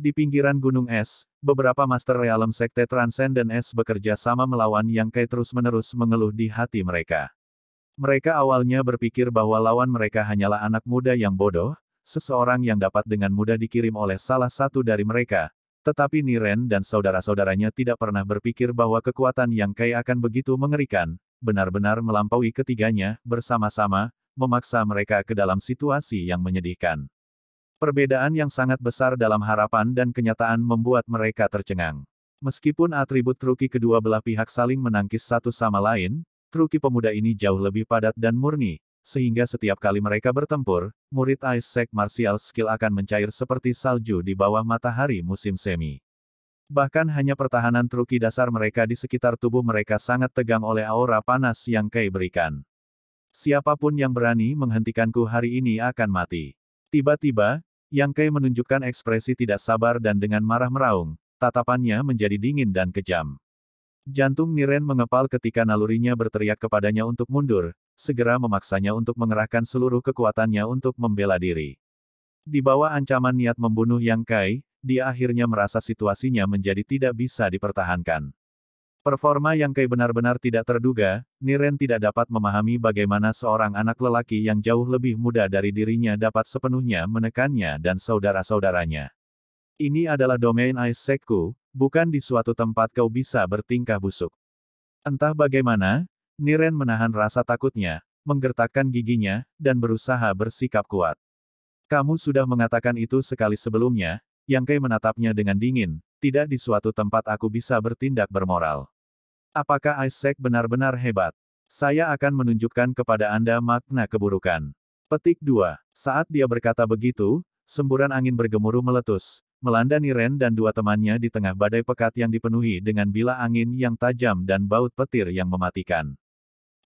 Di pinggiran gunung es, beberapa Master Realm Sekte Transcendent Es bekerja sama melawan Yang Kai terus-menerus mengeluh di hati mereka. Mereka awalnya berpikir bahwa lawan mereka hanyalah anak muda yang bodoh, seseorang yang dapat dengan mudah dikirim oleh salah satu dari mereka, tetapi Niren dan saudara-saudaranya tidak pernah berpikir bahwa kekuatan Yang Kai akan begitu mengerikan, benar-benar melampaui ketiganya, bersama-sama, memaksa mereka ke dalam situasi yang menyedihkan. Perbedaan yang sangat besar dalam harapan dan kenyataan membuat mereka tercengang. Meskipun atribut Truki kedua belah pihak saling menangkis satu sama lain, Truki pemuda ini jauh lebih padat dan murni, sehingga setiap kali mereka bertempur, murid Ice Sek Martial Skill akan mencair seperti salju di bawah matahari musim semi. Bahkan hanya pertahanan Truki dasar mereka di sekitar tubuh mereka sangat tegang oleh aura panas yang Kai berikan. Siapapun yang berani menghentikanku hari ini akan mati. Tiba-tiba, yang Kei menunjukkan ekspresi tidak sabar dan dengan marah meraung, tatapannya menjadi dingin dan kejam. Jantung Niren mengepal ketika nalurinya berteriak kepadanya untuk mundur, segera memaksanya untuk mengerahkan seluruh kekuatannya untuk membela diri. Di bawah ancaman niat membunuh Yang Kai, dia akhirnya merasa situasinya menjadi tidak bisa dipertahankan. Performa yang Kai benar-benar tidak terduga, Niren tidak dapat memahami bagaimana seorang anak lelaki yang jauh lebih muda dari dirinya dapat sepenuhnya menekannya dan saudara-saudaranya. Ini adalah domain Ice Sekku, bukan di suatu tempat kau bisa bertingkah busuk. Entah bagaimana, Niren menahan rasa takutnya, menggertakkan giginya, dan berusaha bersikap kuat. Kamu sudah mengatakan itu sekali sebelumnya, Yang Kai menatapnya dengan dingin, tidak di suatu tempat aku bisa bertindak bermoral. Apakah Isaac benar-benar hebat? Saya akan menunjukkan kepada Anda makna keburukan. Petik 2. Saat dia berkata begitu, semburan angin bergemuruh meletus, melanda Niren dan dua temannya di tengah badai pekat yang dipenuhi dengan bila angin yang tajam dan baut petir yang mematikan.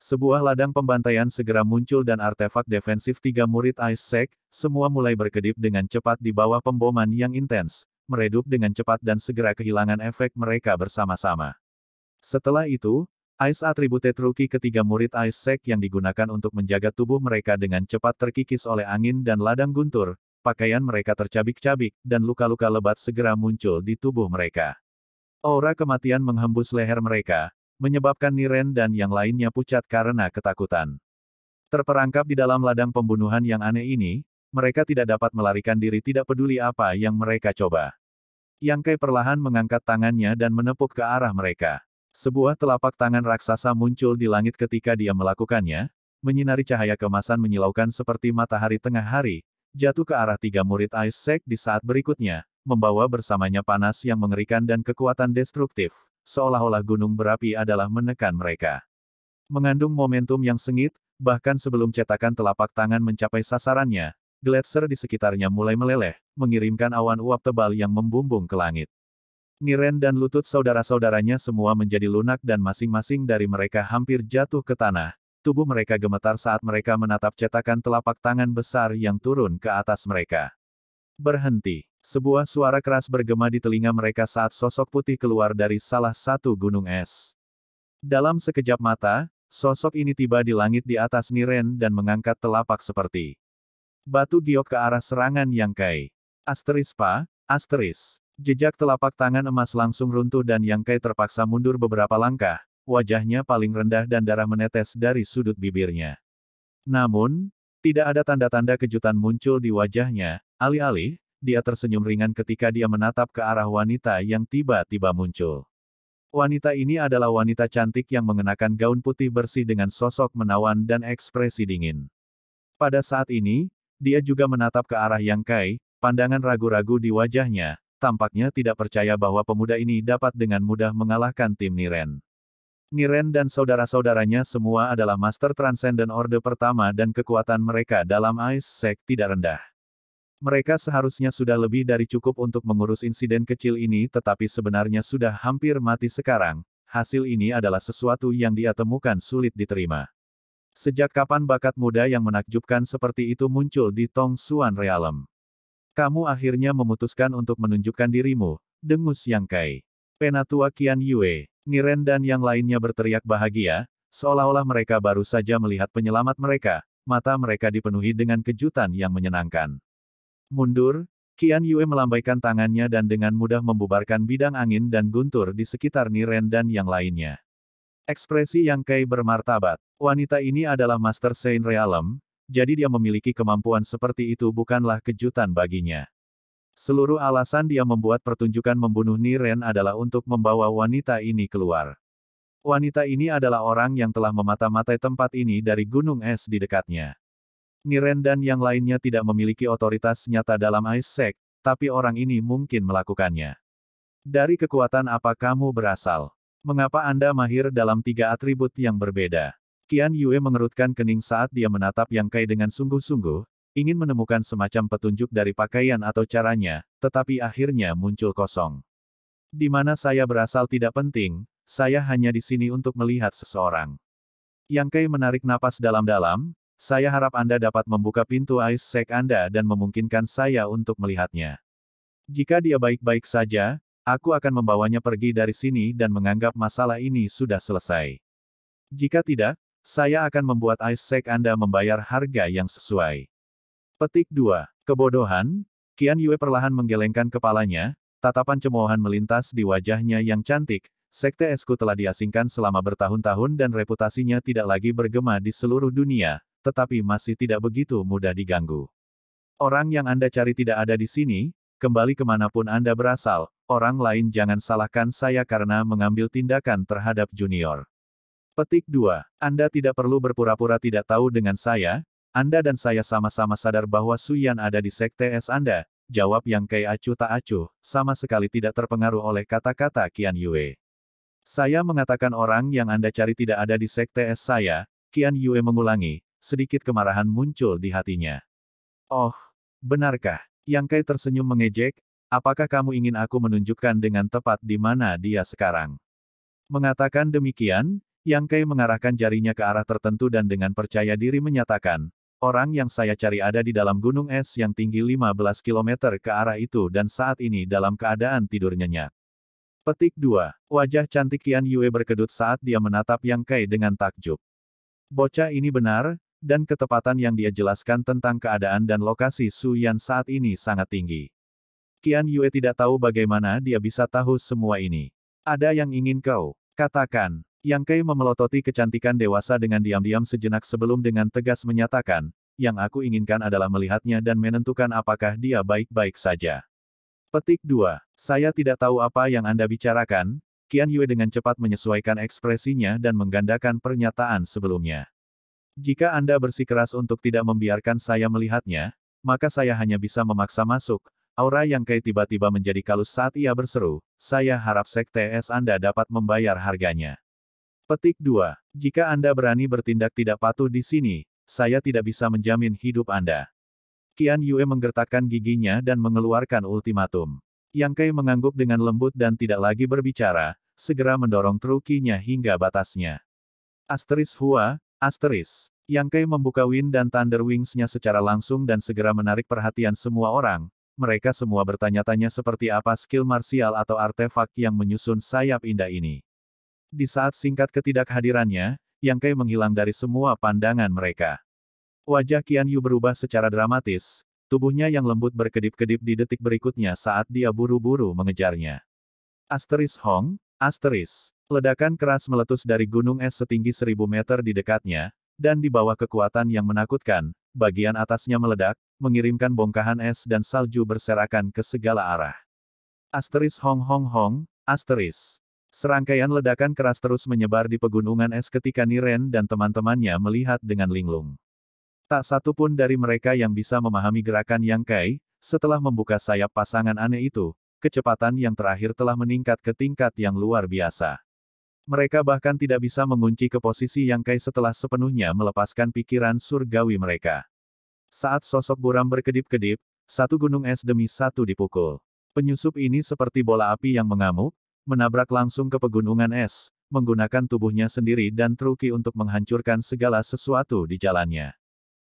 Sebuah ladang pembantaian segera muncul dan artefak defensif tiga murid Isaac, semua mulai berkedip dengan cepat di bawah pemboman yang intens, meredup dengan cepat dan segera kehilangan efek mereka bersama-sama. Setelah itu, Ice Attribute Rookie ketiga murid Ice Sek yang digunakan untuk menjaga tubuh mereka dengan cepat terkikis oleh angin dan ladang guntur, pakaian mereka tercabik-cabik, dan luka-luka lebat segera muncul di tubuh mereka. Aura kematian menghembus leher mereka, menyebabkan Niren dan yang lainnya pucat karena ketakutan. Terperangkap di dalam ladang pembunuhan yang aneh ini, mereka tidak dapat melarikan diri tidak peduli apa yang mereka coba. Yang Kai perlahan mengangkat tangannya dan menepuk ke arah mereka. Sebuah telapak tangan raksasa muncul di langit ketika dia melakukannya, menyinari cahaya kemasan menyilaukan seperti matahari tengah hari, jatuh ke arah tiga murid Ice Sek di saat berikutnya, membawa bersamanya panas yang mengerikan dan kekuatan destruktif, seolah-olah gunung berapi adalah menekan mereka. Mengandung momentum yang sengit, bahkan sebelum cetakan telapak tangan mencapai sasarannya, gletser di sekitarnya mulai meleleh, mengirimkan awan uap tebal yang membumbung ke langit. Niren dan lutut saudara-saudaranya semua menjadi lunak dan masing-masing dari mereka hampir jatuh ke tanah. Tubuh mereka gemetar saat mereka menatap cetakan telapak tangan besar yang turun ke atas mereka. Berhenti. Sebuah suara keras bergema di telinga mereka saat sosok putih keluar dari salah satu gunung es. Dalam sekejap mata, sosok ini tiba di langit di atas Niren dan mengangkat telapak seperti Batu giok ke arah serangan Yang Kai. Asteris pa, asteris. Jejak telapak tangan emas langsung runtuh dan Yang Kai terpaksa mundur beberapa langkah, wajahnya paling rendah dan darah menetes dari sudut bibirnya. Namun, tidak ada tanda-tanda kejutan muncul di wajahnya, alih-alih, dia tersenyum ringan ketika dia menatap ke arah wanita yang tiba-tiba muncul. Wanita ini adalah wanita cantik yang mengenakan gaun putih bersih dengan sosok menawan dan ekspresi dingin. Pada saat ini, dia juga menatap ke arah Yang Kai, pandangan ragu-ragu di wajahnya, tampaknya tidak percaya bahwa pemuda ini dapat dengan mudah mengalahkan tim Niren. Niren dan saudara-saudaranya semua adalah Master Transcendent Orde pertama dan kekuatan mereka dalam Ice Sect tidak rendah. Mereka seharusnya sudah lebih dari cukup untuk mengurus insiden kecil ini tetapi sebenarnya sudah hampir mati sekarang, hasil ini adalah sesuatu yang dia temukan sulit diterima. Sejak kapan bakat muda yang menakjubkan seperti itu muncul di Tong Suan Realm? Kamu akhirnya memutuskan untuk menunjukkan dirimu, dengus Yang Kai. Penatua Qian Yue, Niren dan yang lainnya berteriak bahagia, seolah-olah mereka baru saja melihat penyelamat mereka, mata mereka dipenuhi dengan kejutan yang menyenangkan. Mundur, Qian Yue melambaikan tangannya dan dengan mudah membubarkan bidang angin dan guntur di sekitar Niren dan yang lainnya. Ekspresi yang kei bermartabat. Wanita ini adalah Master Saint Realm, jadi dia memiliki kemampuan seperti itu bukanlah kejutan baginya. Seluruh alasan dia membuat pertunjukan membunuh Niren adalah untuk membawa wanita ini keluar. Wanita ini adalah orang yang telah memata-matai tempat ini dari gunung es di dekatnya. Niren dan yang lainnya tidak memiliki otoritas nyata dalam Aissek, tapi orang ini mungkin melakukannya. Dari kekuatan apa kamu berasal? Mengapa Anda mahir dalam tiga atribut yang berbeda? Kian Yue mengerutkan kening saat dia menatap Yang Kai dengan sungguh-sungguh, ingin menemukan semacam petunjuk dari pakaian atau caranya, tetapi akhirnya muncul kosong. Di mana saya berasal tidak penting, saya hanya di sini untuk melihat seseorang. Yang Kai menarik napas dalam-dalam, saya harap Anda dapat membuka pintu ice sec Anda dan memungkinkan saya untuk melihatnya. Jika dia baik-baik saja, Aku akan membawanya pergi dari sini dan menganggap masalah ini sudah selesai. Jika tidak, saya akan membuat Isaac Anda membayar harga yang sesuai. Petik 2. Kebodohan, Qian Yue perlahan menggelengkan kepalanya, tatapan cemoohan melintas di wajahnya yang cantik, Sekte Esku telah diasingkan selama bertahun-tahun dan reputasinya tidak lagi bergema di seluruh dunia, tetapi masih tidak begitu mudah diganggu. Orang yang Anda cari tidak ada di sini, kembali kemanapun Anda berasal, orang lain jangan salahkan saya karena mengambil tindakan terhadap junior. Petik 2. Anda tidak perlu berpura-pura tidak tahu dengan saya, Anda dan saya sama-sama sadar bahwa Suyan ada di sekte S Anda, jawab yang kei acuh tak acuh, sama sekali tidak terpengaruh oleh kata-kata Kian Yue. Saya mengatakan orang yang Anda cari tidak ada di sekte S saya, Kian Yue mengulangi, sedikit kemarahan muncul di hatinya. Oh, benarkah? Yang Kai tersenyum mengejek, apakah kamu ingin aku menunjukkan dengan tepat di mana dia sekarang? Mengatakan demikian, Yang Kai mengarahkan jarinya ke arah tertentu dan dengan percaya diri menyatakan, orang yang saya cari ada di dalam gunung es yang tinggi 15 km ke arah itu dan saat ini dalam keadaan tidur nyenyak. Petik 2. Wajah cantik Kian Yue berkedut saat dia menatap Yang Kai dengan takjub. Bocah ini benar, dan ketepatan yang dia jelaskan tentang keadaan dan lokasi Su Yan saat ini sangat tinggi. Qian Yue tidak tahu bagaimana dia bisa tahu semua ini. Ada yang ingin kau katakan. Yang Kei memelototi kecantikan dewasa dengan diam-diam sejenak sebelum dengan tegas menyatakan, yang aku inginkan adalah melihatnya dan menentukan apakah dia baik-baik saja. Petik 2. Saya tidak tahu apa yang Anda bicarakan, Qian Yue dengan cepat menyesuaikan ekspresinya dan menggandakan pernyataan sebelumnya. Jika Anda bersikeras untuk tidak membiarkan saya melihatnya, maka saya hanya bisa memaksa masuk. Aura yang Kai tiba-tiba menjadi kalus saat ia berseru, saya harap Sekte Es Anda dapat membayar harganya. Petik 2. Jika Anda berani bertindak tidak patuh di sini, saya tidak bisa menjamin hidup Anda. Kian Yue menggertakkan giginya dan mengeluarkan ultimatum. Yang Kai mengangguk dengan lembut dan tidak lagi berbicara, segera mendorong trukinya hingga batasnya. Asteris Hua, Asteris. Yang Kai membuka Wind dan Thunder Wings-nya secara langsung dan segera menarik perhatian semua orang. Mereka semua bertanya-tanya seperti apa skill martial atau artefak yang menyusun sayap indah ini. Di saat singkat ketidakhadirannya, Yang Kai menghilang dari semua pandangan mereka. Wajah Qian Yu berubah secara dramatis, tubuhnya yang lembut berkedip-kedip di detik berikutnya saat dia buru-buru mengejarnya. Asteris Hong, asteris. Ledakan keras meletus dari gunung es setinggi seribu meter di dekatnya, dan di bawah kekuatan yang menakutkan, bagian atasnya meledak, mengirimkan bongkahan es dan salju berserakan ke segala arah. Asteris Hong Hong Hong, asteris. Serangkaian ledakan keras terus menyebar di pegunungan es ketika Niren dan teman-temannya melihat dengan linglung. Tak satu pun dari mereka yang bisa memahami gerakan Yang Kai, setelah membuka sayap pasangan aneh itu, kecepatan yang terakhir telah meningkat ke tingkat yang luar biasa. Mereka bahkan tidak bisa mengunci ke posisi yang kai setelah sepenuhnya melepaskan pikiran surgawi mereka. Saat sosok buram berkedip-kedip, satu gunung es demi satu dipukul. Penyusup ini seperti bola api yang mengamuk, menabrak langsung ke pegunungan es, menggunakan tubuhnya sendiri dan Truki untuk menghancurkan segala sesuatu di jalannya.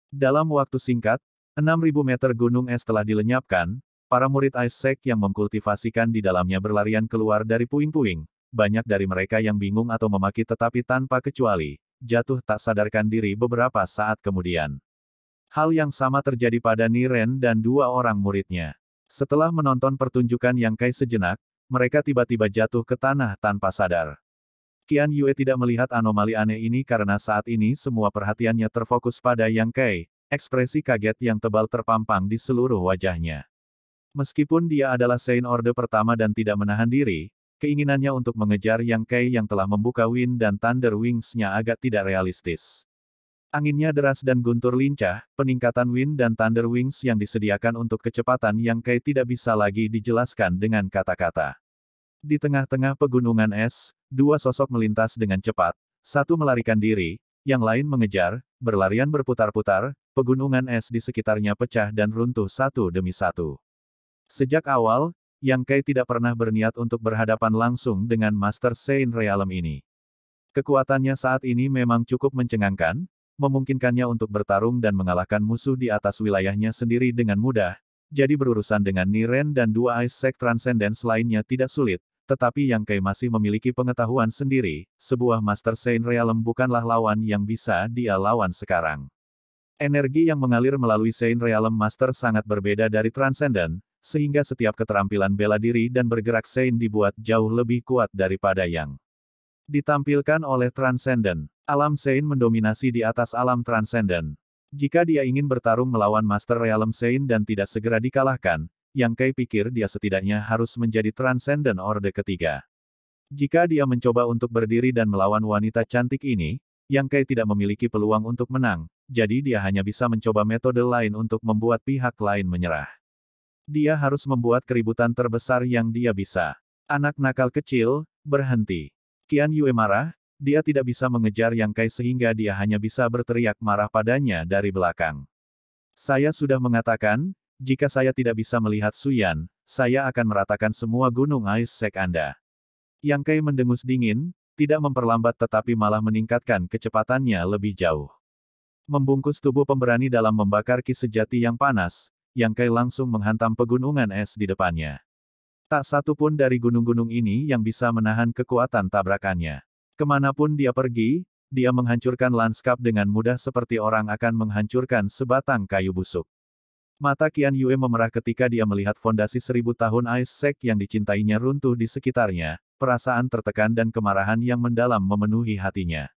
Dalam waktu singkat, 6.000 meter gunung es telah dilenyapkan, para murid Isaac yang mengkultivasikan di dalamnya berlarian keluar dari puing-puing, banyak dari mereka yang bingung atau memaki tetapi tanpa kecuali, jatuh tak sadarkan diri beberapa saat kemudian. Hal yang sama terjadi pada Niren dan dua orang muridnya. Setelah menonton pertunjukan yang kai sejenak, mereka tiba-tiba jatuh ke tanah tanpa sadar. Qian Yue tidak melihat anomali aneh ini karena saat ini semua perhatiannya terfokus pada Yang Kai, ekspresi kaget yang tebal terpampang di seluruh wajahnya. Meskipun dia adalah Saint Orde pertama dan tidak menahan diri, Keinginannya untuk mengejar Yang Kai yang telah membuka Wind dan Thunder Wings-nya agak tidak realistis. Anginnya deras dan guntur lincah, peningkatan Wind dan Thunder Wings yang disediakan untuk kecepatan Yang Kai tidak bisa lagi dijelaskan dengan kata-kata. Di tengah-tengah pegunungan es, dua sosok melintas dengan cepat. Satu melarikan diri, yang lain mengejar, berlarian berputar-putar, pegunungan es di sekitarnya pecah dan runtuh satu demi satu. Sejak awal, yang Kai tidak pernah berniat untuk berhadapan langsung dengan Master Saint Realm ini. Kekuatannya saat ini memang cukup mencengangkan, memungkinkannya untuk bertarung dan mengalahkan musuh di atas wilayahnya sendiri dengan mudah, jadi berurusan dengan Niren dan dua Ice Transcendence lainnya tidak sulit, tetapi Yang Kai masih memiliki pengetahuan sendiri, sebuah Master Saint Realm bukanlah lawan yang bisa dia lawan sekarang. Energi yang mengalir melalui Saint Realm Master sangat berbeda dari Transcendent, sehingga setiap keterampilan bela diri dan bergerak Sein dibuat jauh lebih kuat daripada Yang ditampilkan oleh Transcendent. Alam Sein mendominasi di atas alam Transcendent. Jika dia ingin bertarung melawan Master Realm Sein dan tidak segera dikalahkan, Yang Kai pikir dia setidaknya harus menjadi Transcendent Orde ketiga. Jika dia mencoba untuk berdiri dan melawan wanita cantik ini, Yang Kai tidak memiliki peluang untuk menang, jadi dia hanya bisa mencoba metode lain untuk membuat pihak lain menyerah. Dia harus membuat keributan terbesar yang dia bisa. Anak nakal kecil, berhenti. Kian Yue marah, dia tidak bisa mengejar Yang Kai sehingga dia hanya bisa berteriak marah padanya dari belakang. Saya sudah mengatakan, jika saya tidak bisa melihat Suyan, saya akan meratakan semua gunung ais sek Anda. Yang Kai mendengus dingin, tidak memperlambat tetapi malah meningkatkan kecepatannya lebih jauh. Membungkus tubuh pemberani dalam membakar ki sejati yang panas, yang Kai langsung menghantam pegunungan es di depannya. Tak satu pun dari gunung-gunung ini yang bisa menahan kekuatan tabrakannya. Kemanapun dia pergi, dia menghancurkan lanskap dengan mudah seperti orang akan menghancurkan sebatang kayu busuk. Mata Kian Yue memerah ketika dia melihat fondasi seribu tahun Ice Sek yang dicintainya runtuh di sekitarnya, perasaan tertekan dan kemarahan yang mendalam memenuhi hatinya.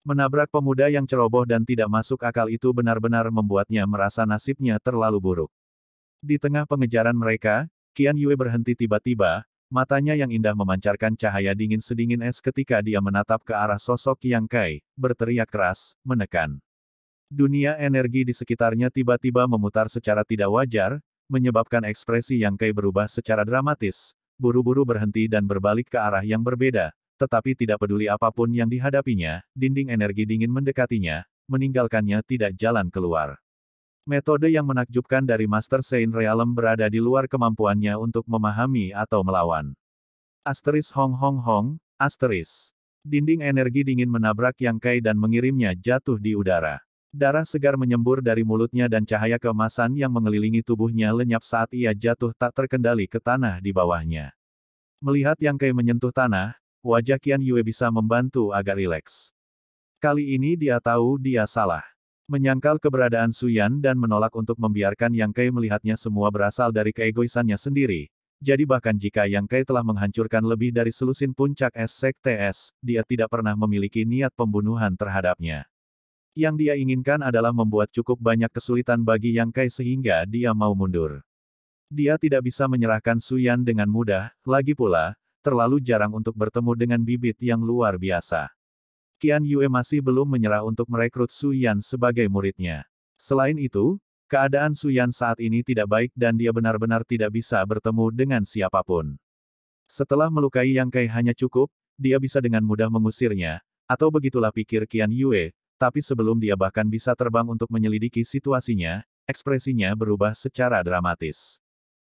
Menabrak pemuda yang ceroboh dan tidak masuk akal itu benar-benar membuatnya merasa nasibnya terlalu buruk. Di tengah pengejaran mereka, Qian Yue berhenti tiba-tiba, matanya yang indah memancarkan cahaya dingin sedingin es ketika dia menatap ke arah sosok Yang Kai, berteriak keras, menekan. Dunia energi di sekitarnya tiba-tiba memutar secara tidak wajar, menyebabkan ekspresi Yang Kai berubah secara dramatis, buru-buru berhenti dan berbalik ke arah yang berbeda, tetapi tidak peduli apapun yang dihadapinya, dinding energi dingin mendekatinya, meninggalkannya tidak jalan keluar. Metode yang menakjubkan dari Master Saint Realm berada di luar kemampuannya untuk memahami atau melawan. Asteris Hong Hong Hong, asteris. Dinding energi dingin menabrak Yang Kai dan mengirimnya jatuh di udara. Darah segar menyembur dari mulutnya dan cahaya kemasan yang mengelilingi tubuhnya lenyap saat ia jatuh tak terkendali ke tanah di bawahnya. Melihat Yang Kai menyentuh tanah, wajah Qian Yue bisa membantu agak rileks. Kali ini dia tahu dia salah. Menyangkal keberadaan Su Yan dan menolak untuk membiarkan Yang Kai melihatnya semua berasal dari keegoisannya sendiri. Jadi bahkan jika Yang Kai telah menghancurkan lebih dari selusin puncak es Sekte dia tidak pernah memiliki niat pembunuhan terhadapnya. Yang dia inginkan adalah membuat cukup banyak kesulitan bagi Yang Kai sehingga dia mau mundur. Dia tidak bisa menyerahkan Su Yan dengan mudah, lagi pula, terlalu jarang untuk bertemu dengan bibit yang luar biasa. Qian Yue masih belum menyerah untuk merekrut Su Yan sebagai muridnya. Selain itu, keadaan Su Yan saat ini tidak baik dan dia benar-benar tidak bisa bertemu dengan siapapun. Setelah melukai Yang Kai hanya cukup, dia bisa dengan mudah mengusirnya, atau begitulah pikir Qian Yue, tapi sebelum dia bahkan bisa terbang untuk menyelidiki situasinya, ekspresinya berubah secara dramatis.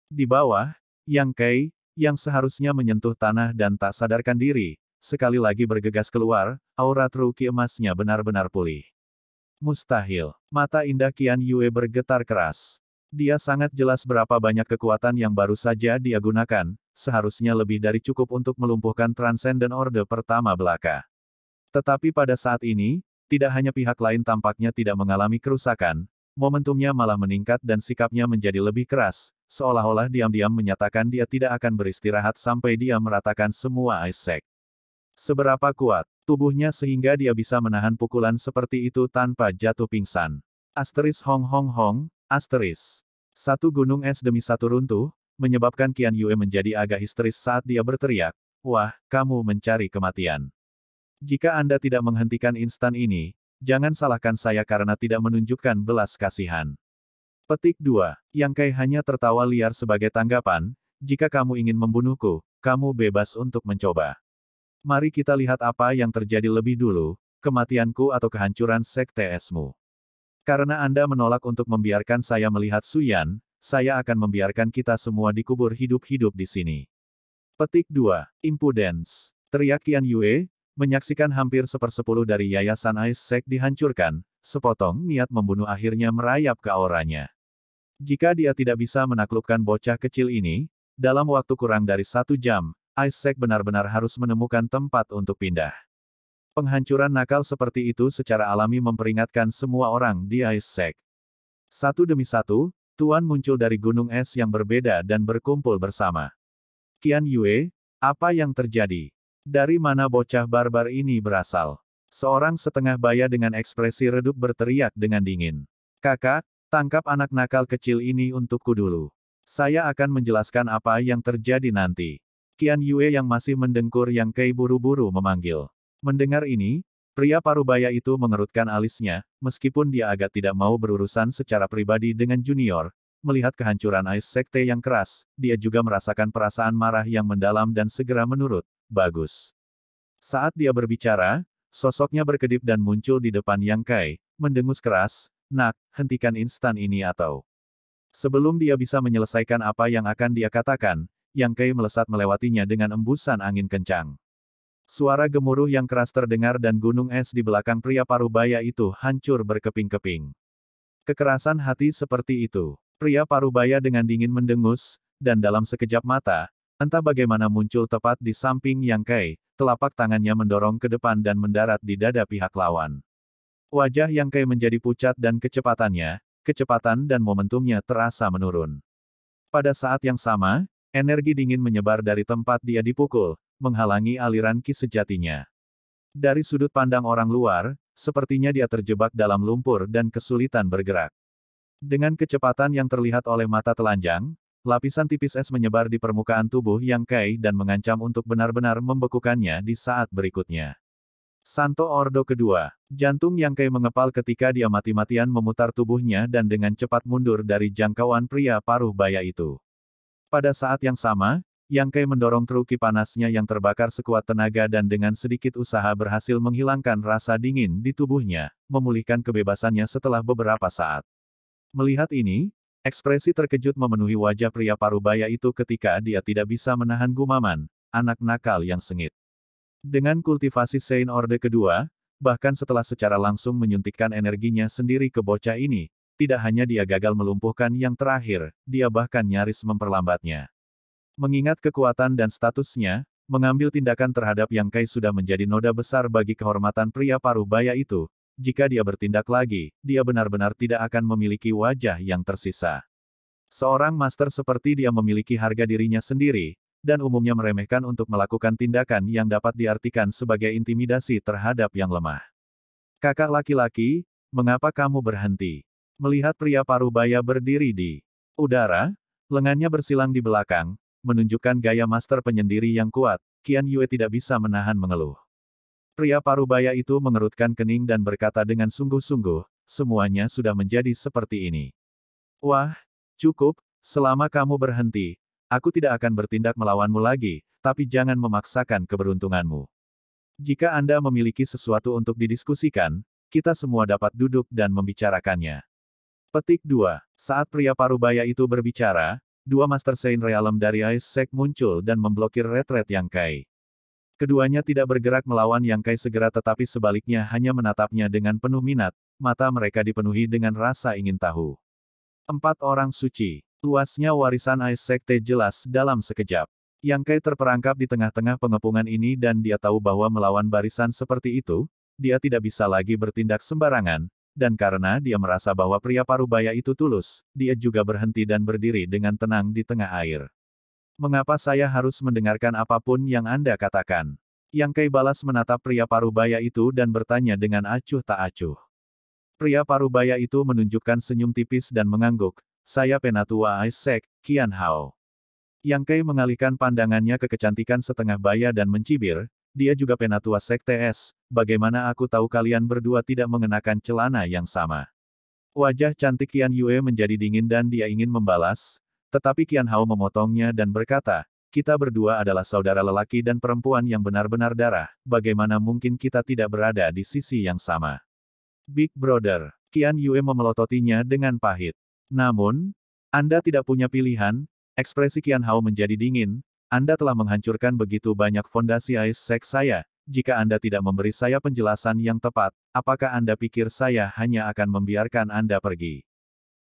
Di bawah, Yang Kai, yang seharusnya menyentuh tanah dan tak sadarkan diri, sekali lagi bergegas keluar, aura truki emasnya benar-benar pulih. Mustahil, mata indah Qian Yue bergetar keras. Dia sangat jelas berapa banyak kekuatan yang baru saja dia gunakan, seharusnya lebih dari cukup untuk melumpuhkan Transcendent Orde pertama belaka. Tetapi pada saat ini, tidak hanya pihak lain tampaknya tidak mengalami kerusakan, momentumnya malah meningkat dan sikapnya menjadi lebih keras, seolah-olah diam-diam menyatakan dia tidak akan beristirahat sampai dia meratakan semua Isaac. Seberapa kuat tubuhnya sehingga dia bisa menahan pukulan seperti itu tanpa jatuh pingsan. Asteris Hong Hong Hong, asteris. Satu gunung es demi satu runtuh, menyebabkan Qian Yue menjadi agak histeris saat dia berteriak, Wah, kamu mencari kematian. Jika Anda tidak menghentikan instan ini, jangan salahkan saya karena tidak menunjukkan belas kasihan. Petik 2. Yang Kai hanya tertawa liar sebagai tanggapan, jika kamu ingin membunuhku, kamu bebas untuk mencoba. Mari kita lihat apa yang terjadi lebih dulu, kematianku atau kehancuran sekte esmu. Karena Anda menolak untuk membiarkan saya melihat Suyan, saya akan membiarkan kita semua dikubur hidup-hidup di sini. Petik 2. Impudence. Teriak Qian Yue, menyaksikan hampir sepersepuluh dari Yayasan Ais Sek dihancurkan, sepotong niat membunuh akhirnya merayap ke auranya. Jika dia tidak bisa menaklukkan bocah kecil ini, dalam waktu kurang dari satu jam, Isaac benar-benar harus menemukan tempat untuk pindah. Penghancuran nakal seperti itu secara alami memperingatkan semua orang di Isaac. Satu demi satu, Tuan muncul dari gunung es yang berbeda dan berkumpul bersama. Kian Yue, apa yang terjadi? Dari mana bocah barbar ini berasal? Seorang setengah baya dengan ekspresi redup berteriak dengan dingin. Kakak, Tangkap anak nakal kecil ini untukku dulu. Saya akan menjelaskan apa yang terjadi nanti. Kian Yue yang masih mendengkur yang Kei buru-buru memanggil. Mendengar ini, pria parubaya itu mengerutkan alisnya, meskipun dia agak tidak mau berurusan secara pribadi dengan junior, melihat kehancuran Ais Sekte yang keras, dia juga merasakan perasaan marah yang mendalam dan segera menurut, bagus. Saat dia berbicara, sosoknya berkedip dan muncul di depan Yang Kai, mendengus keras, Nak, hentikan instan ini atau... Sebelum dia bisa menyelesaikan apa yang akan dia katakan, Yang Kei melesat melewatinya dengan embusan angin kencang. Suara gemuruh yang keras terdengar dan gunung es di belakang pria parubaya itu hancur berkeping-keping. Kekerasan hati seperti itu. Pria parubaya dengan dingin mendengus, dan dalam sekejap mata, entah bagaimana muncul tepat di samping Yang Kei, telapak tangannya mendorong ke depan dan mendarat di dada pihak lawan. Wajah Yang Kai menjadi pucat dan kecepatannya, kecepatan dan momentumnya terasa menurun. Pada saat yang sama, energi dingin menyebar dari tempat dia dipukul, menghalangi aliran ki sejatinya. Dari sudut pandang orang luar, sepertinya dia terjebak dalam lumpur dan kesulitan bergerak. Dengan kecepatan yang terlihat oleh mata telanjang, lapisan tipis es menyebar di permukaan tubuh Yang Kai dan mengancam untuk benar-benar membekukannya di saat berikutnya. Santo Ordo kedua. Jantung Yang Kai mengepal ketika dia mati-matian memutar tubuhnya dan dengan cepat mundur dari jangkauan pria paruh baya itu. Pada saat yang sama, Yang Kai mendorong truki panasnya yang terbakar sekuat tenaga dan dengan sedikit usaha berhasil menghilangkan rasa dingin di tubuhnya, memulihkan kebebasannya setelah beberapa saat. Melihat ini, ekspresi terkejut memenuhi wajah pria paruh baya itu ketika dia tidak bisa menahan gumaman, anak nakal yang sengit. Dengan kultivasi Sein Orde kedua, bahkan setelah secara langsung menyuntikkan energinya sendiri ke bocah ini, tidak hanya dia gagal melumpuhkan yang terakhir, dia bahkan nyaris memperlambatnya. Mengingat kekuatan dan statusnya, mengambil tindakan terhadap Yang Kai sudah menjadi noda besar bagi kehormatan pria paruh baya itu, jika dia bertindak lagi, dia benar-benar tidak akan memiliki wajah yang tersisa. Seorang master seperti dia memiliki harga dirinya sendiri, dan umumnya meremehkan untuk melakukan tindakan yang dapat diartikan sebagai intimidasi terhadap yang lemah. Kakak laki-laki, mengapa kamu berhenti? Melihat pria parubaya berdiri di udara, lengannya bersilang di belakang, menunjukkan gaya master penyendiri yang kuat, Kian Yue tidak bisa menahan mengeluh. Pria parubaya itu mengerutkan kening dan berkata dengan sungguh-sungguh, semuanya sudah menjadi seperti ini. Wah, cukup, selama kamu berhenti, aku tidak akan bertindak melawanmu lagi, tapi jangan memaksakan keberuntunganmu. Jika Anda memiliki sesuatu untuk didiskusikan, kita semua dapat duduk dan membicarakannya. Petik 2. Saat pria parubaya itu berbicara, dua Master Sein Realm dari Ice Sect muncul dan memblokir retret Yang Kai. Keduanya tidak bergerak melawan Yang Kai segera tetapi sebaliknya hanya menatapnya dengan penuh minat, mata mereka dipenuhi dengan rasa ingin tahu. Empat orang suci. Luasnya warisan Ais Sekte jelas dalam sekejap. Yang Kai terperangkap di tengah-tengah pengepungan ini dan dia tahu bahwa melawan barisan seperti itu, dia tidak bisa lagi bertindak sembarangan, dan karena dia merasa bahwa pria parubaya itu tulus, dia juga berhenti dan berdiri dengan tenang di tengah air. Mengapa saya harus mendengarkan apapun yang Anda katakan? Yang Kai balas menatap pria parubaya itu dan bertanya dengan acuh tak acuh. Pria parubaya itu menunjukkan senyum tipis dan mengangguk, saya Penatua Aisek, Kian Hao. Yang Kei mengalihkan pandangannya ke kecantikan setengah baya dan mencibir, dia juga Penatua Sekte S, bagaimana aku tahu kalian berdua tidak mengenakan celana yang sama. Wajah cantik Kian Yue menjadi dingin dan dia ingin membalas, tetapi Kian Hao memotongnya dan berkata, kita berdua adalah saudara lelaki dan perempuan yang benar-benar darah, bagaimana mungkin kita tidak berada di sisi yang sama. Big Brother, Kian Yue memelototinya dengan pahit. Namun, Anda tidak punya pilihan, ekspresi Kian Hao menjadi dingin, Anda telah menghancurkan begitu banyak fondasi ais seks saya, jika Anda tidak memberi saya penjelasan yang tepat, apakah Anda pikir saya hanya akan membiarkan Anda pergi?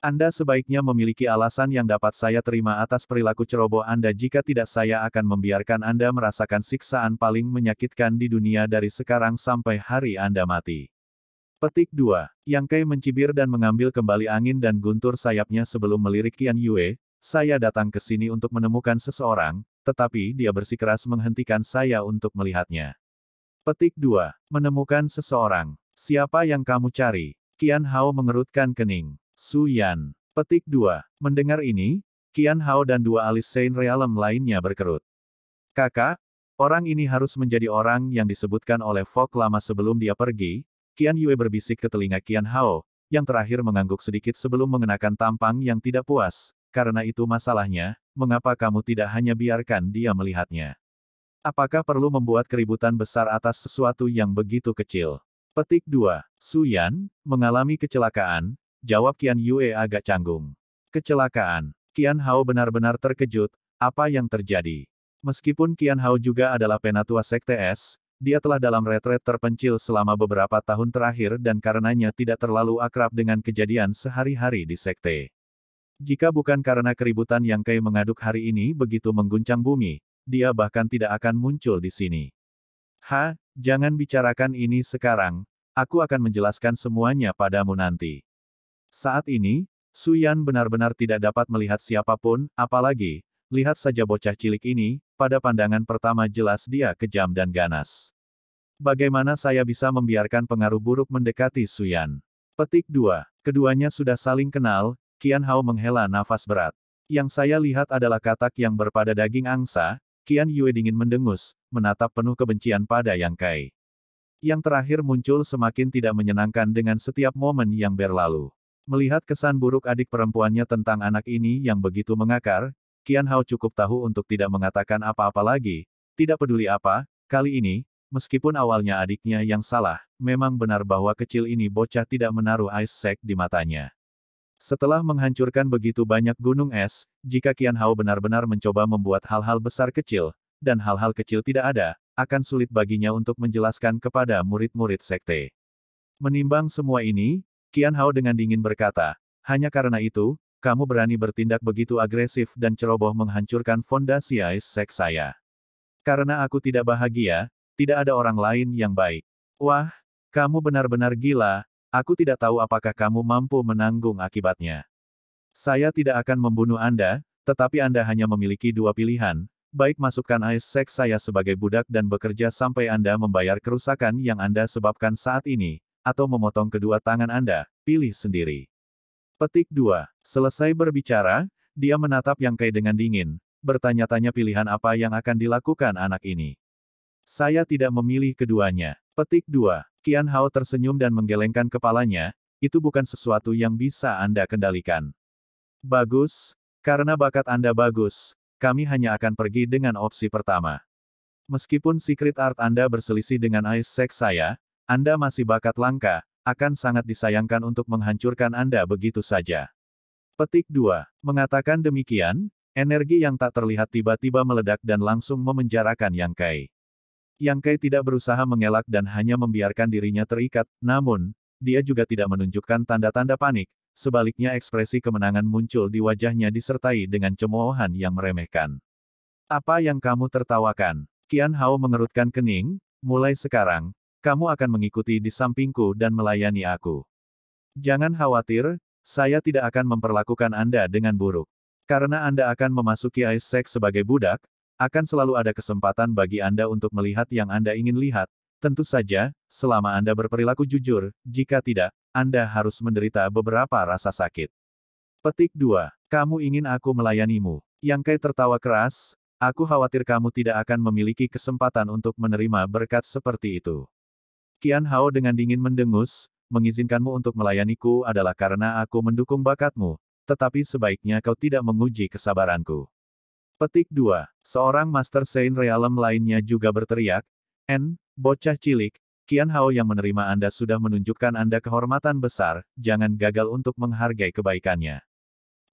Anda sebaiknya memiliki alasan yang dapat saya terima atas perilaku ceroboh Anda jika tidak saya akan membiarkan Anda merasakan siksaan paling menyakitkan di dunia dari sekarang sampai hari Anda mati. Petik 2. Yang Kai mencibir dan mengambil kembali angin dan guntur sayapnya sebelum melirik Kian Yue, saya datang ke sini untuk menemukan seseorang, tetapi dia bersikeras menghentikan saya untuk melihatnya. Petik 2. Menemukan seseorang. Siapa yang kamu cari? Kian Hao mengerutkan kening. Su Yan. Petik 2. Mendengar ini, Kian Hao dan dua alis Saint Realm lainnya berkerut. Kakak, orang ini harus menjadi orang yang disebutkan oleh Fok lama sebelum dia pergi, Qian Yue berbisik ke telinga Qian Hao, yang terakhir mengangguk sedikit sebelum mengenakan tampang yang tidak puas, karena itu masalahnya, mengapa kamu tidak hanya biarkan dia melihatnya? Apakah perlu membuat keributan besar atas sesuatu yang begitu kecil? Petik 2. Suyan, mengalami kecelakaan, jawab Qian Yue agak canggung. Kecelakaan. Qian Hao benar-benar terkejut, apa yang terjadi? Meskipun Qian Hao juga adalah penatua Sekte S, dia telah dalam retret terpencil selama beberapa tahun terakhir dan karenanya tidak terlalu akrab dengan kejadian sehari-hari di sekte. Jika bukan karena keributan yang Kei mengaduk hari ini begitu mengguncang bumi, dia bahkan tidak akan muncul di sini. Ha, jangan bicarakan ini sekarang, aku akan menjelaskan semuanya padamu nanti. Saat ini, Suyan benar-benar tidak dapat melihat siapapun, apalagi, Lihat saja bocah cilik ini, pada pandangan pertama jelas dia kejam dan ganas. Bagaimana saya bisa membiarkan pengaruh buruk mendekati Suyan? Petik 2. Keduanya sudah saling kenal, Qian Hao menghela nafas berat. Yang saya lihat adalah katak yang berpada daging angsa, Qian Yue dingin mendengus, menatap penuh kebencian pada Yang Kai. Yang terakhir muncul semakin tidak menyenangkan dengan setiap momen yang berlalu. Melihat kesan buruk adik perempuannya tentang anak ini yang begitu mengakar, Kian Hao cukup tahu untuk tidak mengatakan apa-apa lagi, tidak peduli apa, kali ini, meskipun awalnya adiknya yang salah, memang benar bahwa kecil ini bocah tidak menaruh ice sack di matanya. Setelah menghancurkan begitu banyak gunung es, jika Kian Hao benar-benar mencoba membuat hal-hal besar kecil, dan hal-hal kecil tidak ada, akan sulit baginya untuk menjelaskan kepada murid-murid sekte. Menimbang semua ini, Kian Hao dengan dingin berkata, hanya karena itu, kamu berani bertindak begitu agresif dan ceroboh menghancurkan fondasi ais sek saya. Karena aku tidak bahagia, tidak ada orang lain yang baik. Wah, kamu benar-benar gila, aku tidak tahu apakah kamu mampu menanggung akibatnya. Saya tidak akan membunuh Anda, tetapi Anda hanya memiliki dua pilihan, baik masukkan ais sek saya sebagai budak dan bekerja sampai Anda membayar kerusakan yang Anda sebabkan saat ini, atau memotong kedua tangan Anda, pilih sendiri. Petik 2. Selesai berbicara, dia menatap Yang Kai dengan dingin, bertanya-tanya pilihan apa yang akan dilakukan anak ini. Saya tidak memilih keduanya. Petik 2. Qian Hao tersenyum dan menggelengkan kepalanya, itu bukan sesuatu yang bisa Anda kendalikan. Bagus, karena bakat Anda bagus, kami hanya akan pergi dengan opsi pertama. Meskipun secret art Anda berselisih dengan ice sex saya, Anda masih bakat langka, akan sangat disayangkan untuk menghancurkan Anda begitu saja. Petik 2. Mengatakan demikian, energi yang tak terlihat tiba-tiba meledak dan langsung memenjarakan Yang Kai. Yang Kai tidak berusaha mengelak dan hanya membiarkan dirinya terikat, namun, dia juga tidak menunjukkan tanda-tanda panik, sebaliknya ekspresi kemenangan muncul di wajahnya disertai dengan cemoohan yang meremehkan. Apa yang kamu tertawakan? Kian Hao mengerutkan kening, mulai sekarang, kamu akan mengikuti di sampingku dan melayani aku. Jangan khawatir, saya tidak akan memperlakukan Anda dengan buruk. Karena Anda akan memasuki Ice Sect sebagai budak, akan selalu ada kesempatan bagi Anda untuk melihat yang Anda ingin lihat. Tentu saja, selama Anda berperilaku jujur, jika tidak, Anda harus menderita beberapa rasa sakit. Petik 2. Kamu ingin aku melayanimu. Yang Kai tertawa keras, aku khawatir kamu tidak akan memiliki kesempatan untuk menerima berkat seperti itu. Kian Hao dengan dingin mendengus, mengizinkanmu untuk melayaniku adalah karena aku mendukung bakatmu, tetapi sebaiknya kau tidak menguji kesabaranku. Petik 2. Seorang Master Saint Realm lainnya juga berteriak, N, bocah cilik, Kian Hao yang menerima Anda sudah menunjukkan Anda kehormatan besar, jangan gagal untuk menghargai kebaikannya.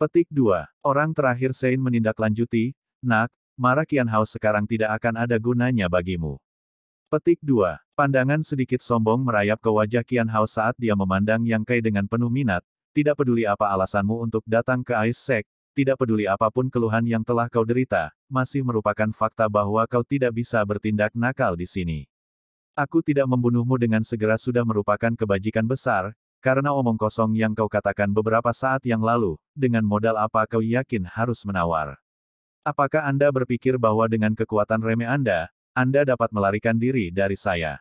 Petik 2. Orang terakhir Saint menindaklanjuti, Nak, marah Kian Hao sekarang tidak akan ada gunanya bagimu. Petik 2. Pandangan sedikit sombong merayap ke wajah Kian Hao saat dia memandang Yang Kai dengan penuh minat, tidak peduli apa alasanmu untuk datang ke Ice Sect, tidak peduli apapun keluhan yang telah kau derita, masih merupakan fakta bahwa kau tidak bisa bertindak nakal di sini. Aku tidak membunuhmu dengan segera sudah merupakan kebajikan besar, karena omong kosong yang kau katakan beberapa saat yang lalu, dengan modal apa kau yakin harus menawar. Apakah Anda berpikir bahwa dengan kekuatan reme Anda, anda dapat melarikan diri dari saya.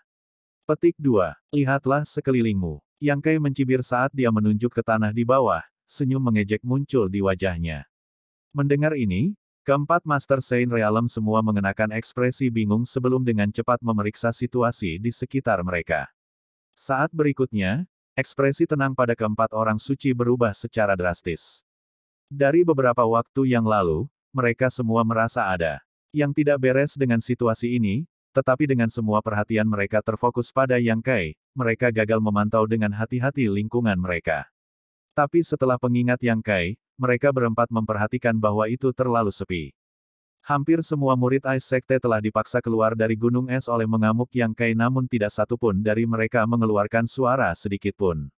Petik 2. Lihatlah sekelilingmu. Yang Kai mencibir saat dia menunjuk ke tanah di bawah, senyum mengejek muncul di wajahnya. Mendengar ini, keempat Master Saint Realm semua mengenakan ekspresi bingung sebelum dengan cepat memeriksa situasi di sekitar mereka. Saat berikutnya, ekspresi tenang pada keempat orang suci berubah secara drastis. Dari beberapa waktu yang lalu, mereka semua merasa ada yang tidak beres dengan situasi ini, tetapi dengan semua perhatian mereka terfokus pada Yang Kai, mereka gagal memantau dengan hati-hati lingkungan mereka. Tapi setelah pengingat Yang Kai, mereka berempat memperhatikan bahwa itu terlalu sepi. Hampir semua murid Ais Sekte telah dipaksa keluar dari gunung es oleh mengamuk Yang Kai namun tidak satupun dari mereka mengeluarkan suara sedikitpun.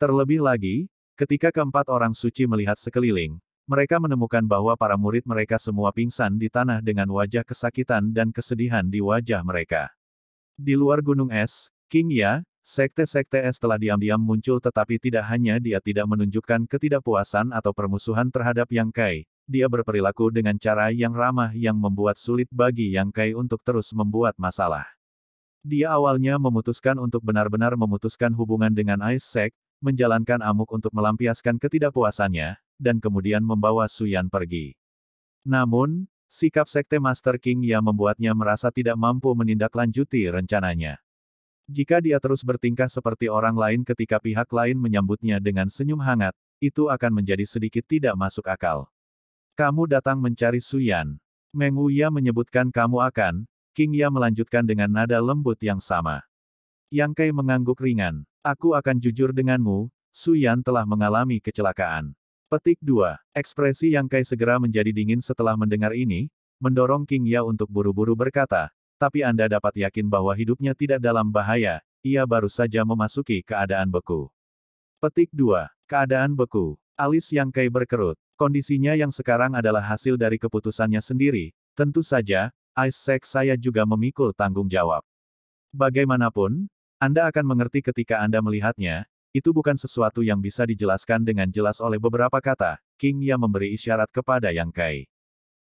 Terlebih lagi, ketika keempat orang suci melihat sekeliling, mereka menemukan bahwa para murid mereka semua pingsan di tanah dengan wajah kesakitan dan kesedihan di wajah mereka. Di luar gunung es, King Ya, sekte-sekte es telah diam-diam muncul tetapi tidak hanya dia tidak menunjukkan ketidakpuasan atau permusuhan terhadap Yang Kai, dia berperilaku dengan cara yang ramah yang membuat sulit bagi Yang Kai untuk terus membuat masalah. Dia awalnya memutuskan untuk benar-benar memutuskan hubungan dengan Ice Sect, menjalankan amuk untuk melampiaskan ketidakpuasannya, dan kemudian membawa Suyan pergi. Namun, sikap Sekte Master King yang membuatnya merasa tidak mampu menindaklanjuti rencananya. Jika dia terus bertingkah seperti orang lain ketika pihak lain menyambutnya dengan senyum hangat, itu akan menjadi sedikit tidak masuk akal. Kamu datang mencari Suyan. Meng Wuya menyebutkan kamu akan, King Ya melanjutkan dengan nada lembut yang sama. Yang Kai mengangguk ringan. Aku akan jujur denganmu, Suyan telah mengalami kecelakaan. Petik 2. Ekspresi Yang Kai segera menjadi dingin setelah mendengar ini, mendorong King Ya untuk buru-buru berkata, tapi Anda dapat yakin bahwa hidupnya tidak dalam bahaya, ia baru saja memasuki keadaan beku. Petik 2. Keadaan beku. Alis Yang Kai berkerut. Kondisinya yang sekarang adalah hasil dari keputusannya sendiri, tentu saja, Ice saya juga memikul tanggung jawab. Bagaimanapun, Anda akan mengerti ketika Anda melihatnya, itu bukan sesuatu yang bisa dijelaskan dengan jelas oleh beberapa kata, King Ya memberi isyarat kepada Yang Kai.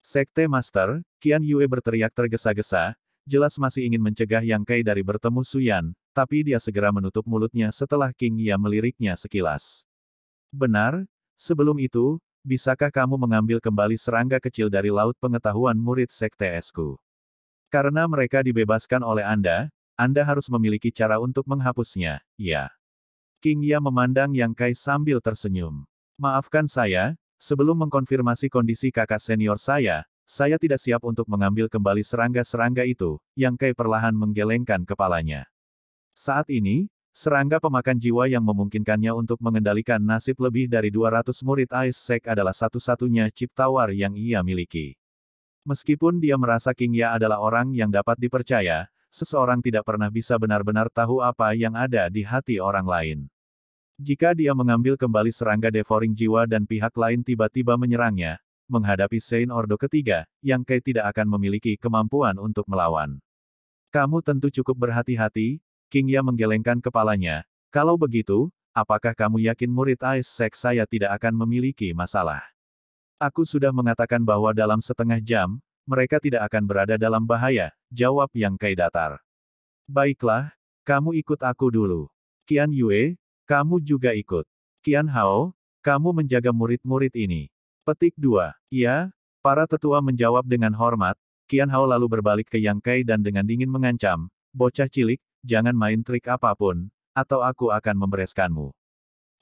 Sekte Master, Qian Yue berteriak tergesa-gesa, jelas masih ingin mencegah Yang Kai dari bertemu Suyan, tapi dia segera menutup mulutnya setelah King Ya meliriknya sekilas. Benar, sebelum itu, bisakah kamu mengambil kembali serangga kecil dari laut pengetahuan murid Sekte Esku? Karena mereka dibebaskan oleh Anda, Anda harus memiliki cara untuk menghapusnya, ya. King Ya memandang Yang Kai sambil tersenyum. Maafkan saya, sebelum mengkonfirmasi kondisi kakak senior saya, saya tidak siap untuk mengambil kembali serangga-serangga itu, Yang Kai perlahan menggelengkan kepalanya. Saat ini, serangga pemakan jiwa yang memungkinkannya untuk mengendalikan nasib lebih dari 200 murid Ice Sek adalah satu-satunya chip tawar yang ia miliki. Meskipun dia merasa King Ya adalah orang yang dapat dipercaya, seseorang tidak pernah bisa benar-benar tahu apa yang ada di hati orang lain. Jika dia mengambil kembali serangga devouring jiwa dan pihak lain tiba-tiba menyerangnya, menghadapi Saint Ordo ketiga, yang Kei tidak akan memiliki kemampuan untuk melawan. Kamu tentu cukup berhati-hati, King Ya menggelengkan kepalanya. Kalau begitu, apakah kamu yakin murid Ice Sek saya tidak akan memiliki masalah? Aku sudah mengatakan bahwa dalam setengah jam, mereka tidak akan berada dalam bahaya, jawab Yang Kai Datar. Baiklah, kamu ikut aku dulu. Qian Yue, kamu juga ikut. Qian Hao, kamu menjaga murid-murid ini. Petik 2. Iya, para tetua menjawab dengan hormat, Qian Hao lalu berbalik ke Yang Kai dan dengan dingin mengancam, bocah cilik, jangan main trik apapun, atau aku akan membereskanmu.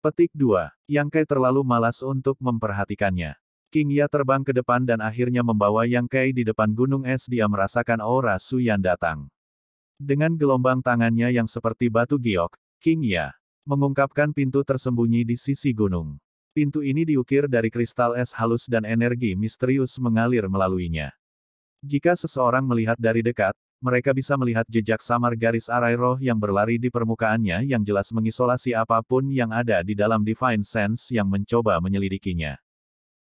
Petik 2. Yang Kai terlalu malas untuk memperhatikannya. King Ya terbang ke depan dan akhirnya membawa Yang Kai di depan gunung es dia merasakan aura Su Yan datang. Dengan gelombang tangannya yang seperti batu giok, King Ya mengungkapkan pintu tersembunyi di sisi gunung. Pintu ini diukir dari kristal es halus dan energi misterius mengalir melaluinya. Jika seseorang melihat dari dekat, mereka bisa melihat jejak samar garis arai roh yang berlari di permukaannya yang jelas mengisolasi apapun yang ada di dalam Divine Sense yang mencoba menyelidikinya.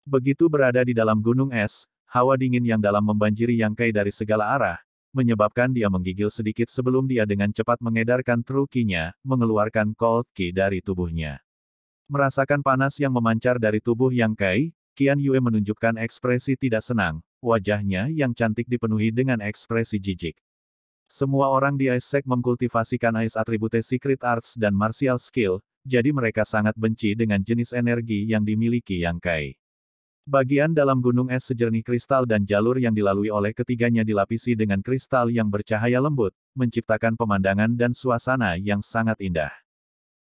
Begitu berada di dalam gunung es, hawa dingin yang dalam membanjiri Yang Kai dari segala arah, menyebabkan dia menggigil sedikit sebelum dia dengan cepat mengedarkan trukinya, mengeluarkan cold ki dari tubuhnya. Merasakan panas yang memancar dari tubuh Yang Kai, Qian Yue menunjukkan ekspresi tidak senang, wajahnya yang cantik dipenuhi dengan ekspresi jijik. Semua orang di Ice Sect mengkultivasikan Ais Atribute Secret Arts dan Martial Skill, jadi mereka sangat benci dengan jenis energi yang dimiliki Yang Kai. Bagian dalam gunung es sejernih kristal dan jalur yang dilalui oleh ketiganya dilapisi dengan kristal yang bercahaya lembut, menciptakan pemandangan dan suasana yang sangat indah.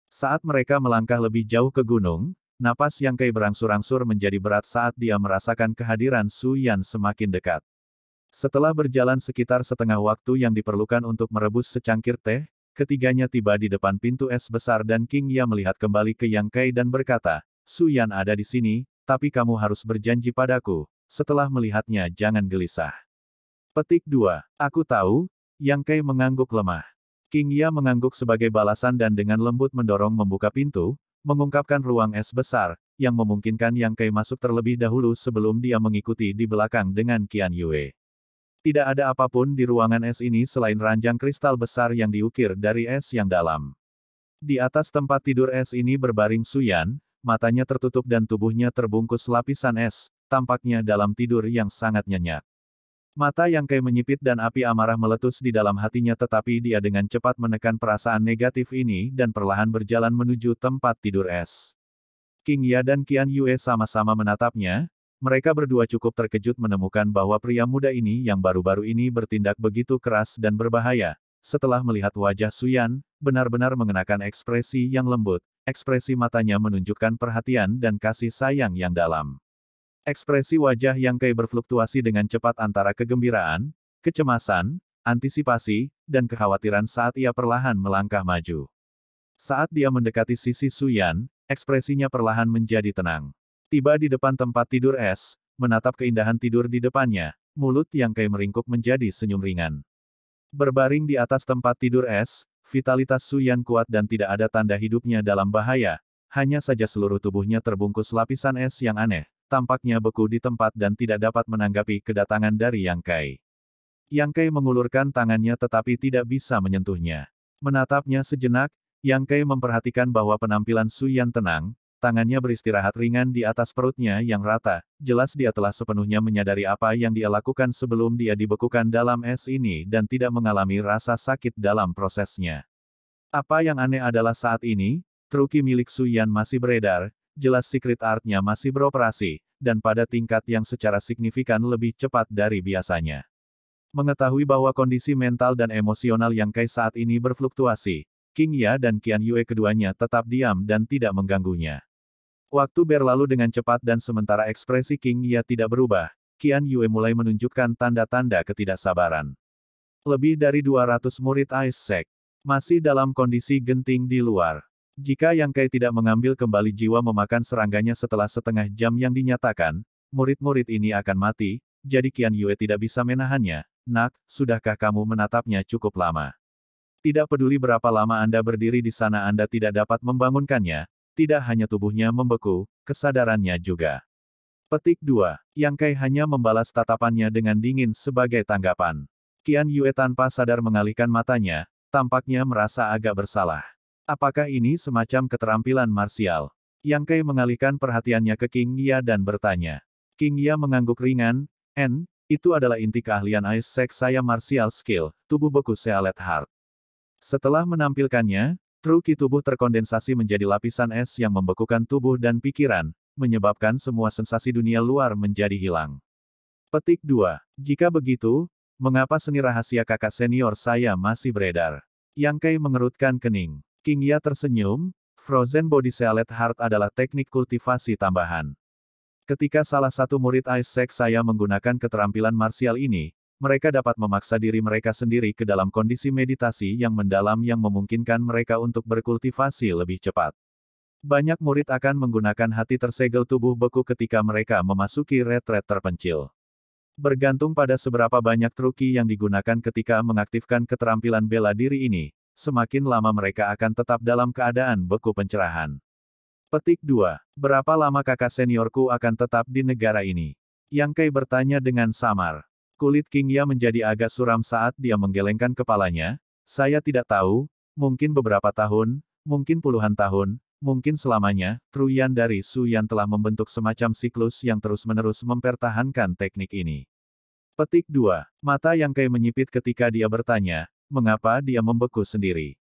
Saat mereka melangkah lebih jauh ke gunung, napas yang Kei berangsur-angsur menjadi berat saat dia merasakan kehadiran Su Yan semakin dekat. Setelah berjalan sekitar setengah waktu yang diperlukan untuk merebus secangkir teh, ketiganya tiba di depan pintu es besar dan King Ya melihat kembali ke Yang Kai dan berkata, Su Yan ada di sini, tapi kamu harus berjanji padaku, setelah melihatnya jangan gelisah. Petik 2. Aku tahu, Yang Kai mengangguk lemah. King Ya mengangguk sebagai balasan dan dengan lembut mendorong membuka pintu, mengungkapkan ruang es besar, yang memungkinkan Yang Kai masuk terlebih dahulu sebelum dia mengikuti di belakang dengan Qian Yue. Tidak ada apapun di ruangan es ini selain ranjang kristal besar yang diukir dari es yang dalam. Di atas tempat tidur es ini berbaring Suyan, matanya tertutup dan tubuhnya terbungkus lapisan es, tampaknya dalam tidur yang sangat nyenyak. Mata yang Kai menyipit dan api amarah meletus di dalam hatinya tetapi dia dengan cepat menekan perasaan negatif ini dan perlahan berjalan menuju tempat tidur es. King Ya dan Qian Yue sama-sama menatapnya, mereka berdua cukup terkejut menemukan bahwa pria muda ini yang baru-baru ini bertindak begitu keras dan berbahaya. Setelah melihat wajah Suyan, benar-benar mengenakan ekspresi yang lembut, Ekspresi matanya menunjukkan perhatian dan kasih sayang yang dalam. Ekspresi wajah yang Kei berfluktuasi dengan cepat antara kegembiraan, kecemasan, antisipasi, dan kekhawatiran saat ia perlahan melangkah maju. Saat dia mendekati sisi Suyan, ekspresinya perlahan menjadi tenang. Tiba di depan tempat tidur es, menatap keindahan tidur di depannya, mulut yang Kei meringkuk menjadi senyum ringan. Berbaring di atas tempat tidur es, Vitalitas Suyan kuat dan tidak ada tanda hidupnya dalam bahaya, hanya saja seluruh tubuhnya terbungkus lapisan es yang aneh, tampaknya beku di tempat dan tidak dapat menanggapi kedatangan dari Yang Kai. Yang Kai mengulurkan tangannya tetapi tidak bisa menyentuhnya. Menatapnya sejenak, Yang Kai memperhatikan bahwa penampilan Suyan tenang, tangannya beristirahat ringan di atas perutnya yang rata, jelas dia telah sepenuhnya menyadari apa yang dia lakukan sebelum dia dibekukan dalam es ini dan tidak mengalami rasa sakit dalam prosesnya. Apa yang aneh adalah saat ini, truki milik Suyan masih beredar, jelas secret artnya masih beroperasi, dan pada tingkat yang secara signifikan lebih cepat dari biasanya. Mengetahui bahwa kondisi mental dan emosional yang Kai saat ini berfluktuasi, King Ya dan Qian Yue keduanya tetap diam dan tidak mengganggunya. Waktu berlalu dengan cepat dan sementara ekspresi King Ya tidak berubah, Qian Yue mulai menunjukkan tanda-tanda ketidaksabaran. Lebih dari 200 murid Ice Sect masih dalam kondisi genting di luar. Jika Yang Kai tidak mengambil kembali jiwa memakan serangganya setelah setengah jam yang dinyatakan, murid-murid ini akan mati, jadi Qian Yue tidak bisa menahannya. Nak, sudahkah kamu menatapnya cukup lama? Tidak peduli berapa lama Anda berdiri di sana Anda tidak dapat membangunkannya, tidak hanya tubuhnya membeku, kesadarannya juga. Petik 2. Yang Kai hanya membalas tatapannya dengan dingin sebagai tanggapan. Qian Yue tanpa sadar mengalihkan matanya, tampaknya merasa agak bersalah. Apakah ini semacam keterampilan marsial? Yang Kai mengalihkan perhatiannya ke King Ya dan bertanya. King Ya mengangguk ringan, N, itu adalah inti keahlian Ice Sek saya martial skill, tubuh beku Sealet Heart. Setelah menampilkannya, Ruki tubuh terkondensasi menjadi lapisan es yang membekukan tubuh dan pikiran, menyebabkan semua sensasi dunia luar menjadi hilang. Petik 2. Jika begitu, mengapa seni rahasia kakak senior saya masih beredar? Yang Kei mengerutkan kening. King Ya tersenyum, Frozen Body Sealed Heart adalah teknik kultivasi tambahan. Ketika salah satu murid Isaac saya menggunakan keterampilan martial ini, mereka dapat memaksa diri mereka sendiri ke dalam kondisi meditasi yang mendalam yang memungkinkan mereka untuk berkultivasi lebih cepat. Banyak murid akan menggunakan hati tersegel tubuh beku ketika mereka memasuki retret terpencil. Bergantung pada seberapa banyak truki yang digunakan ketika mengaktifkan keterampilan bela diri ini, semakin lama mereka akan tetap dalam keadaan beku pencerahan. Petik 2. Berapa lama kakak seniorku akan tetap di negara ini? Yang Kei bertanya dengan samar. Kulit King Ya menjadi agak suram saat dia menggelengkan kepalanya, saya tidak tahu, mungkin beberapa tahun, mungkin puluhan tahun, mungkin selamanya, Truyan dari Su Yan telah membentuk semacam siklus yang terus-menerus mempertahankan teknik ini. Petik 2. Mata yang Kei menyipit ketika dia bertanya, mengapa dia membeku sendiri.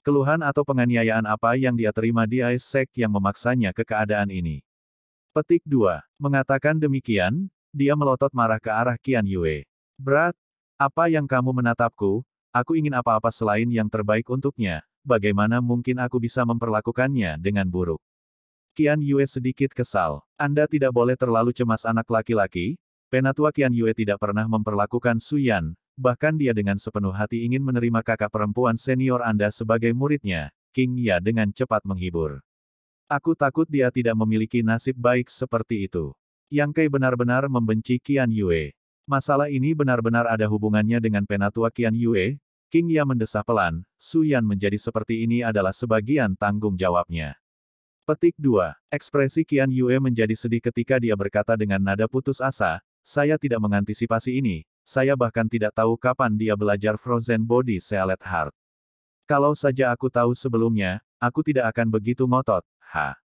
Keluhan atau penganiayaan apa yang dia terima di Aisek yang memaksanya ke keadaan ini. Petik 2. Mengatakan demikian, dia melotot marah ke arah Qian Yue. Berat, apa yang kamu menatapku? Aku ingin apa-apa selain yang terbaik untuknya. Bagaimana mungkin aku bisa memperlakukannya dengan buruk? Qian Yue sedikit kesal. Anda tidak boleh terlalu cemas anak laki-laki. Penatua Qian Yue tidak pernah memperlakukan Su Yan, bahkan dia dengan sepenuh hati ingin menerima kakak perempuan senior Anda sebagai muridnya. King Ya dengan cepat menghibur. Aku takut dia tidak memiliki nasib baik seperti itu. Yang Kei benar-benar membenci Qian Yue. Masalah ini benar-benar ada hubungannya dengan penatua Qian Yue, King Ya mendesah pelan, Su Yan menjadi seperti ini adalah sebagian tanggung jawabnya. Petik 2. Ekspresi Qian Yue menjadi sedih ketika dia berkata dengan nada putus asa, saya tidak mengantisipasi ini, saya bahkan tidak tahu kapan dia belajar Frozen Body Sealed Heart. Kalau saja aku tahu sebelumnya, aku tidak akan begitu ngotot, ha.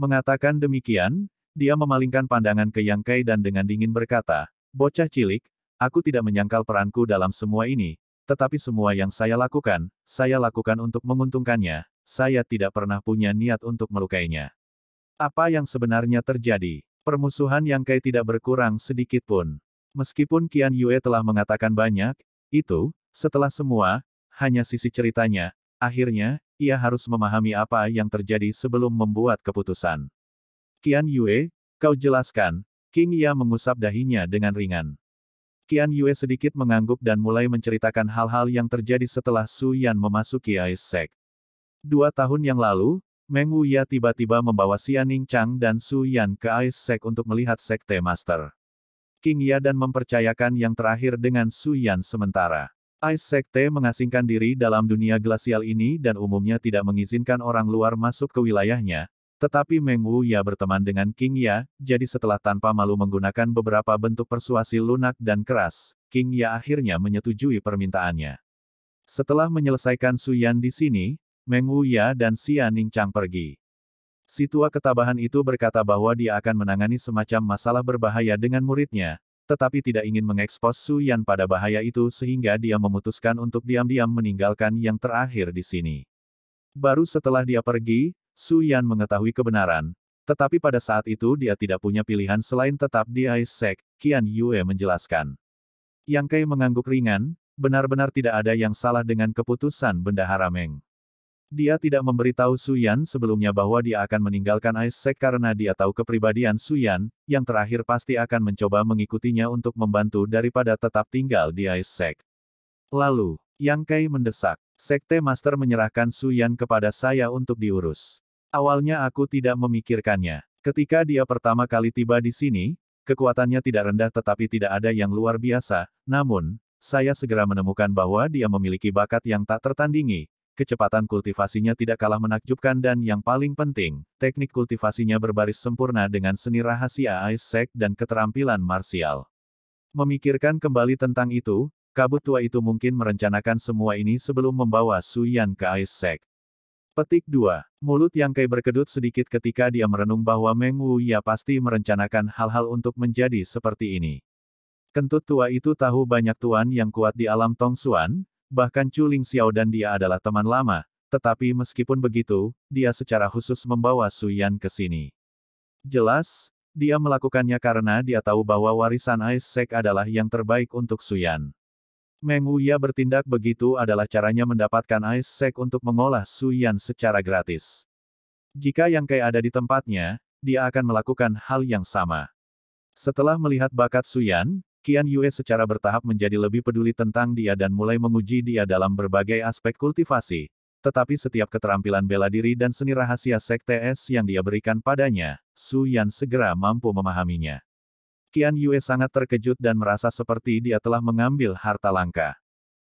Mengatakan demikian, dia memalingkan pandangan ke Yang Kai dan dengan dingin berkata, Bocah cilik, aku tidak menyangkal peranku dalam semua ini, tetapi semua yang saya lakukan, saya lakukan untuk menguntungkannya, saya tidak pernah punya niat untuk melukainya. Apa yang sebenarnya terjadi? Permusuhan Yang Kai tidak berkurang sedikit pun. Meskipun Qian Yue telah mengatakan banyak, itu, setelah semua, hanya sisi ceritanya, akhirnya, ia harus memahami apa yang terjadi sebelum membuat keputusan. Kian Yue, kau jelaskan, King Ya mengusap dahinya dengan ringan. Kian Yue sedikit mengangguk dan mulai menceritakan hal-hal yang terjadi setelah Su Yan memasuki Ice Sek. Dua tahun yang lalu, Meng Wu Ya tiba-tiba membawa Xian Ning Chang dan Su Yan ke Ice Sek untuk melihat Sekte Master. King Ya dan mempercayakan yang terakhir dengan Su Yan sementara. Ice Sekte mengasingkan diri dalam dunia glasial ini dan umumnya tidak mengizinkan orang luar masuk ke wilayahnya, tetapi Meng Ya berteman dengan King Ya, jadi setelah tanpa malu menggunakan beberapa bentuk persuasi lunak dan keras, King Ya akhirnya menyetujui permintaannya. Setelah menyelesaikan Su Yan di sini, Meng Ya dan Xia Chang pergi. Si tua ketabahan itu berkata bahwa dia akan menangani semacam masalah berbahaya dengan muridnya, tetapi tidak ingin mengekspos Su Yan pada bahaya itu sehingga dia memutuskan untuk diam-diam meninggalkan yang terakhir di sini. Baru setelah dia pergi, Su Yan mengetahui kebenaran, tetapi pada saat itu dia tidak punya pilihan selain tetap di Ice Sec, Qian Yue menjelaskan. Yang Kai mengangguk ringan, benar-benar tidak ada yang salah dengan keputusan Bendahara Meng. Dia tidak memberitahu Suyan sebelumnya bahwa dia akan meninggalkan Ice Sec karena dia tahu kepribadian Suyan, yang terakhir pasti akan mencoba mengikutinya untuk membantu daripada tetap tinggal di Ice Sec. Lalu, Yang Kai mendesak, Sekte Master menyerahkan Suyan kepada saya untuk diurus. Awalnya aku tidak memikirkannya. Ketika dia pertama kali tiba di sini, kekuatannya tidak rendah tetapi tidak ada yang luar biasa, namun, saya segera menemukan bahwa dia memiliki bakat yang tak tertandingi, kecepatan kultivasinya tidak kalah menakjubkan dan yang paling penting, teknik kultivasinya berbaris sempurna dengan seni rahasia Ice dan keterampilan marsial. Memikirkan kembali tentang itu, kabut tua itu mungkin merencanakan semua ini sebelum membawa Suyan ke Ice Petik 2. Mulut yang Kai berkedut sedikit ketika dia merenung bahwa Meng Wu Ya pasti merencanakan hal-hal untuk menjadi seperti ini. Kentut tua itu tahu banyak tuan yang kuat di alam Tong Suan, bahkan Chu Ling Xiao dan dia adalah teman lama, tetapi meskipun begitu, dia secara khusus membawa Su Yan ke sini. Jelas, dia melakukannya karena dia tahu bahwa warisan Ice Sek adalah yang terbaik untuk Su Yan. Meng Wuya bertindak begitu adalah caranya mendapatkan Ice Sek untuk mengolah Su Yan secara gratis. Jika Yang Kai ada di tempatnya, dia akan melakukan hal yang sama. Setelah melihat bakat Su Yan, Qian Yue secara bertahap menjadi lebih peduli tentang dia dan mulai menguji dia dalam berbagai aspek kultivasi. Tetapi setiap keterampilan bela diri dan seni rahasia Sekte S yang dia berikan padanya, Su Yan segera mampu memahaminya. Kian Yue sangat terkejut dan merasa seperti dia telah mengambil harta langka.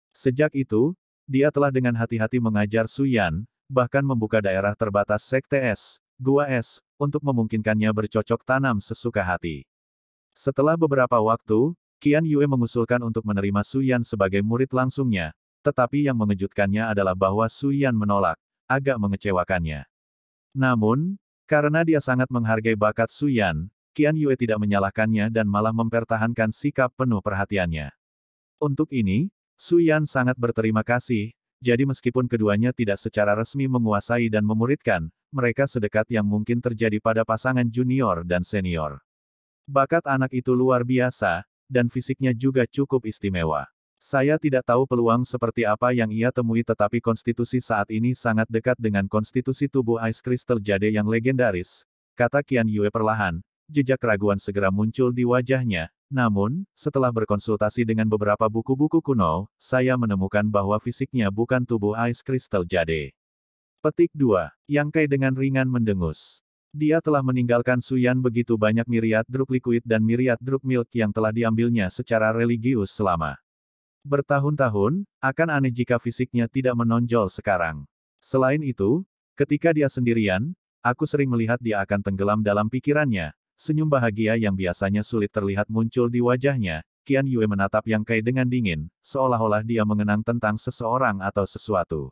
Sejak itu, dia telah dengan hati-hati mengajar Su Yan, bahkan membuka daerah terbatas sekte es, gua es, untuk memungkinkannya bercocok tanam sesuka hati. Setelah beberapa waktu, Kian Yue mengusulkan untuk menerima Su Yan sebagai murid langsungnya, tetapi yang mengejutkannya adalah bahwa Su Yan menolak, agak mengecewakannya. Namun, karena dia sangat menghargai bakat Su Yan, Kian Yue tidak menyalahkannya dan malah mempertahankan sikap penuh perhatiannya. Untuk ini, Su Yan sangat berterima kasih, jadi meskipun keduanya tidak secara resmi menguasai dan memuridkan, mereka sedekat yang mungkin terjadi pada pasangan junior dan senior. Bakat anak itu luar biasa, dan fisiknya juga cukup istimewa. Saya tidak tahu peluang seperti apa yang ia temui tetapi konstitusi saat ini sangat dekat dengan konstitusi tubuh Ice Crystal Jade yang legendaris, kata Kian Yue perlahan, jejak keraguan segera muncul di wajahnya. Namun, setelah berkonsultasi dengan beberapa buku-buku kuno, saya menemukan bahwa fisiknya bukan tubuh Ice Crystal Jade. Petik 2. Kai dengan ringan mendengus. Dia telah meninggalkan Suyan begitu banyak miriat druk liquid dan miriat druk milk yang telah diambilnya secara religius selama bertahun-tahun, akan aneh jika fisiknya tidak menonjol sekarang. Selain itu, ketika dia sendirian, aku sering melihat dia akan tenggelam dalam pikirannya, Senyum bahagia yang biasanya sulit terlihat muncul di wajahnya, Qian Yue menatap Yang Kai dengan dingin, seolah-olah dia mengenang tentang seseorang atau sesuatu.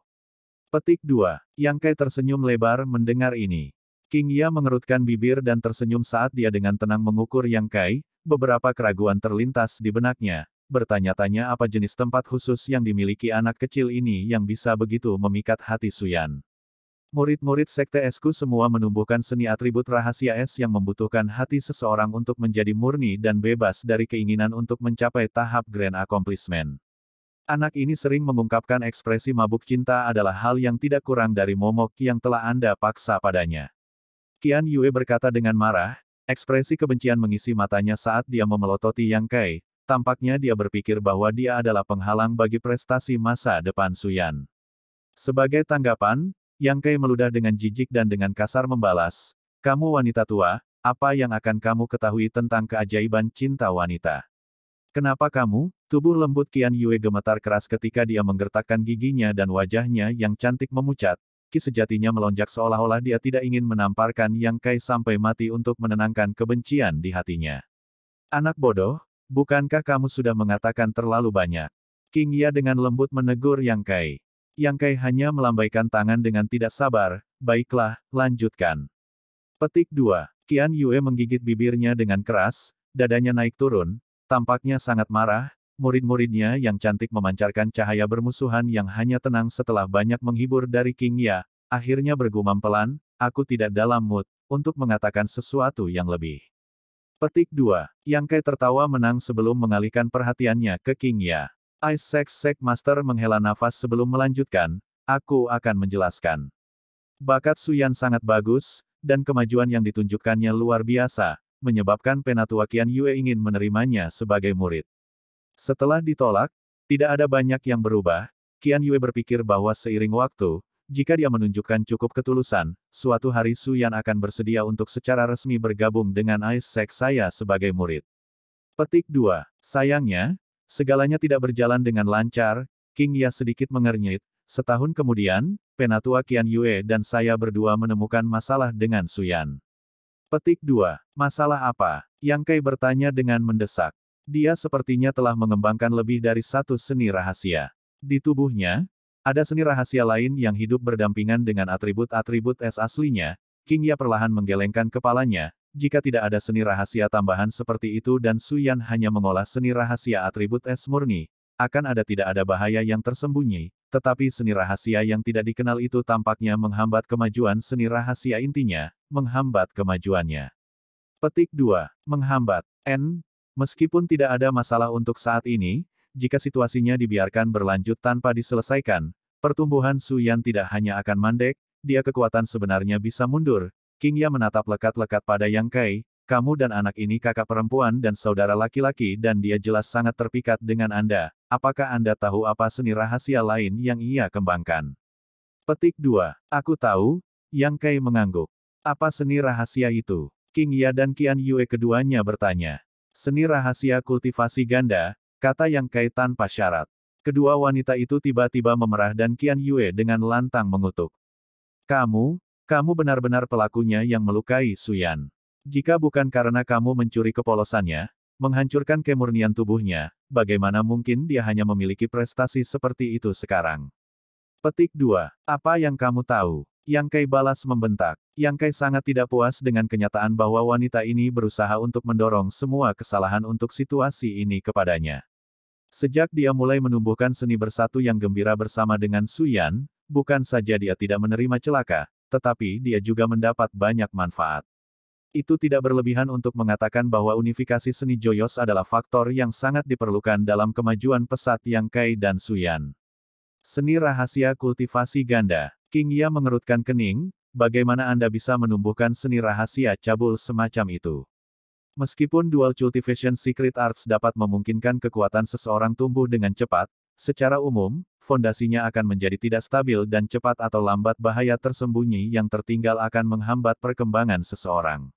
Petik 2. Yang Kai tersenyum lebar mendengar ini. King Ya mengerutkan bibir dan tersenyum saat dia dengan tenang mengukur Yang Kai, beberapa keraguan terlintas di benaknya, bertanya-tanya apa jenis tempat khusus yang dimiliki anak kecil ini yang bisa begitu memikat hati Suyan. Murid-murid Sekte Esku semua menumbuhkan seni atribut rahasia es yang membutuhkan hati seseorang untuk menjadi murni dan bebas dari keinginan untuk mencapai tahap grand accomplishment. Anak ini sering mengungkapkan ekspresi mabuk cinta adalah hal yang tidak kurang dari momok yang telah Anda paksa padanya. Kian Yue berkata dengan marah, ekspresi kebencian mengisi matanya saat dia memelototi Yang Kai, tampaknya dia berpikir bahwa dia adalah penghalang bagi prestasi masa depan Suyan. Sebagai tanggapan, yang Kei meludah dengan jijik dan dengan kasar membalas, kamu wanita tua, apa yang akan kamu ketahui tentang keajaiban cinta wanita? Kenapa kamu? Tubuh lembut Kian Yue gemetar keras ketika dia menggertakkan giginya dan wajahnya yang cantik memucat. Ki sejatinya melonjak seolah-olah dia tidak ingin menamparkan Yang Kai sampai mati untuk menenangkan kebencian di hatinya. Anak bodoh, bukankah kamu sudah mengatakan terlalu banyak? King Ya dengan lembut menegur Yang Kai. Yang Kai hanya melambaikan tangan dengan tidak sabar, baiklah, lanjutkan. Petik 2. Qian Yue menggigit bibirnya dengan keras, dadanya naik turun, tampaknya sangat marah, murid-muridnya yang cantik memancarkan cahaya bermusuhan yang hanya tenang setelah banyak menghibur dari King Ya, akhirnya bergumam pelan, aku tidak dalam mood, untuk mengatakan sesuatu yang lebih. Petik 2. Yang Kai tertawa menang sebelum mengalihkan perhatiannya ke King Ya. Ice Sex Sek Master menghela nafas sebelum melanjutkan, aku akan menjelaskan. Bakat Suyan sangat bagus, dan kemajuan yang ditunjukkannya luar biasa, menyebabkan Penatua Qian Yue ingin menerimanya sebagai murid. Setelah ditolak, tidak ada banyak yang berubah, Kian Yue berpikir bahwa seiring waktu, jika dia menunjukkan cukup ketulusan, suatu hari Suyan akan bersedia untuk secara resmi bergabung dengan Ice Sek saya sebagai murid. Petik 2. Sayangnya, Segalanya tidak berjalan dengan lancar, King Ya sedikit mengernyit. Setahun kemudian, Penatua Qian Yue dan saya berdua menemukan masalah dengan Suyan. Petik 2. Masalah apa? Yang Kai bertanya dengan mendesak. Dia sepertinya telah mengembangkan lebih dari satu seni rahasia. Di tubuhnya, ada seni rahasia lain yang hidup berdampingan dengan atribut-atribut es aslinya. King Ya perlahan menggelengkan kepalanya, jika tidak ada seni rahasia tambahan seperti itu dan Suyan hanya mengolah seni rahasia atribut es murni, akan ada tidak ada bahaya yang tersembunyi, tetapi seni rahasia yang tidak dikenal itu tampaknya menghambat kemajuan seni rahasia intinya, menghambat kemajuannya. Petik 2. Menghambat. N. Meskipun tidak ada masalah untuk saat ini, jika situasinya dibiarkan berlanjut tanpa diselesaikan, pertumbuhan Su Yan tidak hanya akan mandek, dia kekuatan sebenarnya bisa mundur, King Ya menatap lekat-lekat pada Yang Kai, kamu dan anak ini kakak perempuan dan saudara laki-laki dan dia jelas sangat terpikat dengan Anda. Apakah Anda tahu apa seni rahasia lain yang ia kembangkan? Petik 2. Aku tahu, Yang Kai mengangguk. Apa seni rahasia itu? King Ya dan Qian Yue keduanya bertanya. Seni rahasia kultivasi ganda, kata Yang Kai tanpa syarat. Kedua wanita itu tiba-tiba memerah dan Qian Yue dengan lantang mengutuk. Kamu, kamu benar-benar pelakunya yang melukai Suyan. Jika bukan karena kamu mencuri kepolosannya, menghancurkan kemurnian tubuhnya, bagaimana mungkin dia hanya memiliki prestasi seperti itu sekarang? Petik 2. Apa yang kamu tahu? Yang Kai balas membentak. Yang Kai sangat tidak puas dengan kenyataan bahwa wanita ini berusaha untuk mendorong semua kesalahan untuk situasi ini kepadanya. Sejak dia mulai menumbuhkan seni bersatu yang gembira bersama dengan Suyan, bukan saja dia tidak menerima celaka, tetapi dia juga mendapat banyak manfaat. Itu tidak berlebihan untuk mengatakan bahwa unifikasi seni Joyos adalah faktor yang sangat diperlukan dalam kemajuan pesat Yang Kai dan Suyan. Seni rahasia kultivasi ganda. King Ya mengerutkan kening, bagaimana Anda bisa menumbuhkan seni rahasia cabul semacam itu? Meskipun dual cultivation secret arts dapat memungkinkan kekuatan seseorang tumbuh dengan cepat, Secara umum, fondasinya akan menjadi tidak stabil dan cepat atau lambat bahaya tersembunyi yang tertinggal akan menghambat perkembangan seseorang.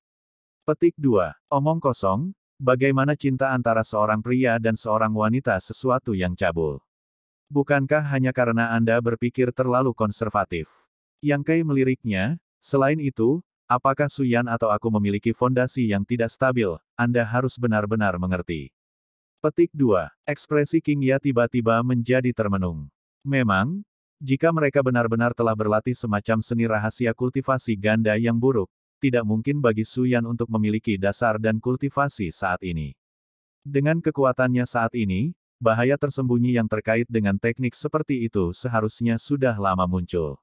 Petik 2. Omong kosong, bagaimana cinta antara seorang pria dan seorang wanita sesuatu yang cabul. Bukankah hanya karena Anda berpikir terlalu konservatif? Yang Kai meliriknya, selain itu, apakah Suyan atau aku memiliki fondasi yang tidak stabil, Anda harus benar-benar mengerti. Petik 2. Ekspresi King Ya tiba-tiba menjadi termenung. Memang, jika mereka benar-benar telah berlatih semacam seni rahasia kultivasi ganda yang buruk, tidak mungkin bagi Suyan untuk memiliki dasar dan kultivasi saat ini. Dengan kekuatannya saat ini, bahaya tersembunyi yang terkait dengan teknik seperti itu seharusnya sudah lama muncul.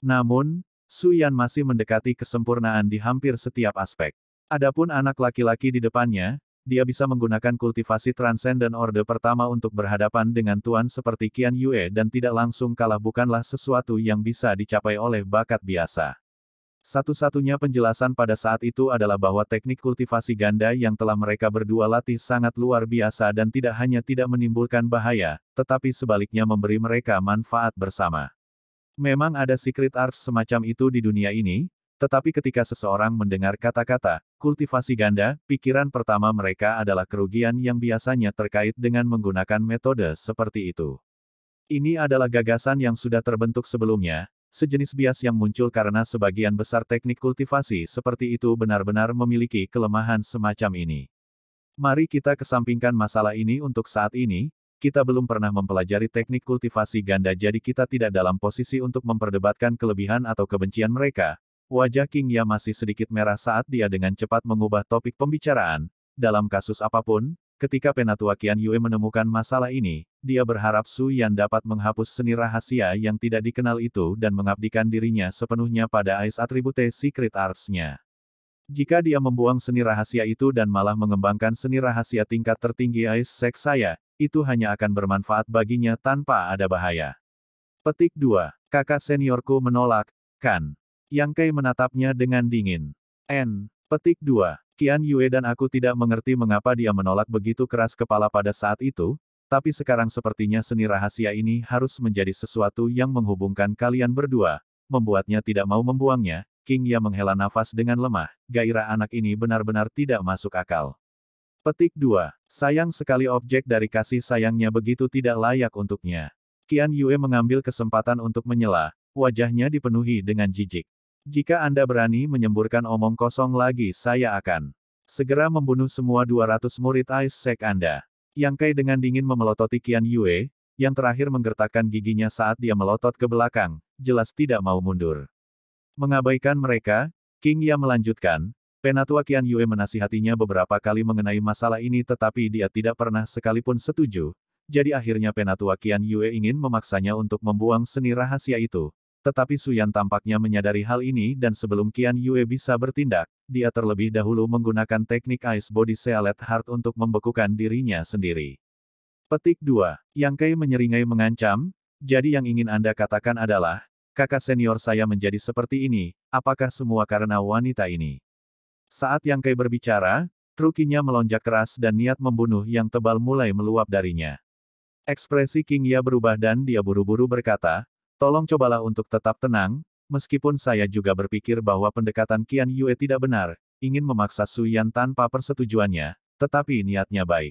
Namun, Suyan masih mendekati kesempurnaan di hampir setiap aspek. Adapun anak laki-laki di depannya, dia bisa menggunakan kultivasi Transcendent Orde pertama untuk berhadapan dengan Tuan seperti Qian Yue dan tidak langsung kalah bukanlah sesuatu yang bisa dicapai oleh bakat biasa. Satu-satunya penjelasan pada saat itu adalah bahwa teknik kultivasi ganda yang telah mereka berdua latih sangat luar biasa dan tidak hanya tidak menimbulkan bahaya, tetapi sebaliknya memberi mereka manfaat bersama. Memang ada secret arts semacam itu di dunia ini, tetapi ketika seseorang mendengar kata-kata, kultivasi ganda, pikiran pertama mereka adalah kerugian yang biasanya terkait dengan menggunakan metode seperti itu. Ini adalah gagasan yang sudah terbentuk sebelumnya, sejenis bias yang muncul karena sebagian besar teknik kultivasi seperti itu benar-benar memiliki kelemahan semacam ini. Mari kita kesampingkan masalah ini untuk saat ini, kita belum pernah mempelajari teknik kultivasi ganda jadi kita tidak dalam posisi untuk memperdebatkan kelebihan atau kebencian mereka, Wajah King Ya masih sedikit merah saat dia dengan cepat mengubah topik pembicaraan. Dalam kasus apapun, ketika Penatua Qian Yue menemukan masalah ini, dia berharap Su Yan dapat menghapus seni rahasia yang tidak dikenal itu dan mengabdikan dirinya sepenuhnya pada Ais Atribute Secret Arts-nya. Jika dia membuang seni rahasia itu dan malah mengembangkan seni rahasia tingkat tertinggi Ais sek saya, itu hanya akan bermanfaat baginya tanpa ada bahaya. Petik 2. Kakak seniorku menolak, kan? Yang Kai menatapnya dengan dingin. N. Petik 2. Qian Yue dan aku tidak mengerti mengapa dia menolak begitu keras kepala pada saat itu, tapi sekarang sepertinya seni rahasia ini harus menjadi sesuatu yang menghubungkan kalian berdua, membuatnya tidak mau membuangnya, King Ya menghela nafas dengan lemah, gairah anak ini benar-benar tidak masuk akal. Petik 2. Sayang sekali objek dari kasih sayangnya begitu tidak layak untuknya. Kian Yue mengambil kesempatan untuk menyela, wajahnya dipenuhi dengan jijik. Jika Anda berani menyemburkan omong kosong lagi saya akan segera membunuh semua 200 murid Ice Sek Anda. Yang Kai dengan dingin memelototi Kian Yue, yang terakhir menggertakkan giginya saat dia melotot ke belakang, jelas tidak mau mundur. Mengabaikan mereka, King Ya melanjutkan, Penatua Kian Yue menasihatinya beberapa kali mengenai masalah ini tetapi dia tidak pernah sekalipun setuju, jadi akhirnya Penatua Kian Yue ingin memaksanya untuk membuang seni rahasia itu, tetapi Suyan tampaknya menyadari hal ini dan sebelum kian Yue bisa bertindak, dia terlebih dahulu menggunakan teknik Ice Body Sealet Heart untuk membekukan dirinya sendiri. Petik 2. Yang Kai menyeringai mengancam, jadi yang ingin Anda katakan adalah, kakak senior saya menjadi seperti ini, apakah semua karena wanita ini? Saat Yang Kai berbicara, Trukinya melonjak keras dan niat membunuh yang tebal mulai meluap darinya. Ekspresi King Ya berubah dan dia buru-buru berkata, Tolong cobalah untuk tetap tenang, meskipun saya juga berpikir bahwa pendekatan Qian Yue tidak benar, ingin memaksa Su Yan tanpa persetujuannya, tetapi niatnya baik.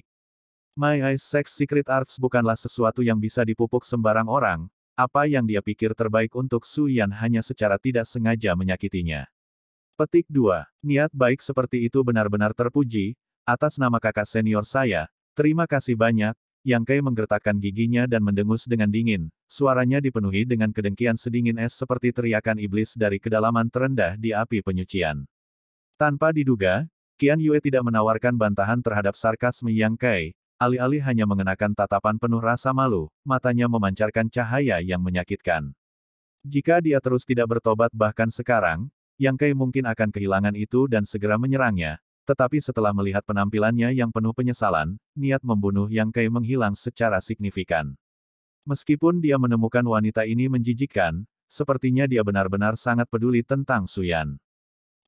My Eyes Sex Secret Arts bukanlah sesuatu yang bisa dipupuk sembarang orang, apa yang dia pikir terbaik untuk Su Yan hanya secara tidak sengaja menyakitinya. Petik 2. Niat baik seperti itu benar-benar terpuji, atas nama kakak senior saya, terima kasih banyak, Yang Kai menggertakkan giginya dan mendengus dengan dingin, suaranya dipenuhi dengan kedengkian sedingin es seperti teriakan iblis dari kedalaman terendah di api penyucian. Tanpa diduga, Qian Yue tidak menawarkan bantahan terhadap sarkasme Yang Kai, alih-alih hanya mengenakan tatapan penuh rasa malu, matanya memancarkan cahaya yang menyakitkan. Jika dia terus tidak bertobat bahkan sekarang, Yang Kai mungkin akan kehilangan itu dan segera menyerangnya, tetapi setelah melihat penampilannya yang penuh penyesalan, niat membunuh Yang Kai menghilang secara signifikan. Meskipun dia menemukan wanita ini menjijikkan, sepertinya dia benar-benar sangat peduli tentang Suyan.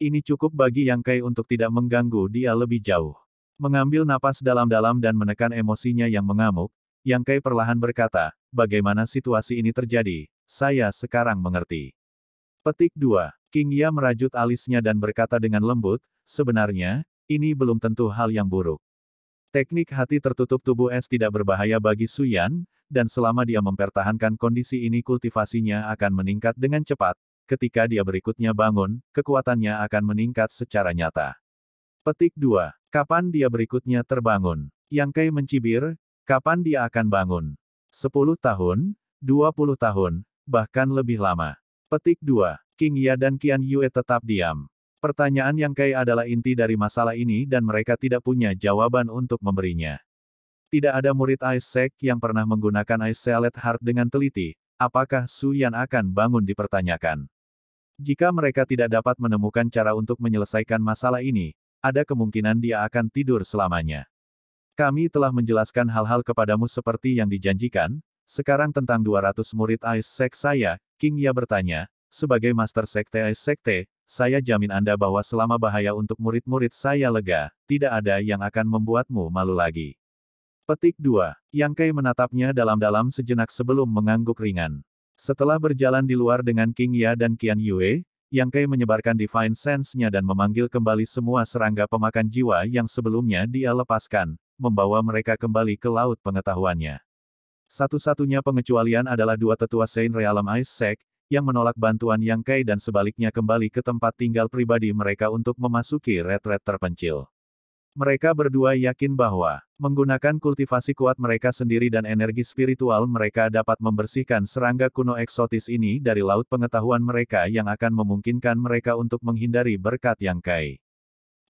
Ini cukup bagi Yang Kai untuk tidak mengganggu dia lebih jauh. Mengambil napas dalam-dalam dan menekan emosinya yang mengamuk, Yang Kai perlahan berkata, bagaimana situasi ini terjadi, saya sekarang mengerti. Petik 2. King Ya merajut alisnya dan berkata dengan lembut, sebenarnya, ini belum tentu hal yang buruk. Teknik hati tertutup tubuh es tidak berbahaya bagi Suyan, dan selama dia mempertahankan kondisi ini kultivasinya akan meningkat dengan cepat. Ketika dia berikutnya bangun, kekuatannya akan meningkat secara nyata. Petik 2. Kapan dia berikutnya terbangun? Yang Kei mencibir, kapan dia akan bangun? 10 tahun, 20 tahun, bahkan lebih lama. Petik 2. King Ya dan Qian Yue tetap diam. Pertanyaan yang Kei adalah inti dari masalah ini dan mereka tidak punya jawaban untuk memberinya. Tidak ada murid Isaac yang pernah menggunakan Iselet Heart dengan teliti, apakah Su Yan akan bangun dipertanyakan. Jika mereka tidak dapat menemukan cara untuk menyelesaikan masalah ini, ada kemungkinan dia akan tidur selamanya. Kami telah menjelaskan hal-hal kepadamu seperti yang dijanjikan, sekarang tentang 200 murid Ice Sect saya, King Ya bertanya, sebagai Master Sekte Ice Sekte, saya jamin Anda bahwa selama bahaya untuk murid-murid saya lega, tidak ada yang akan membuatmu malu lagi. Petik 2. Kai menatapnya dalam-dalam sejenak sebelum mengangguk ringan. Setelah berjalan di luar dengan King Ya dan Qian Yue, Yang Kai menyebarkan Divine Sense-nya dan memanggil kembali semua serangga pemakan jiwa yang sebelumnya dia lepaskan, membawa mereka kembali ke laut pengetahuannya. Satu-satunya pengecualian adalah dua tetua Saint Realm Ice Sek, yang menolak bantuan Yang Kai dan sebaliknya kembali ke tempat tinggal pribadi mereka untuk memasuki retret terpencil. Mereka berdua yakin bahwa menggunakan kultivasi kuat mereka sendiri dan energi spiritual mereka dapat membersihkan serangga kuno eksotis ini dari laut pengetahuan mereka yang akan memungkinkan mereka untuk menghindari berkat yang kai.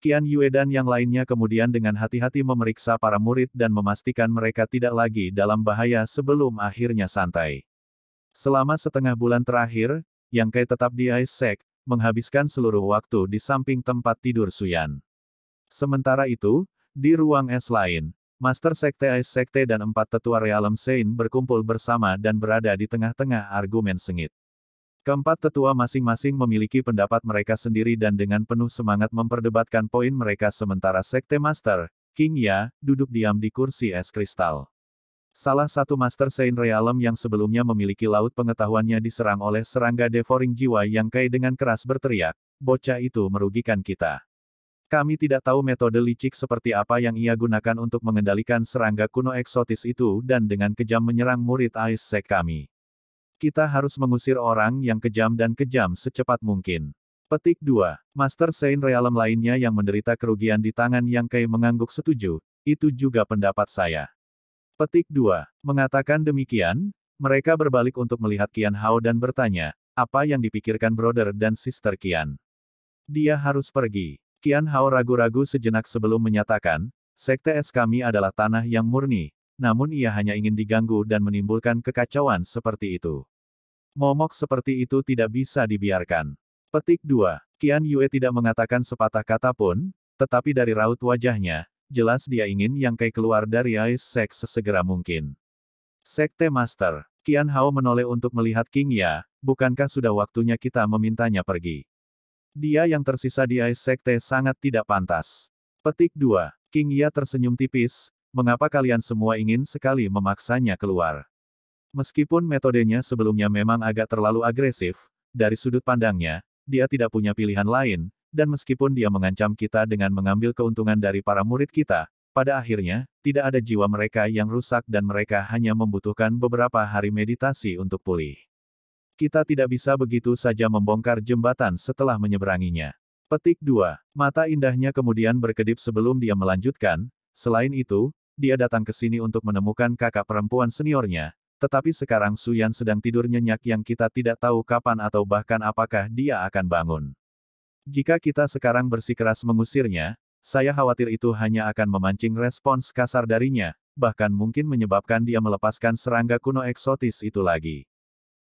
Kian Yue dan yang lainnya kemudian dengan hati-hati memeriksa para murid dan memastikan mereka tidak lagi dalam bahaya sebelum akhirnya santai. Selama setengah bulan terakhir, Yang Kai tetap di Ice menghabiskan seluruh waktu di samping tempat tidur Suyan. Sementara itu, di ruang es lain, Master Sekte Ice Sekte dan empat tetua Realem Sein berkumpul bersama dan berada di tengah-tengah argumen sengit. Keempat tetua masing-masing memiliki pendapat mereka sendiri dan dengan penuh semangat memperdebatkan poin mereka sementara Sekte Master, King Ya, duduk diam di kursi es kristal. Salah satu Master Sein Realem yang sebelumnya memiliki laut pengetahuannya diserang oleh serangga devouring jiwa yang kai dengan keras berteriak, bocah itu merugikan kita. Kami tidak tahu metode licik seperti apa yang ia gunakan untuk mengendalikan serangga kuno eksotis itu dan dengan kejam menyerang murid Aissek Sek kami. Kita harus mengusir orang yang kejam dan kejam secepat mungkin. Petik 2. Master Sein Realem lainnya yang menderita kerugian di tangan Yang Kei mengangguk setuju, itu juga pendapat saya. Petik 2. Mengatakan demikian, mereka berbalik untuk melihat Kian Hao dan bertanya, apa yang dipikirkan brother dan sister Kian? Dia harus pergi. Kian Hao ragu-ragu sejenak sebelum menyatakan, sekte es kami adalah tanah yang murni, namun ia hanya ingin diganggu dan menimbulkan kekacauan seperti itu. Momok seperti itu tidak bisa dibiarkan. Petik 2. Kian Yue tidak mengatakan sepatah kata pun, tetapi dari raut wajahnya, jelas dia ingin Yang Kai keluar dari Ais Sek sesegera mungkin. Sekte Master, Kian Hao menoleh untuk melihat King Ya, bukankah sudah waktunya kita memintanya pergi? Dia yang tersisa di Ais Sekte sangat tidak pantas. Petik 2. King Ya tersenyum tipis, mengapa kalian semua ingin sekali memaksanya keluar? Meskipun metodenya sebelumnya memang agak terlalu agresif, dari sudut pandangnya, dia tidak punya pilihan lain, dan meskipun dia mengancam kita dengan mengambil keuntungan dari para murid kita, pada akhirnya, tidak ada jiwa mereka yang rusak dan mereka hanya membutuhkan beberapa hari meditasi untuk pulih. Kita tidak bisa begitu saja membongkar jembatan setelah menyeberanginya. Petik 2. Mata indahnya kemudian berkedip sebelum dia melanjutkan, selain itu, dia datang ke sini untuk menemukan kakak perempuan seniornya, tetapi sekarang Suyan sedang tidur nyenyak yang kita tidak tahu kapan atau bahkan apakah dia akan bangun. Jika kita sekarang bersikeras mengusirnya, saya khawatir itu hanya akan memancing respons kasar darinya, bahkan mungkin menyebabkan dia melepaskan serangga kuno eksotis itu lagi.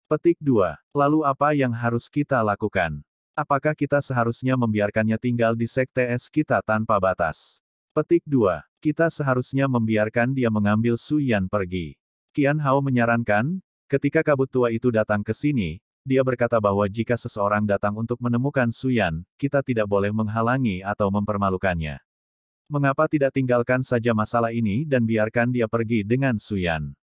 Petik 2. Lalu apa yang harus kita lakukan? Apakah kita seharusnya membiarkannya tinggal di sekte es kita tanpa batas? Petik 2. Kita seharusnya membiarkan dia mengambil Suyan pergi. Qian Hao menyarankan, ketika kabut tua itu datang ke sini, dia berkata bahwa jika seseorang datang untuk menemukan Suyan, kita tidak boleh menghalangi atau mempermalukannya. Mengapa tidak tinggalkan saja masalah ini dan biarkan dia pergi dengan Suyan?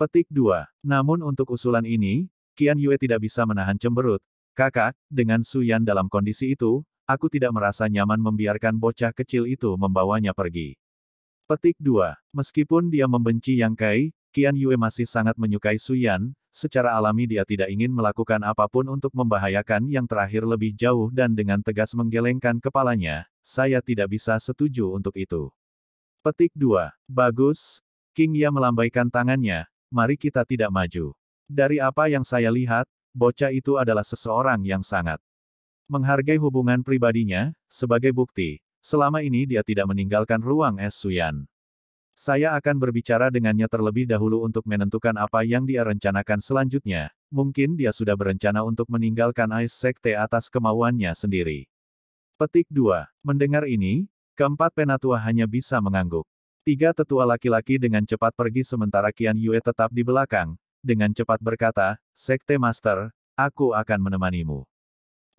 Petik 2. Namun untuk usulan ini, Qian Yue tidak bisa menahan cemberut. Kakak, dengan Su Yan dalam kondisi itu, aku tidak merasa nyaman membiarkan bocah kecil itu membawanya pergi. Petik 2. Meskipun dia membenci Yang Kai, Qian Yue masih sangat menyukai Su Yan. secara alami dia tidak ingin melakukan apapun untuk membahayakan yang terakhir lebih jauh dan dengan tegas menggelengkan kepalanya, saya tidak bisa setuju untuk itu. Petik 2. Bagus. King Ya melambaikan tangannya, mari kita tidak maju. Dari apa yang saya lihat, bocah itu adalah seseorang yang sangat menghargai hubungan pribadinya, sebagai bukti, selama ini dia tidak meninggalkan ruang es Suyan. Saya akan berbicara dengannya terlebih dahulu untuk menentukan apa yang dia rencanakan selanjutnya. Mungkin dia sudah berencana untuk meninggalkan Ais Sekte atas kemauannya sendiri. Petik 2. Mendengar ini, keempat penatua hanya bisa mengangguk. Tiga tetua laki-laki dengan cepat pergi sementara Kian Yue tetap di belakang, dengan cepat berkata, Sekte Master, aku akan menemanimu.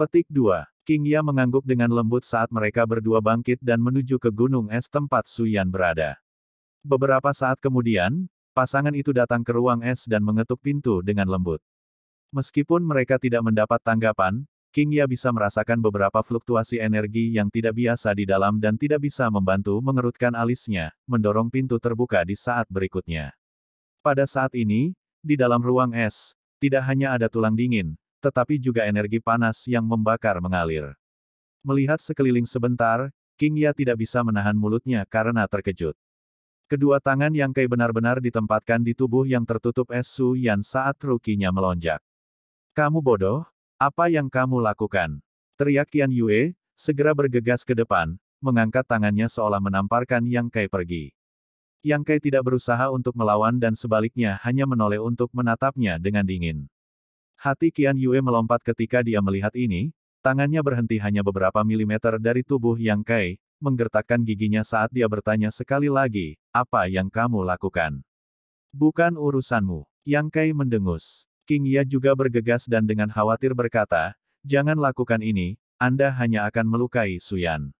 Petik 2. King Ya mengangguk dengan lembut saat mereka berdua bangkit dan menuju ke gunung es tempat Suyan berada. Beberapa saat kemudian, pasangan itu datang ke ruang es dan mengetuk pintu dengan lembut. Meskipun mereka tidak mendapat tanggapan, King Ya bisa merasakan beberapa fluktuasi energi yang tidak biasa di dalam dan tidak bisa membantu mengerutkan alisnya, mendorong pintu terbuka di saat berikutnya. Pada saat ini, di dalam ruang es, tidak hanya ada tulang dingin, tetapi juga energi panas yang membakar mengalir. Melihat sekeliling sebentar, King Ya tidak bisa menahan mulutnya karena terkejut. Kedua tangan yang Kei benar-benar ditempatkan di tubuh yang tertutup es Su Yan saat rukinya melonjak. Kamu bodoh, apa yang kamu lakukan? Teriak Qian Yue, segera bergegas ke depan, mengangkat tangannya seolah menamparkan Yang Kai pergi. Yang Kai tidak berusaha untuk melawan dan sebaliknya hanya menoleh untuk menatapnya dengan dingin. Hati Qian Yue melompat ketika dia melihat ini, tangannya berhenti hanya beberapa milimeter dari tubuh Yang Kai, menggertakkan giginya saat dia bertanya sekali lagi, apa yang kamu lakukan? Bukan urusanmu. Yang Kai mendengus. King Ya juga bergegas dan dengan khawatir berkata, jangan lakukan ini, Anda hanya akan melukai Suyan.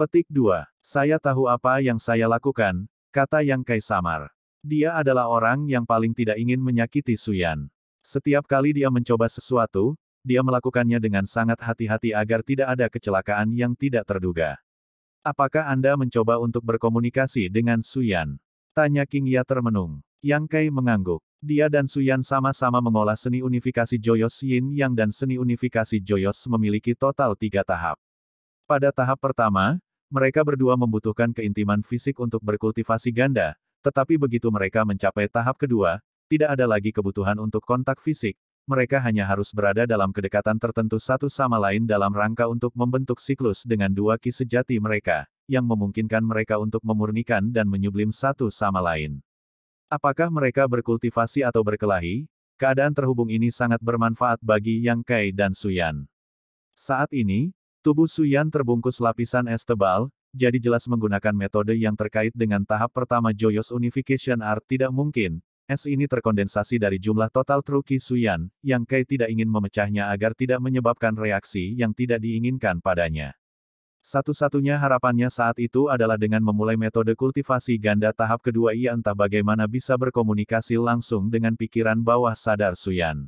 Petik 2. Saya tahu apa yang saya lakukan, kata Yang Kai Samar. Dia adalah orang yang paling tidak ingin menyakiti Suyan. Setiap kali dia mencoba sesuatu, dia melakukannya dengan sangat hati-hati agar tidak ada kecelakaan yang tidak terduga. Apakah Anda mencoba untuk berkomunikasi dengan Suyan? Tanya King Ya termenung. Yang Kai mengangguk. Dia dan Suyan sama-sama mengolah seni unifikasi Joyos Yin Yang dan seni unifikasi Joyos memiliki total tiga tahap. Pada tahap pertama, mereka berdua membutuhkan keintiman fisik untuk berkultivasi ganda, tetapi begitu mereka mencapai tahap kedua, tidak ada lagi kebutuhan untuk kontak fisik, mereka hanya harus berada dalam kedekatan tertentu satu sama lain dalam rangka untuk membentuk siklus dengan dua ki sejati mereka, yang memungkinkan mereka untuk memurnikan dan menyublim satu sama lain. Apakah mereka berkultivasi atau berkelahi? Keadaan terhubung ini sangat bermanfaat bagi Yang Kai dan Suyan. Saat ini, tubuh Suyan terbungkus lapisan es tebal, jadi jelas menggunakan metode yang terkait dengan tahap pertama Joyous Unification Art tidak mungkin. Es ini terkondensasi dari jumlah total truki Suyan, Yang Kai tidak ingin memecahnya agar tidak menyebabkan reaksi yang tidak diinginkan padanya. Satu-satunya harapannya saat itu adalah dengan memulai metode kultivasi ganda tahap kedua ia entah bagaimana bisa berkomunikasi langsung dengan pikiran bawah sadar Suyan.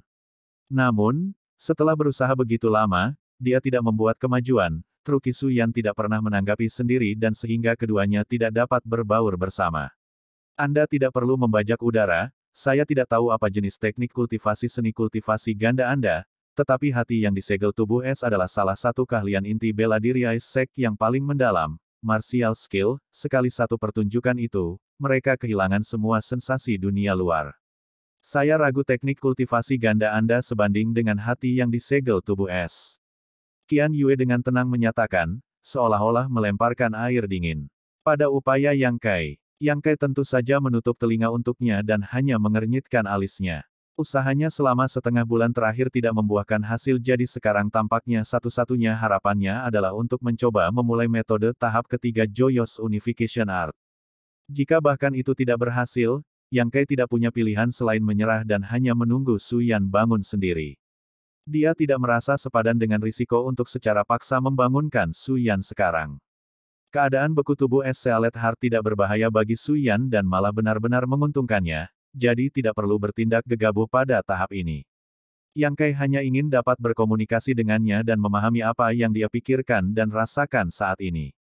Namun, setelah berusaha begitu lama, dia tidak membuat kemajuan, Truki Suyan tidak pernah menanggapi sendiri dan sehingga keduanya tidak dapat berbaur bersama. Anda tidak perlu membajak udara, saya tidak tahu apa jenis teknik kultivasi seni kultivasi ganda Anda, tetapi hati yang disegel tubuh es adalah salah satu keahlian inti bela diri Ice Sek yang paling mendalam, martial skill, sekali satu pertunjukan itu, mereka kehilangan semua sensasi dunia luar. Saya ragu teknik kultivasi ganda Anda sebanding dengan hati yang disegel tubuh es. Qian Yue dengan tenang menyatakan, seolah-olah melemparkan air dingin. Pada upaya Yang Kai, Yang Kai tentu saja menutup telinga untuknya dan hanya mengernyitkan alisnya. Usahanya selama setengah bulan terakhir tidak membuahkan hasil jadi sekarang tampaknya satu-satunya harapannya adalah untuk mencoba memulai metode tahap ketiga Joyous Unification Art. Jika bahkan itu tidak berhasil, Yang Kai tidak punya pilihan selain menyerah dan hanya menunggu Su Yan bangun sendiri. Dia tidak merasa sepadan dengan risiko untuk secara paksa membangunkan Su Yan sekarang. Keadaan beku tubuh Es Sealet Heart tidak berbahaya bagi Su Yan dan malah benar-benar menguntungkannya, jadi tidak perlu bertindak gegabah pada tahap ini. Yang Kai hanya ingin dapat berkomunikasi dengannya dan memahami apa yang dia pikirkan dan rasakan saat ini.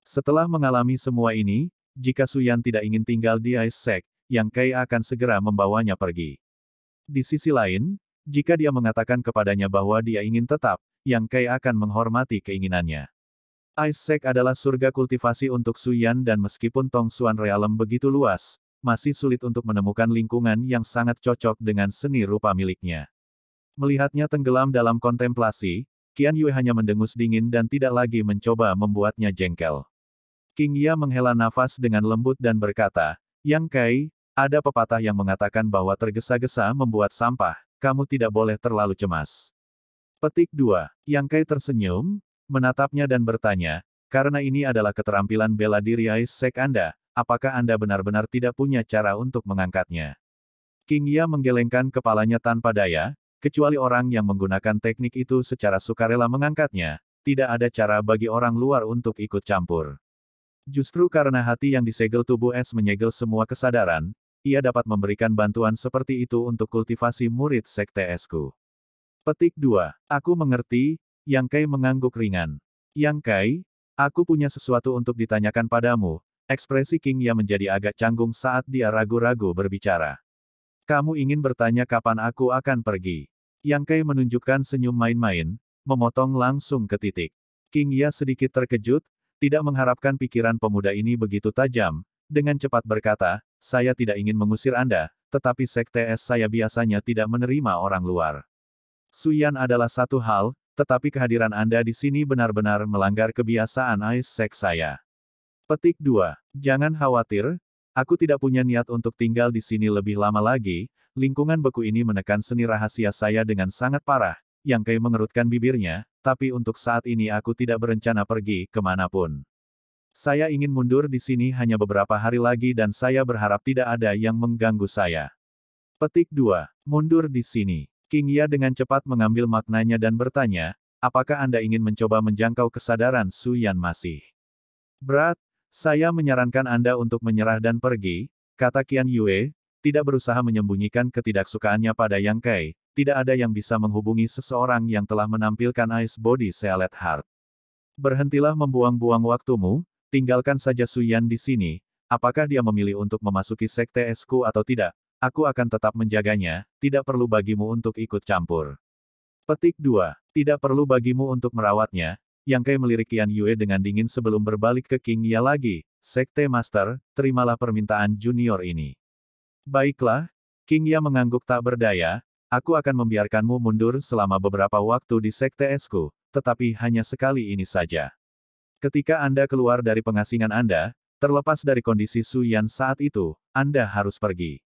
Setelah mengalami semua ini, jika Suyan tidak ingin tinggal di Ice Sec, Yang Kai akan segera membawanya pergi. Di sisi lain, jika dia mengatakan kepadanya bahwa dia ingin tetap, Yang Kai akan menghormati keinginannya. Ice Sec adalah surga kultivasi untuk Suyan dan meskipun Tong Suan realem begitu luas, masih sulit untuk menemukan lingkungan yang sangat cocok dengan seni rupa miliknya. Melihatnya tenggelam dalam kontemplasi, Qian Yue hanya mendengus dingin dan tidak lagi mencoba membuatnya jengkel. King Ya menghela nafas dengan lembut dan berkata, Yang Kai, ada pepatah yang mengatakan bahwa tergesa-gesa membuat sampah, kamu tidak boleh terlalu cemas. Petik 2. Yang Kai tersenyum, menatapnya dan bertanya, karena ini adalah keterampilan bela diri aisek Anda, apakah Anda benar-benar tidak punya cara untuk mengangkatnya? King Ya menggelengkan kepalanya tanpa daya, kecuali orang yang menggunakan teknik itu secara sukarela mengangkatnya, tidak ada cara bagi orang luar untuk ikut campur. Justru karena hati yang disegel tubuh es menyegel semua kesadaran, ia dapat memberikan bantuan seperti itu untuk kultivasi murid sekte esku. Petik 2. Aku mengerti, Yang Kai mengangguk ringan. Yang Kai, aku punya sesuatu untuk ditanyakan padamu, Ekspresi King Ya menjadi agak canggung saat dia ragu-ragu berbicara. Kamu ingin bertanya kapan aku akan pergi? Yang Kai menunjukkan senyum main-main, memotong langsung ke titik. King Ya sedikit terkejut, tidak mengharapkan pikiran pemuda ini begitu tajam, dengan cepat berkata, saya tidak ingin mengusir Anda, tetapi sekte es saya biasanya tidak menerima orang luar. Suyan adalah satu hal, tetapi kehadiran Anda di sini benar-benar melanggar kebiasaan ais sek saya. Petik 2. Jangan khawatir, aku tidak punya niat untuk tinggal di sini lebih lama lagi, lingkungan beku ini menekan seni rahasia saya dengan sangat parah, yang Kai mengerutkan bibirnya, tapi untuk saat ini aku tidak berencana pergi kemanapun. Saya ingin mundur di sini hanya beberapa hari lagi dan saya berharap tidak ada yang mengganggu saya. Petik 2. Mundur di sini. King Ya dengan cepat mengambil maknanya dan bertanya, apakah Anda ingin mencoba menjangkau kesadaran Su Yan masih? Berat, saya menyarankan Anda untuk menyerah dan pergi, kata Qian Yue, tidak berusaha menyembunyikan ketidaksukaannya pada Yang Kai, tidak ada yang bisa menghubungi seseorang yang telah menampilkan Ice Body Sealet Heart. Berhentilah membuang-buang waktumu, tinggalkan saja Suyan di sini, apakah dia memilih untuk memasuki sekte esku atau tidak, aku akan tetap menjaganya, tidak perlu bagimu untuk ikut campur. Petik 2. Tidak perlu bagimu untuk merawatnya, yang Kai melirik Qian Yue dengan dingin sebelum berbalik ke King Ya lagi, Sekte Master, terimalah permintaan junior ini. Baiklah, King Ya mengangguk tak berdaya, aku akan membiarkanmu mundur selama beberapa waktu di Sekte Esku, tetapi hanya sekali ini saja. Ketika Anda keluar dari pengasingan Anda, terlepas dari kondisi Suyan saat itu, Anda harus pergi.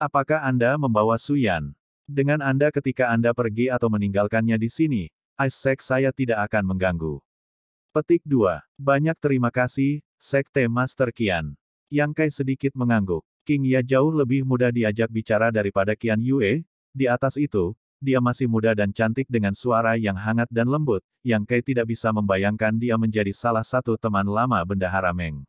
Apakah Anda membawa Suyan? Dengan Anda ketika Anda pergi atau meninggalkannya di sini, Isaac saya tidak akan mengganggu. Petik 2. Banyak terima kasih, Sekte Master Kian. Yang Kai sedikit mengangguk. King Ya jauh lebih mudah diajak bicara daripada Kian Yue, di atas itu, dia masih muda dan cantik dengan suara yang hangat dan lembut, yang Kai tidak bisa membayangkan dia menjadi salah satu teman lama bendahara Meng.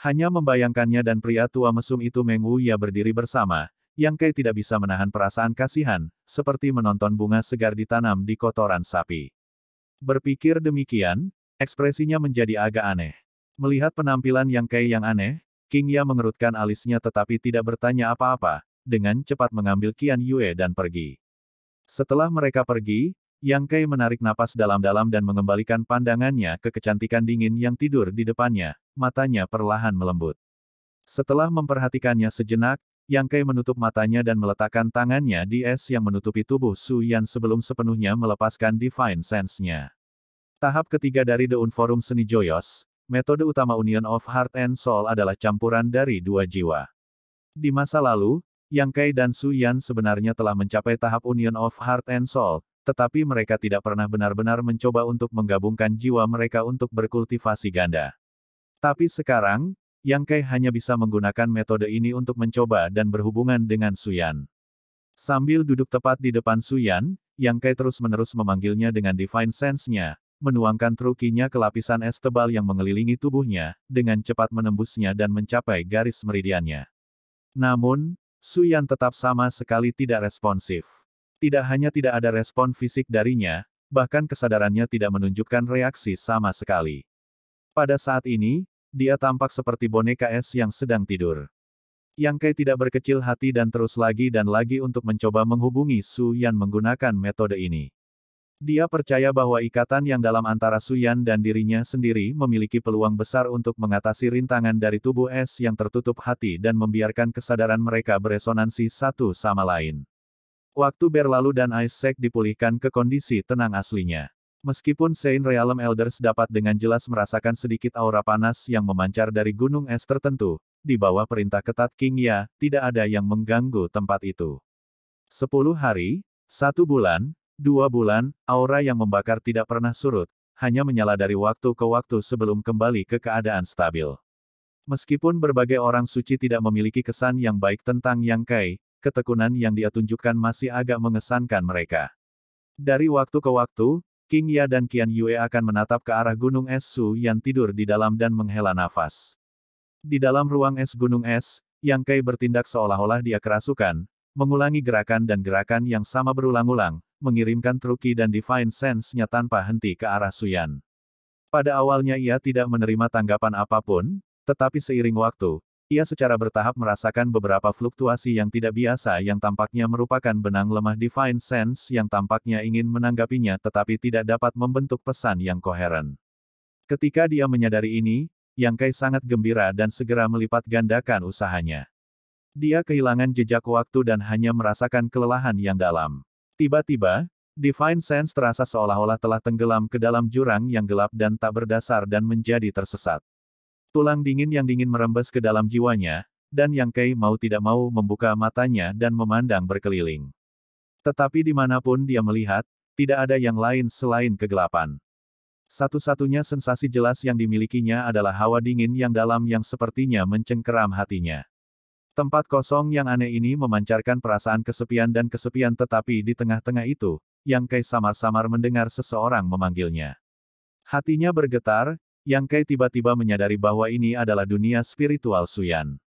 Hanya membayangkannya dan pria tua mesum itu Meng Wu ya berdiri bersama, yang Kei tidak bisa menahan perasaan kasihan, seperti menonton bunga segar ditanam di kotoran sapi. Berpikir demikian, ekspresinya menjadi agak aneh. Melihat penampilan Yang Kai yang aneh, King Ya mengerutkan alisnya tetapi tidak bertanya apa-apa, dengan cepat mengambil Kian Yue dan pergi. Setelah mereka pergi, Yang Kai menarik napas dalam-dalam dan mengembalikan pandangannya ke kecantikan dingin yang tidur di depannya, matanya perlahan melembut. Setelah memperhatikannya sejenak, yang Kai menutup matanya dan meletakkan tangannya di es yang menutupi tubuh Su Yan sebelum sepenuhnya melepaskan Divine Sense-nya. Tahap ketiga dari The Unforum Seni Joyos, metode utama Union of Heart and Soul adalah campuran dari dua jiwa. Di masa lalu, Yang Kai dan Su Yan sebenarnya telah mencapai tahap Union of Heart and Soul, tetapi mereka tidak pernah benar-benar mencoba untuk menggabungkan jiwa mereka untuk berkultivasi ganda. Tapi sekarang, yang Kai hanya bisa menggunakan metode ini untuk mencoba dan berhubungan dengan Suyan. Sambil duduk tepat di depan Suyan, Yang Kai terus-menerus memanggilnya dengan divine sense-nya, menuangkan trukinya ke lapisan es tebal yang mengelilingi tubuhnya, dengan cepat menembusnya dan mencapai garis meridiannya. Namun, Suyan tetap sama sekali tidak responsif. Tidak hanya tidak ada respon fisik darinya, bahkan kesadarannya tidak menunjukkan reaksi sama sekali. Pada saat ini, dia tampak seperti boneka es yang sedang tidur. Yang Kai tidak berkecil hati dan terus lagi dan lagi untuk mencoba menghubungi Su Yan menggunakan metode ini. Dia percaya bahwa ikatan yang dalam antara Su Yan dan dirinya sendiri memiliki peluang besar untuk mengatasi rintangan dari tubuh es yang tertutup hati dan membiarkan kesadaran mereka beresonansi satu sama lain. Waktu berlalu dan Isaac dipulihkan ke kondisi tenang aslinya. Meskipun Sein Realm Elders dapat dengan jelas merasakan sedikit aura panas yang memancar dari gunung es tertentu, di bawah perintah ketat King Ya, tidak ada yang mengganggu tempat itu. Sepuluh hari, satu bulan, dua bulan, aura yang membakar tidak pernah surut, hanya menyala dari waktu ke waktu sebelum kembali ke keadaan stabil. Meskipun berbagai orang suci tidak memiliki kesan yang baik tentang Yang Kai, ketekunan yang dia tunjukkan masih agak mengesankan mereka. Dari waktu ke waktu, King Ya dan Qian Yue akan menatap ke arah gunung es Su yang tidur di dalam dan menghela nafas. Di dalam ruang es gunung es, Yang Kai bertindak seolah-olah dia kerasukan, mengulangi gerakan dan gerakan yang sama berulang-ulang, mengirimkan truki dan divine sense-nya tanpa henti ke arah Su Yan. Pada awalnya ia tidak menerima tanggapan apapun, tetapi seiring waktu, ia secara bertahap merasakan beberapa fluktuasi yang tidak biasa yang tampaknya merupakan benang lemah Divine Sense yang tampaknya ingin menanggapinya tetapi tidak dapat membentuk pesan yang koheren. Ketika dia menyadari ini, Yang Kai sangat gembira dan segera melipat gandakan usahanya. Dia kehilangan jejak waktu dan hanya merasakan kelelahan yang dalam. Tiba-tiba, Divine Sense terasa seolah-olah telah tenggelam ke dalam jurang yang gelap dan tak berdasar dan menjadi tersesat. Tulang dingin yang dingin merembes ke dalam jiwanya, dan Yang Kei mau tidak mau membuka matanya dan memandang berkeliling. Tetapi dimanapun dia melihat, tidak ada yang lain selain kegelapan. Satu-satunya sensasi jelas yang dimilikinya adalah hawa dingin yang dalam yang sepertinya mencengkeram hatinya. Tempat kosong yang aneh ini memancarkan perasaan kesepian dan kesepian tetapi di tengah-tengah itu, Yang Kei samar-samar mendengar seseorang memanggilnya. Hatinya bergetar, yang Kai tiba-tiba menyadari bahwa ini adalah dunia spiritual Su Yan.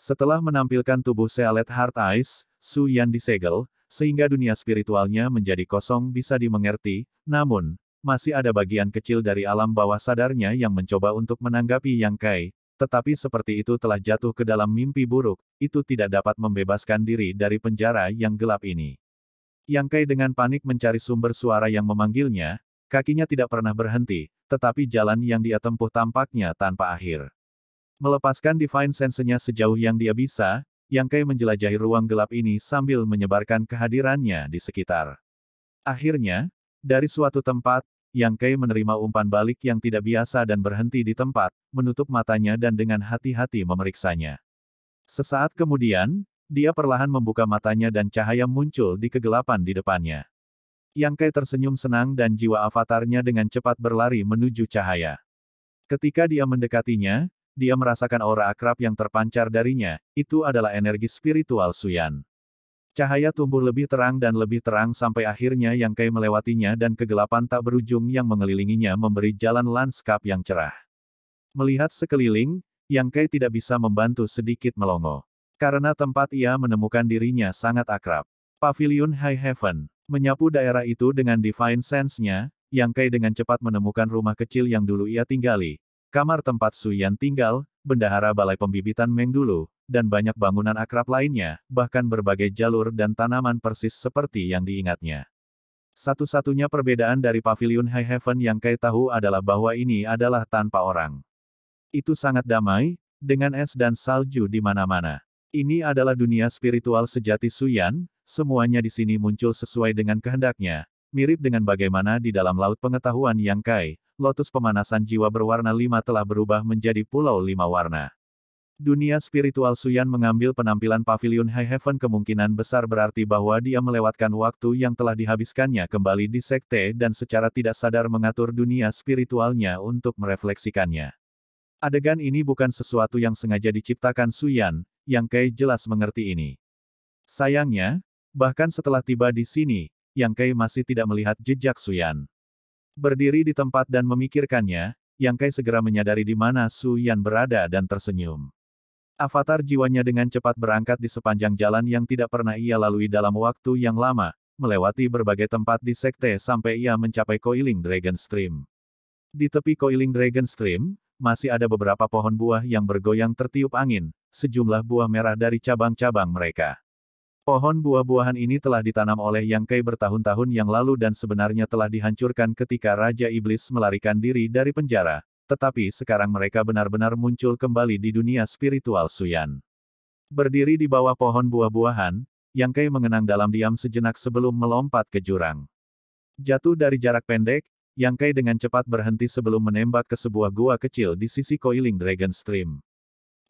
Setelah menampilkan tubuh Sealet Heart Ice, Yan disegel, sehingga dunia spiritualnya menjadi kosong bisa dimengerti, namun, masih ada bagian kecil dari alam bawah sadarnya yang mencoba untuk menanggapi Yang Kai, tetapi seperti itu telah jatuh ke dalam mimpi buruk, itu tidak dapat membebaskan diri dari penjara yang gelap ini. Yang Kai dengan panik mencari sumber suara yang memanggilnya, Kakinya tidak pernah berhenti, tetapi jalan yang dia tempuh tampaknya tanpa akhir. Melepaskan Divine Sense-nya sejauh yang dia bisa, Yang Kai menjelajahi ruang gelap ini sambil menyebarkan kehadirannya di sekitar. Akhirnya, dari suatu tempat, yang Kai menerima umpan balik yang tidak biasa dan berhenti di tempat, menutup matanya dan dengan hati-hati memeriksanya. Sesaat kemudian, dia perlahan membuka matanya dan cahaya muncul di kegelapan di depannya. Yang Kai tersenyum senang dan jiwa avatarnya dengan cepat berlari menuju cahaya. Ketika dia mendekatinya, dia merasakan aura akrab yang terpancar darinya, itu adalah energi spiritual Suyan. Cahaya tumbuh lebih terang dan lebih terang sampai akhirnya Yang Kai melewatinya dan kegelapan tak berujung yang mengelilinginya memberi jalan lanskap yang cerah. Melihat sekeliling, Yang Kai tidak bisa membantu sedikit melongo. Karena tempat ia menemukan dirinya sangat akrab. Pavilion High Heaven menyapu daerah itu dengan divine sense-nya, Yang Kai dengan cepat menemukan rumah kecil yang dulu ia tinggali, kamar tempat Su Yan tinggal, bendahara balai pembibitan Meng dulu, dan banyak bangunan akrab lainnya, bahkan berbagai jalur dan tanaman persis seperti yang diingatnya. Satu-satunya perbedaan dari pavilion High Heaven yang Kai tahu adalah bahwa ini adalah tanpa orang. Itu sangat damai, dengan es dan salju di mana-mana. Ini adalah dunia spiritual sejati Suyan, semuanya di sini muncul sesuai dengan kehendaknya, mirip dengan bagaimana di dalam laut pengetahuan yang kai, lotus pemanasan jiwa berwarna lima telah berubah menjadi pulau lima warna. Dunia spiritual Suyan mengambil penampilan pavilion High Heaven kemungkinan besar berarti bahwa dia melewatkan waktu yang telah dihabiskannya kembali di sekte dan secara tidak sadar mengatur dunia spiritualnya untuk merefleksikannya. Adegan ini bukan sesuatu yang sengaja diciptakan Suyan, yang Kai jelas mengerti ini. Sayangnya, Bahkan setelah tiba di sini, Yang Kai masih tidak melihat jejak Suyan. Berdiri di tempat dan memikirkannya, Yang Kai segera menyadari di mana Su Yan berada dan tersenyum. Avatar jiwanya dengan cepat berangkat di sepanjang jalan yang tidak pernah ia lalui dalam waktu yang lama, melewati berbagai tempat di sekte sampai ia mencapai Coiling Dragon Stream. Di tepi Coiling Dragon Stream, masih ada beberapa pohon buah yang bergoyang tertiup angin, sejumlah buah merah dari cabang-cabang mereka. Pohon buah-buahan ini telah ditanam oleh Yang Kai bertahun-tahun yang lalu dan sebenarnya telah dihancurkan ketika Raja Iblis melarikan diri dari penjara, tetapi sekarang mereka benar-benar muncul kembali di dunia spiritual Suyan. Berdiri di bawah pohon buah-buahan, Yang Kai mengenang dalam diam sejenak sebelum melompat ke jurang. Jatuh dari jarak pendek, Yang Kai dengan cepat berhenti sebelum menembak ke sebuah gua kecil di sisi Coiling Dragon Stream.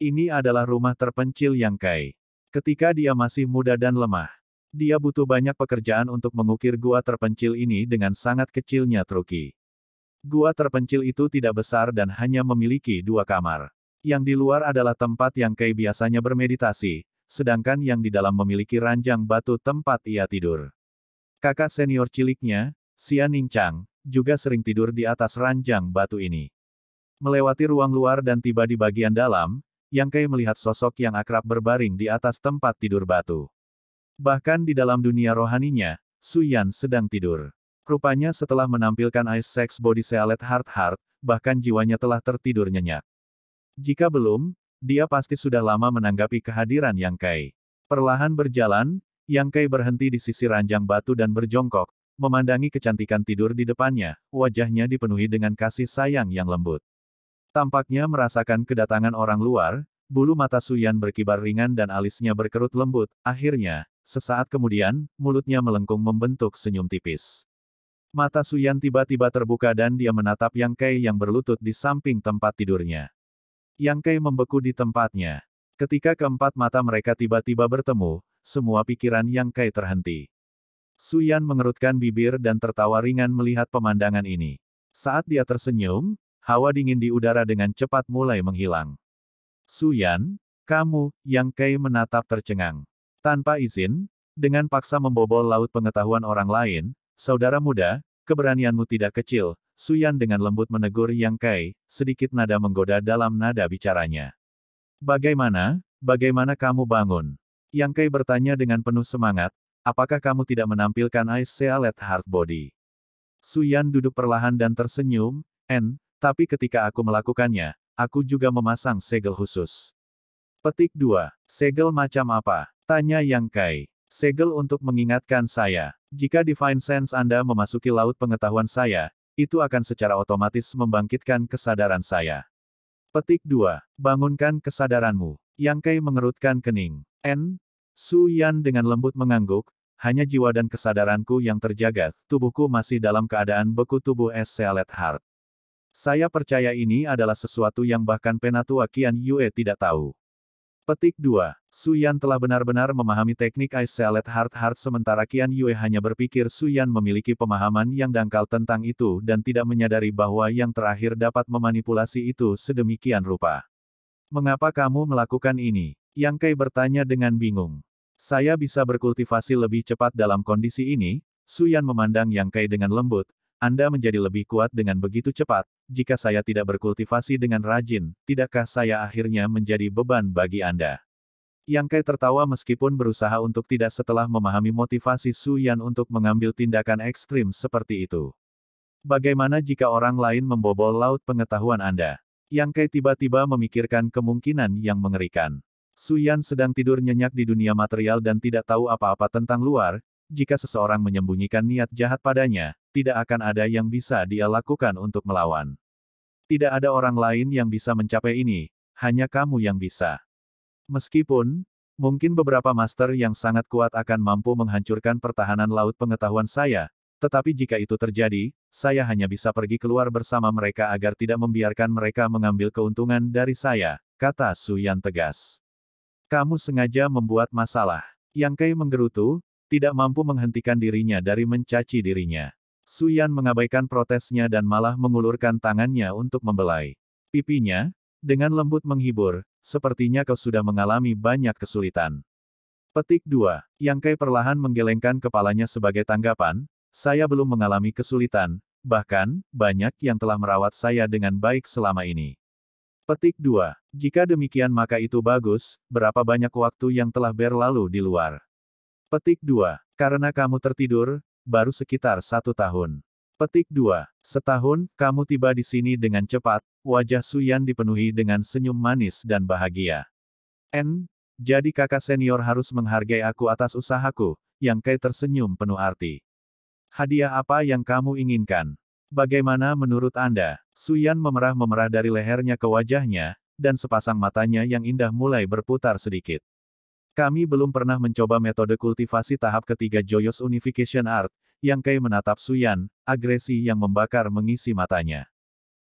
Ini adalah rumah terpencil Yang Kai. Ketika dia masih muda dan lemah, dia butuh banyak pekerjaan untuk mengukir gua terpencil ini dengan sangat kecilnya Truki. Gua terpencil itu tidak besar dan hanya memiliki dua kamar. Yang di luar adalah tempat yang Kei biasanya bermeditasi, sedangkan yang di dalam memiliki ranjang batu tempat ia tidur. Kakak senior ciliknya, Xia Ningchang, juga sering tidur di atas ranjang batu ini. Melewati ruang luar dan tiba di bagian dalam, yang Kai melihat sosok yang akrab berbaring di atas tempat tidur batu. Bahkan di dalam dunia rohaninya, Su Yan sedang tidur. Rupanya setelah menampilkan Ice Sex Body Sealet Heart Heart, bahkan jiwanya telah tertidur nyenyak. Jika belum, dia pasti sudah lama menanggapi kehadiran Yang Kai. Perlahan berjalan, Yang Kai berhenti di sisi ranjang batu dan berjongkok, memandangi kecantikan tidur di depannya, wajahnya dipenuhi dengan kasih sayang yang lembut. Tampaknya merasakan kedatangan orang luar, bulu mata Suyan berkibar ringan dan alisnya berkerut lembut, akhirnya, sesaat kemudian, mulutnya melengkung membentuk senyum tipis. Mata Suyan tiba-tiba terbuka dan dia menatap Yang Kei yang berlutut di samping tempat tidurnya. Yang Kei membeku di tempatnya. Ketika keempat mata mereka tiba-tiba bertemu, semua pikiran Yang Kai terhenti. Suyan mengerutkan bibir dan tertawa ringan melihat pemandangan ini. Saat dia tersenyum, hawa dingin di udara dengan cepat mulai menghilang. Suyan, kamu, yang Kei menatap tercengang. Tanpa izin, dengan paksa membobol laut pengetahuan orang lain, saudara muda, keberanianmu tidak kecil, Suyan dengan lembut menegur Yang Kai, sedikit nada menggoda dalam nada bicaranya. Bagaimana, bagaimana kamu bangun? Yang Kai bertanya dengan penuh semangat, apakah kamu tidak menampilkan Ice Sealet Heart Body? Suyan duduk perlahan dan tersenyum, N, tapi ketika aku melakukannya, aku juga memasang segel khusus. Petik 2. Segel macam apa? Tanya Yang Kai. Segel untuk mengingatkan saya. Jika Divine Sense Anda memasuki laut pengetahuan saya, itu akan secara otomatis membangkitkan kesadaran saya. Petik 2. Bangunkan kesadaranmu. Yang Kai mengerutkan kening. N. Su Yan dengan lembut mengangguk, hanya jiwa dan kesadaranku yang terjaga, tubuhku masih dalam keadaan beku tubuh es Selet Heart. Saya percaya ini adalah sesuatu yang bahkan Penatua Kian Yue tidak tahu. Petik 2. Suyan telah benar-benar memahami teknik Ice Salad Heart Hard sementara Kian Yue hanya berpikir Suyan memiliki pemahaman yang dangkal tentang itu dan tidak menyadari bahwa yang terakhir dapat memanipulasi itu sedemikian rupa. Mengapa kamu melakukan ini? Yang Kai bertanya dengan bingung. Saya bisa berkultivasi lebih cepat dalam kondisi ini, Suyan memandang Yang Kai dengan lembut, anda menjadi lebih kuat dengan begitu cepat, jika saya tidak berkultivasi dengan rajin, tidakkah saya akhirnya menjadi beban bagi Anda? Yang Kai tertawa meskipun berusaha untuk tidak setelah memahami motivasi Su Yan untuk mengambil tindakan ekstrim seperti itu. Bagaimana jika orang lain membobol laut pengetahuan Anda? Yang Kai tiba-tiba memikirkan kemungkinan yang mengerikan. Su Yan sedang tidur nyenyak di dunia material dan tidak tahu apa-apa tentang luar, jika seseorang menyembunyikan niat jahat padanya, tidak akan ada yang bisa dia lakukan untuk melawan. Tidak ada orang lain yang bisa mencapai ini, hanya kamu yang bisa. Meskipun, mungkin beberapa master yang sangat kuat akan mampu menghancurkan pertahanan laut pengetahuan saya, tetapi jika itu terjadi, saya hanya bisa pergi keluar bersama mereka agar tidak membiarkan mereka mengambil keuntungan dari saya, kata Su Yan tegas. Kamu sengaja membuat masalah. Yang Kai menggerutu, tidak mampu menghentikan dirinya dari mencaci dirinya. Suyan mengabaikan protesnya dan malah mengulurkan tangannya untuk membelai. Pipinya, dengan lembut menghibur, sepertinya kau sudah mengalami banyak kesulitan. Petik 2. Yang Kai perlahan menggelengkan kepalanya sebagai tanggapan, saya belum mengalami kesulitan, bahkan, banyak yang telah merawat saya dengan baik selama ini. Petik 2. Jika demikian maka itu bagus, berapa banyak waktu yang telah berlalu di luar. Petik 2. Karena kamu tertidur, baru sekitar satu tahun. Petik 2. Setahun, kamu tiba di sini dengan cepat, wajah Suyan dipenuhi dengan senyum manis dan bahagia. N. Jadi kakak senior harus menghargai aku atas usahaku, yang kai tersenyum penuh arti. Hadiah apa yang kamu inginkan? Bagaimana menurut Anda? Suyan memerah-memerah dari lehernya ke wajahnya, dan sepasang matanya yang indah mulai berputar sedikit. Kami belum pernah mencoba metode kultivasi tahap ketiga Joyous Unification Art, yang Kai menatap Suyan, agresi yang membakar mengisi matanya.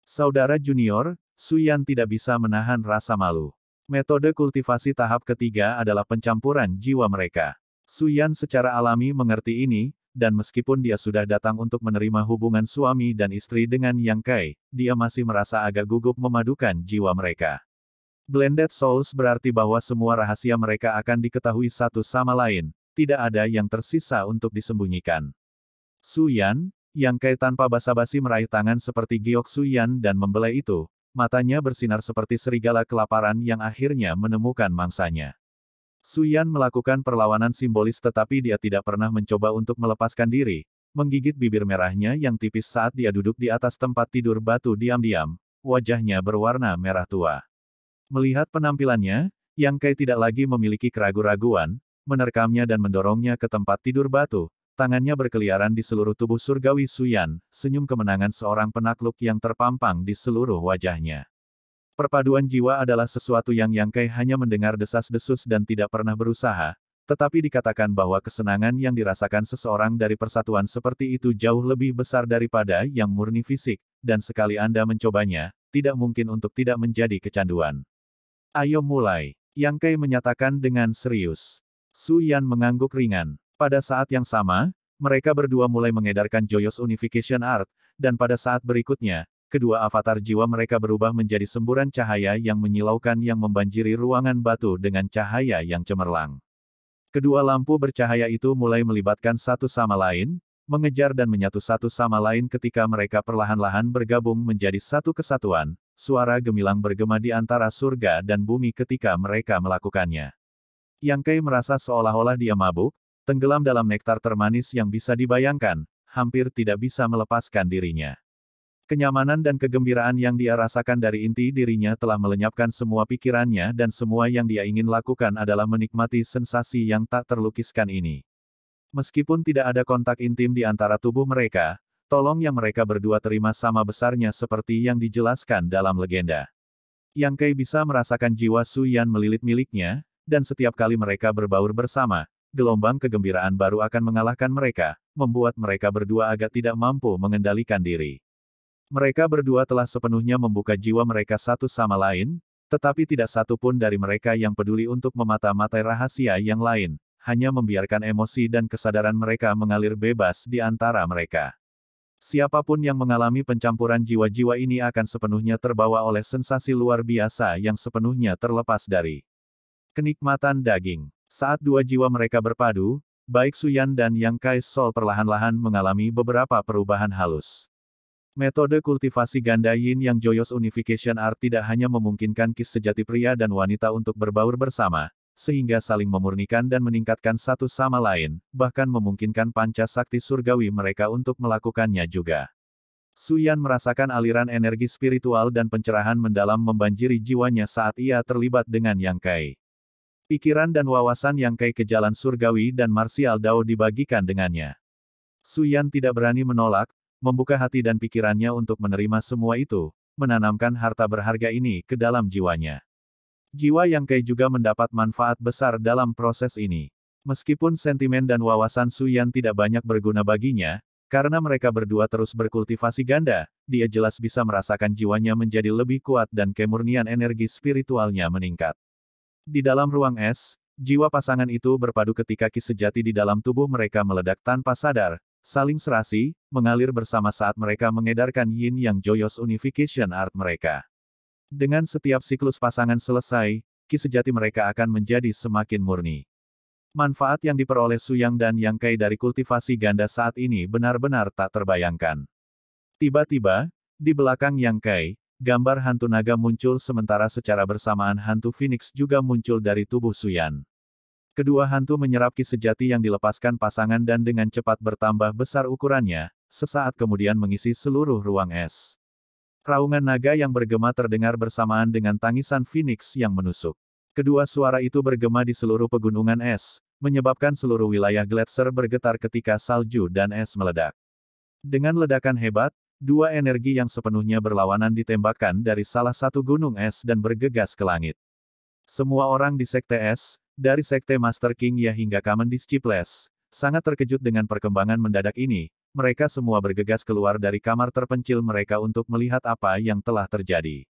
Saudara junior, Suyan tidak bisa menahan rasa malu. Metode kultivasi tahap ketiga adalah pencampuran jiwa mereka. Suyan secara alami mengerti ini, dan meskipun dia sudah datang untuk menerima hubungan suami dan istri dengan Yang Kai, dia masih merasa agak gugup memadukan jiwa mereka. Blended Souls berarti bahwa semua rahasia mereka akan diketahui satu sama lain, tidak ada yang tersisa untuk disembunyikan. Suyan, yang kaya tanpa basa-basi meraih tangan seperti giok Suyan dan membelai itu, matanya bersinar seperti serigala kelaparan yang akhirnya menemukan mangsanya. Suyan melakukan perlawanan simbolis tetapi dia tidak pernah mencoba untuk melepaskan diri, menggigit bibir merahnya yang tipis saat dia duduk di atas tempat tidur batu diam-diam, wajahnya berwarna merah tua. Melihat penampilannya, Yang Kai tidak lagi memiliki keraguan-raguan, menerkamnya dan mendorongnya ke tempat tidur batu, tangannya berkeliaran di seluruh tubuh surgawi Suyan, senyum kemenangan seorang penakluk yang terpampang di seluruh wajahnya. Perpaduan jiwa adalah sesuatu yang Yang Kai hanya mendengar desas-desus dan tidak pernah berusaha, tetapi dikatakan bahwa kesenangan yang dirasakan seseorang dari persatuan seperti itu jauh lebih besar daripada yang murni fisik, dan sekali Anda mencobanya, tidak mungkin untuk tidak menjadi kecanduan. Ayo mulai. Yang Kei menyatakan dengan serius. Su Yan mengangguk ringan. Pada saat yang sama, mereka berdua mulai mengedarkan Joyous Unification Art, dan pada saat berikutnya, kedua avatar jiwa mereka berubah menjadi semburan cahaya yang menyilaukan yang membanjiri ruangan batu dengan cahaya yang cemerlang. Kedua lampu bercahaya itu mulai melibatkan satu sama lain, mengejar dan menyatu satu sama lain ketika mereka perlahan-lahan bergabung menjadi satu kesatuan, suara gemilang bergema di antara surga dan bumi ketika mereka melakukannya. Yang Kei merasa seolah-olah dia mabuk, tenggelam dalam nektar termanis yang bisa dibayangkan, hampir tidak bisa melepaskan dirinya. Kenyamanan dan kegembiraan yang dia rasakan dari inti dirinya telah melenyapkan semua pikirannya dan semua yang dia ingin lakukan adalah menikmati sensasi yang tak terlukiskan ini. Meskipun tidak ada kontak intim di antara tubuh mereka, Tolong yang mereka berdua terima sama besarnya seperti yang dijelaskan dalam legenda. Yang Kei bisa merasakan jiwa Su Yan melilit miliknya, dan setiap kali mereka berbaur bersama, gelombang kegembiraan baru akan mengalahkan mereka, membuat mereka berdua agak tidak mampu mengendalikan diri. Mereka berdua telah sepenuhnya membuka jiwa mereka satu sama lain, tetapi tidak satu pun dari mereka yang peduli untuk memata-matai rahasia yang lain, hanya membiarkan emosi dan kesadaran mereka mengalir bebas di antara mereka. Siapapun yang mengalami pencampuran jiwa-jiwa ini akan sepenuhnya terbawa oleh sensasi luar biasa yang sepenuhnya terlepas dari kenikmatan daging. Saat dua jiwa mereka berpadu, baik Suyan dan Yang Kai Sol perlahan-lahan mengalami beberapa perubahan halus. Metode kultivasi ganda yin yang joyous unification art tidak hanya memungkinkan kis sejati pria dan wanita untuk berbaur bersama, sehingga saling memurnikan dan meningkatkan satu sama lain, bahkan memungkinkan panca sakti surgawi mereka untuk melakukannya juga. Suyan merasakan aliran energi spiritual dan pencerahan mendalam membanjiri jiwanya saat ia terlibat dengan Yang Kai. Pikiran dan wawasan Yang Kai ke jalan surgawi dan Martial Dao dibagikan dengannya. Suyan tidak berani menolak, membuka hati dan pikirannya untuk menerima semua itu, menanamkan harta berharga ini ke dalam jiwanya. Jiwa Yang kai juga mendapat manfaat besar dalam proses ini. Meskipun sentimen dan wawasan Su Yan tidak banyak berguna baginya, karena mereka berdua terus berkultivasi ganda, dia jelas bisa merasakan jiwanya menjadi lebih kuat dan kemurnian energi spiritualnya meningkat. Di dalam ruang es, jiwa pasangan itu berpadu ketika ki sejati di dalam tubuh mereka meledak tanpa sadar, saling serasi, mengalir bersama saat mereka mengedarkan yin yang joyous unification art mereka. Dengan setiap siklus pasangan selesai, ki sejati mereka akan menjadi semakin murni. Manfaat yang diperoleh Suyang dan Yang Kai dari kultivasi ganda saat ini benar-benar tak terbayangkan. Tiba-tiba, di belakang Yang Kai, gambar hantu naga muncul sementara secara bersamaan hantu Phoenix juga muncul dari tubuh Suyan. Kedua hantu menyerap ki sejati yang dilepaskan pasangan dan dengan cepat bertambah besar ukurannya, sesaat kemudian mengisi seluruh ruang es. Raungan naga yang bergema terdengar bersamaan dengan tangisan Phoenix yang menusuk. Kedua suara itu bergema di seluruh pegunungan es, menyebabkan seluruh wilayah gletser bergetar ketika salju dan es meledak. Dengan ledakan hebat, dua energi yang sepenuhnya berlawanan ditembakkan dari salah satu gunung es dan bergegas ke langit. Semua orang di Sekte Es, dari Sekte Master King ya hingga Kamen Disciples, sangat terkejut dengan perkembangan mendadak ini, mereka semua bergegas keluar dari kamar terpencil mereka untuk melihat apa yang telah terjadi.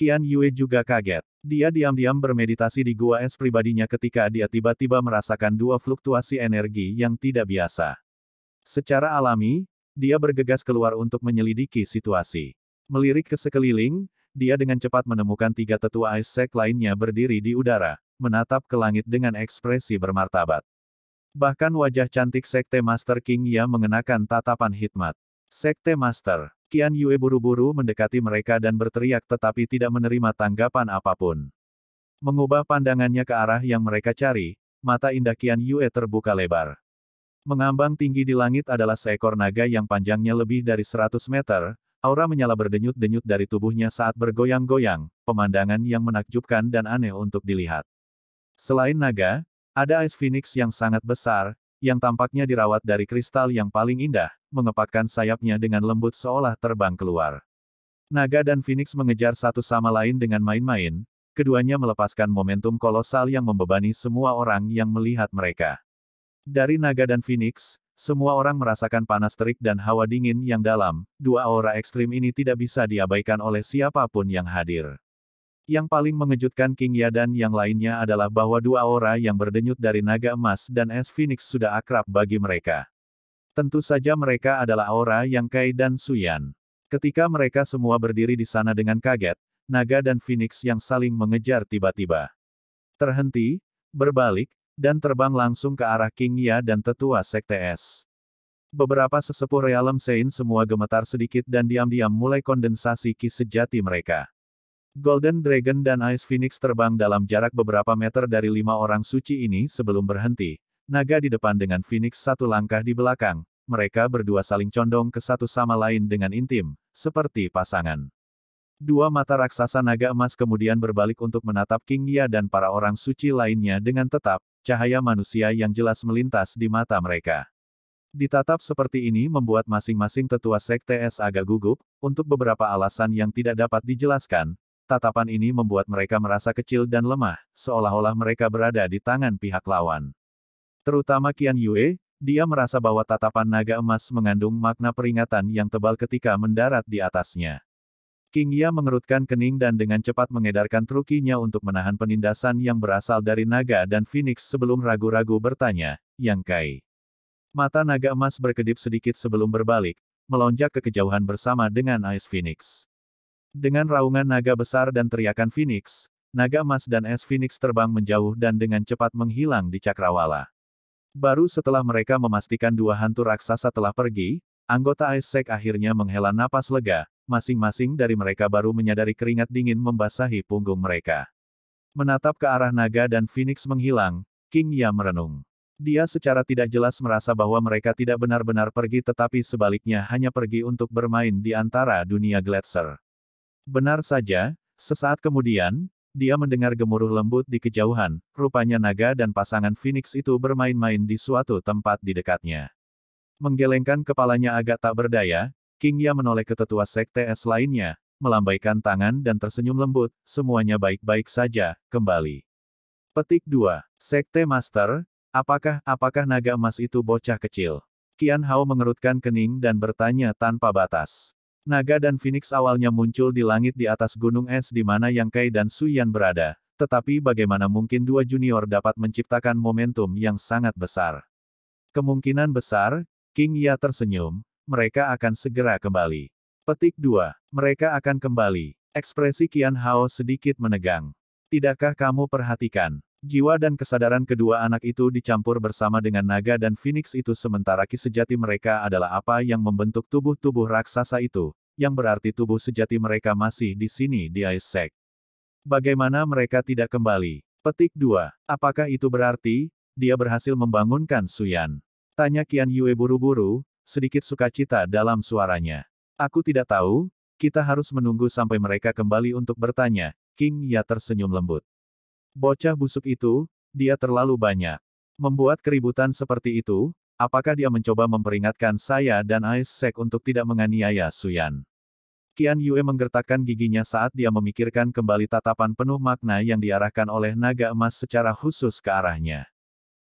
Qian Yue juga kaget. Dia diam-diam bermeditasi di gua es pribadinya ketika dia tiba-tiba merasakan dua fluktuasi energi yang tidak biasa. Secara alami, dia bergegas keluar untuk menyelidiki situasi. Melirik ke sekeliling, dia dengan cepat menemukan tiga tetua Aisek lainnya berdiri di udara, menatap ke langit dengan ekspresi bermartabat. Bahkan wajah cantik Sekte Master King Ya mengenakan tatapan hikmat. Sekte Master, Kian Yue buru-buru mendekati mereka dan berteriak tetapi tidak menerima tanggapan apapun. Mengubah pandangannya ke arah yang mereka cari, mata indah Kian Yue terbuka lebar. Mengambang tinggi di langit adalah seekor naga yang panjangnya lebih dari 100 meter, aura menyala berdenyut-denyut dari tubuhnya saat bergoyang-goyang, pemandangan yang menakjubkan dan aneh untuk dilihat. Selain naga, ada Ice Phoenix yang sangat besar, yang tampaknya dirawat dari kristal yang paling indah, mengepakkan sayapnya dengan lembut seolah terbang keluar. Naga dan Phoenix mengejar satu sama lain dengan main-main, keduanya melepaskan momentum kolosal yang membebani semua orang yang melihat mereka. Dari Naga dan Phoenix, semua orang merasakan panas terik dan hawa dingin yang dalam, dua aura ekstrim ini tidak bisa diabaikan oleh siapapun yang hadir. Yang paling mengejutkan King Ya dan yang lainnya adalah bahwa dua aura yang berdenyut dari naga emas dan es phoenix sudah akrab bagi mereka. Tentu saja mereka adalah aura yang Kai dan Suyan. Ketika mereka semua berdiri di sana dengan kaget, naga dan phoenix yang saling mengejar tiba-tiba. Terhenti, berbalik, dan terbang langsung ke arah King Ya dan tetua sekte es. Beberapa sesepuh realem Sein semua gemetar sedikit dan diam-diam mulai kondensasi ki sejati mereka. Golden Dragon dan Ice Phoenix terbang dalam jarak beberapa meter dari lima orang suci ini sebelum berhenti. Naga di depan dengan Phoenix satu langkah di belakang. Mereka berdua saling condong ke satu sama lain dengan intim, seperti pasangan. Dua mata raksasa naga emas kemudian berbalik untuk menatap King Ya dan para orang suci lainnya dengan tetap, cahaya manusia yang jelas melintas di mata mereka. Ditatap seperti ini membuat masing-masing tetua sekte es agak gugup, untuk beberapa alasan yang tidak dapat dijelaskan, tatapan ini membuat mereka merasa kecil dan lemah, seolah-olah mereka berada di tangan pihak lawan. Terutama Qian Yue, dia merasa bahwa tatapan naga emas mengandung makna peringatan yang tebal ketika mendarat di atasnya. King Ya mengerutkan kening dan dengan cepat mengedarkan trukinya untuk menahan penindasan yang berasal dari naga dan Phoenix sebelum ragu-ragu bertanya, Yang Kai. Mata naga emas berkedip sedikit sebelum berbalik, melonjak ke kejauhan bersama dengan Ice Phoenix. Dengan raungan naga besar dan teriakan Phoenix, naga emas dan es Phoenix terbang menjauh dan dengan cepat menghilang di cakrawala. Baru setelah mereka memastikan dua hantu raksasa telah pergi, anggota Isaac akhirnya menghela napas lega, masing-masing dari mereka baru menyadari keringat dingin membasahi punggung mereka. Menatap ke arah naga dan Phoenix menghilang, King Ya merenung. Dia secara tidak jelas merasa bahwa mereka tidak benar-benar pergi tetapi sebaliknya hanya pergi untuk bermain di antara dunia Gletser. Benar saja, sesaat kemudian, dia mendengar gemuruh lembut di kejauhan, rupanya naga dan pasangan Phoenix itu bermain-main di suatu tempat di dekatnya. Menggelengkan kepalanya agak tak berdaya, King Ya menoleh ke tetua sekte es lainnya, melambaikan tangan dan tersenyum lembut, semuanya baik-baik saja, kembali. Petik 2. Sekte Master, apakah, apakah naga emas itu bocah kecil? Kian Hao mengerutkan kening dan bertanya tanpa batas. Naga dan Phoenix awalnya muncul di langit di atas gunung es di mana Yang Kai dan Su Yan berada. Tetapi bagaimana mungkin dua junior dapat menciptakan momentum yang sangat besar? Kemungkinan besar, King Ya tersenyum, mereka akan segera kembali. Petik 2. Mereka akan kembali. Ekspresi Qian Hao sedikit menegang. Tidakkah kamu perhatikan? Jiwa dan kesadaran kedua anak itu dicampur bersama dengan naga dan phoenix itu sementara ki sejati mereka adalah apa yang membentuk tubuh-tubuh raksasa itu, yang berarti tubuh sejati mereka masih di sini di Ice Bagaimana mereka tidak kembali? Petik 2. Apakah itu berarti, dia berhasil membangunkan Suyan? Tanya Kian Yue buru-buru, sedikit sukacita dalam suaranya. Aku tidak tahu, kita harus menunggu sampai mereka kembali untuk bertanya, King Ya tersenyum lembut. Bocah busuk itu, dia terlalu banyak. Membuat keributan seperti itu, apakah dia mencoba memperingatkan saya dan Sek untuk tidak menganiaya Suyan? Kian Yue menggertakkan giginya saat dia memikirkan kembali tatapan penuh makna yang diarahkan oleh naga emas secara khusus ke arahnya.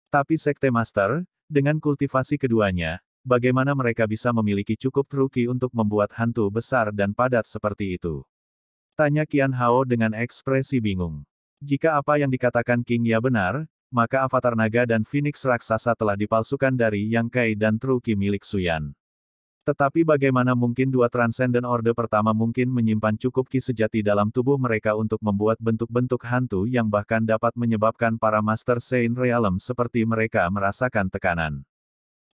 Tapi Sekte Master, dengan kultivasi keduanya, bagaimana mereka bisa memiliki cukup truki untuk membuat hantu besar dan padat seperti itu? Tanya Kian Hao dengan ekspresi bingung. Jika apa yang dikatakan King Ya benar, maka avatar naga dan phoenix raksasa telah dipalsukan dari Yang Kai dan Truki milik Suyan. Tetapi bagaimana mungkin dua Transcendent Order pertama mungkin menyimpan cukup ki sejati dalam tubuh mereka untuk membuat bentuk-bentuk hantu yang bahkan dapat menyebabkan para Master Saint Realm seperti mereka merasakan tekanan.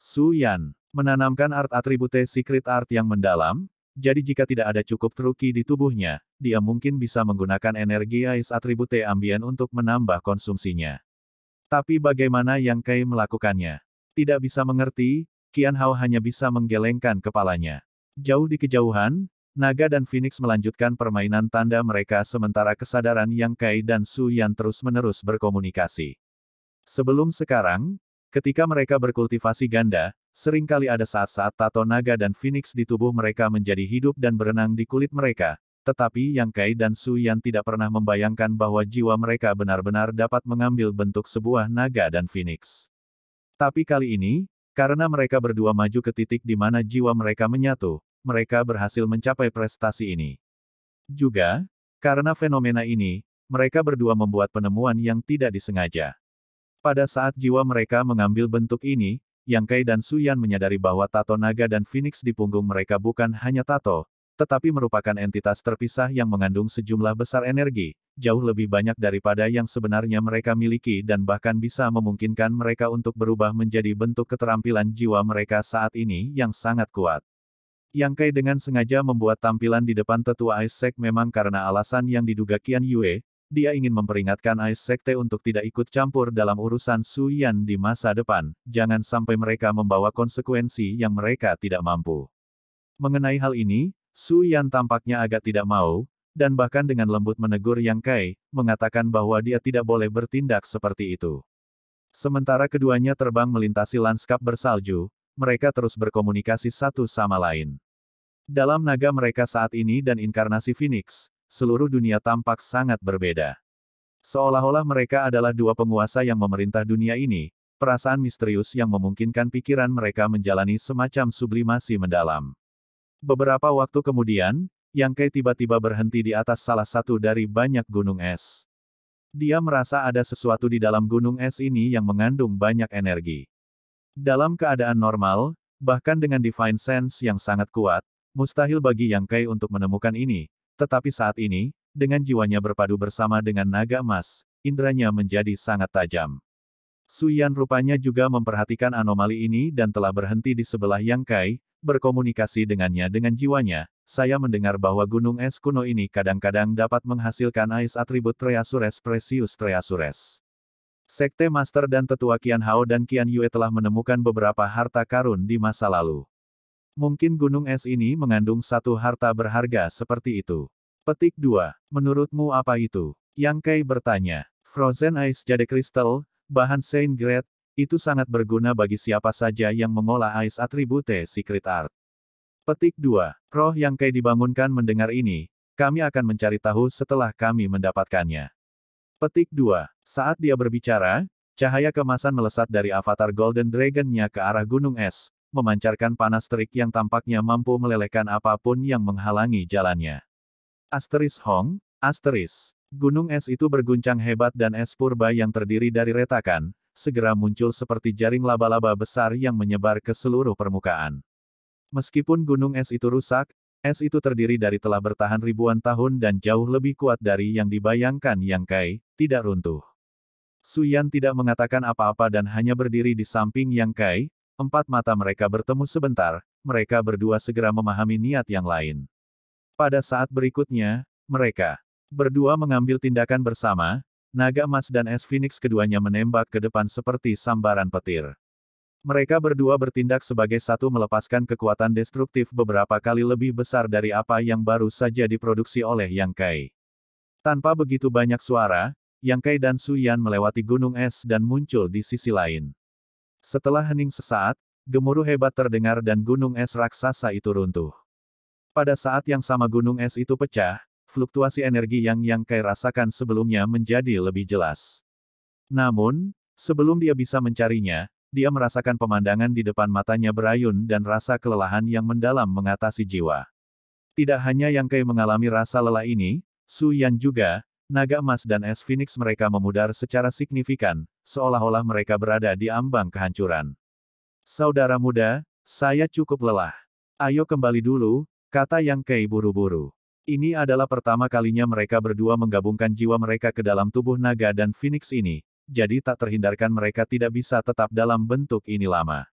Suyan menanamkan art atribute secret art yang mendalam, jadi jika tidak ada cukup truki di tubuhnya, dia mungkin bisa menggunakan energi Ais Atribute Ambien untuk menambah konsumsinya. Tapi bagaimana Yang Kai melakukannya? Tidak bisa mengerti, Qian Hao hanya bisa menggelengkan kepalanya. Jauh di kejauhan, Naga dan Phoenix melanjutkan permainan tanda mereka sementara kesadaran Yang Kai dan Su Yan terus-menerus berkomunikasi. Sebelum sekarang, ketika mereka berkultivasi ganda, Seringkali ada saat-saat tato naga dan phoenix di tubuh mereka menjadi hidup dan berenang di kulit mereka, tetapi Yang Kai dan Su Yan tidak pernah membayangkan bahwa jiwa mereka benar-benar dapat mengambil bentuk sebuah naga dan phoenix. Tapi kali ini, karena mereka berdua maju ke titik di mana jiwa mereka menyatu, mereka berhasil mencapai prestasi ini. Juga, karena fenomena ini, mereka berdua membuat penemuan yang tidak disengaja. Pada saat jiwa mereka mengambil bentuk ini, yang Kai dan Su Yan menyadari bahwa tato naga dan phoenix di punggung mereka bukan hanya tato, tetapi merupakan entitas terpisah yang mengandung sejumlah besar energi, jauh lebih banyak daripada yang sebenarnya mereka miliki dan bahkan bisa memungkinkan mereka untuk berubah menjadi bentuk keterampilan jiwa mereka saat ini yang sangat kuat. Yang Kai dengan sengaja membuat tampilan di depan tetua Isaac memang karena alasan yang diduga Qian Yue, dia ingin memperingatkan Ais Sekte untuk tidak ikut campur dalam urusan Su Yan di masa depan, jangan sampai mereka membawa konsekuensi yang mereka tidak mampu. Mengenai hal ini, Su Yan tampaknya agak tidak mau, dan bahkan dengan lembut menegur Yang Kai, mengatakan bahwa dia tidak boleh bertindak seperti itu. Sementara keduanya terbang melintasi lanskap bersalju, mereka terus berkomunikasi satu sama lain. Dalam naga mereka saat ini dan inkarnasi Phoenix, seluruh dunia tampak sangat berbeda. Seolah-olah mereka adalah dua penguasa yang memerintah dunia ini, perasaan misterius yang memungkinkan pikiran mereka menjalani semacam sublimasi mendalam. Beberapa waktu kemudian, Yang Kai tiba-tiba berhenti di atas salah satu dari banyak gunung es. Dia merasa ada sesuatu di dalam gunung es ini yang mengandung banyak energi. Dalam keadaan normal, bahkan dengan Divine Sense yang sangat kuat, mustahil bagi Yang Kai untuk menemukan ini, tetapi saat ini, dengan jiwanya berpadu bersama dengan naga emas, indranya menjadi sangat tajam. Suyan rupanya juga memperhatikan anomali ini dan telah berhenti di sebelah Yang Kai, berkomunikasi dengannya dengan jiwanya. Saya mendengar bahwa gunung es kuno ini kadang-kadang dapat menghasilkan ais atribut Treasures Precious Treasures. Sekte Master dan Tetua Qian Hao dan Kian Yue telah menemukan beberapa harta karun di masa lalu. Mungkin gunung es ini mengandung satu harta berharga seperti itu. Petik 2. Menurutmu apa itu? Yang Kai bertanya. Frozen Ice Jade Crystal, bahan Saint Grade, itu sangat berguna bagi siapa saja yang mengolah Ice atribute Secret Art. Petik 2. Roh yang Kai dibangunkan mendengar ini, kami akan mencari tahu setelah kami mendapatkannya. Petik 2. Saat dia berbicara, cahaya kemasan melesat dari avatar Golden Dragon-nya ke arah gunung es, memancarkan panas terik yang tampaknya mampu melelehkan apapun yang menghalangi jalannya. Asteris Hong, asteris. Gunung es itu berguncang hebat dan es purba yang terdiri dari retakan, segera muncul seperti jaring laba-laba besar yang menyebar ke seluruh permukaan. Meskipun gunung es itu rusak, es itu terdiri dari telah bertahan ribuan tahun dan jauh lebih kuat dari yang dibayangkan Yang Kai, tidak runtuh. Suyan tidak mengatakan apa-apa dan hanya berdiri di samping Yang Kai, Empat mata mereka bertemu sebentar, mereka berdua segera memahami niat yang lain. Pada saat berikutnya, mereka berdua mengambil tindakan bersama, naga emas dan es phoenix keduanya menembak ke depan seperti sambaran petir. Mereka berdua bertindak sebagai satu melepaskan kekuatan destruktif beberapa kali lebih besar dari apa yang baru saja diproduksi oleh Yang Kai. Tanpa begitu banyak suara, Yang Kai dan Su Yan melewati gunung es dan muncul di sisi lain. Setelah hening sesaat, gemuruh hebat terdengar dan gunung es raksasa itu runtuh. Pada saat yang sama gunung es itu pecah, fluktuasi energi yang Yang Kai rasakan sebelumnya menjadi lebih jelas. Namun, sebelum dia bisa mencarinya, dia merasakan pemandangan di depan matanya berayun dan rasa kelelahan yang mendalam mengatasi jiwa. Tidak hanya Yang Kai mengalami rasa lelah ini, Su Yan juga, naga emas dan es phoenix mereka memudar secara signifikan, seolah-olah mereka berada di ambang kehancuran. Saudara muda, saya cukup lelah. Ayo kembali dulu, kata Yang Kei buru-buru. Ini adalah pertama kalinya mereka berdua menggabungkan jiwa mereka ke dalam tubuh naga dan phoenix ini, jadi tak terhindarkan mereka tidak bisa tetap dalam bentuk ini lama.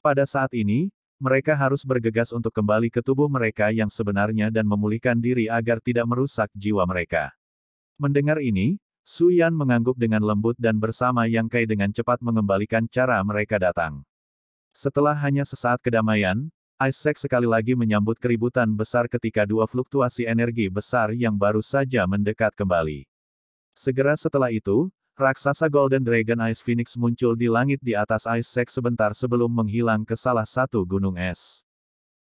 Pada saat ini, mereka harus bergegas untuk kembali ke tubuh mereka yang sebenarnya dan memulihkan diri agar tidak merusak jiwa mereka. Mendengar ini, Su Yan mengangguk dengan lembut dan bersama Yang Kai dengan cepat mengembalikan cara mereka datang. Setelah hanya sesaat kedamaian, Isaac sekali lagi menyambut keributan besar ketika dua fluktuasi energi besar yang baru saja mendekat kembali. Segera setelah itu, raksasa Golden Dragon Ice Phoenix muncul di langit di atas Isaac sebentar sebelum menghilang ke salah satu gunung es.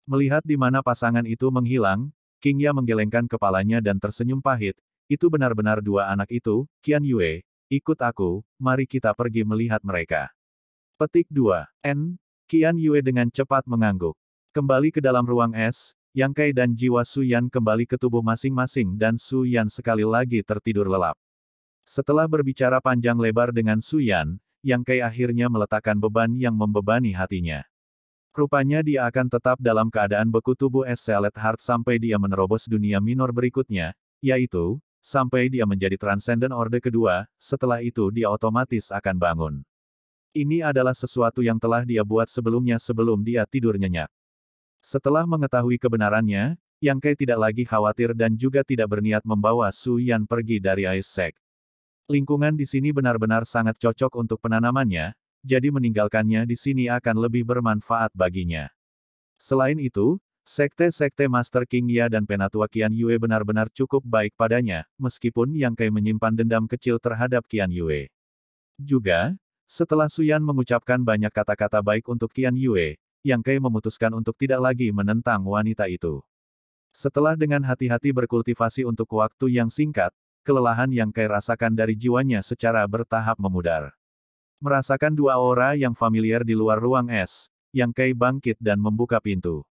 Melihat di mana pasangan itu menghilang, Kingya menggelengkan kepalanya dan tersenyum pahit, itu benar-benar dua anak itu, Qian Yue, ikut aku, mari kita pergi melihat mereka. Petik 2. N. Qian Yue dengan cepat mengangguk. Kembali ke dalam ruang es, Yang Kai dan jiwa Su Yan kembali ke tubuh masing-masing dan Su Yan sekali lagi tertidur lelap. Setelah berbicara panjang lebar dengan Su Yan, Yang Kai akhirnya meletakkan beban yang membebani hatinya. Rupanya dia akan tetap dalam keadaan beku tubuh es Selet Heart sampai dia menerobos dunia minor berikutnya, yaitu, sampai dia menjadi Transcendent Orde kedua, setelah itu dia otomatis akan bangun. Ini adalah sesuatu yang telah dia buat sebelumnya sebelum dia tidur nyenyak. Setelah mengetahui kebenarannya, Yang Kai tidak lagi khawatir dan juga tidak berniat membawa Su Yan pergi dari Ice Sect. Lingkungan di sini benar-benar sangat cocok untuk penanamannya, jadi meninggalkannya di sini akan lebih bermanfaat baginya. Selain itu, Sekte-sekte Master King Ya dan Penatua Qian Yue benar-benar cukup baik padanya, meskipun Yang Kai menyimpan dendam kecil terhadap Qian Yue. Juga, setelah Suyan mengucapkan banyak kata-kata baik untuk Qian Yue, Yang Kai memutuskan untuk tidak lagi menentang wanita itu. Setelah dengan hati-hati berkultivasi untuk waktu yang singkat, kelelahan Yang Kai rasakan dari jiwanya secara bertahap memudar. Merasakan dua aura yang familiar di luar ruang es, Yang Kai bangkit dan membuka pintu.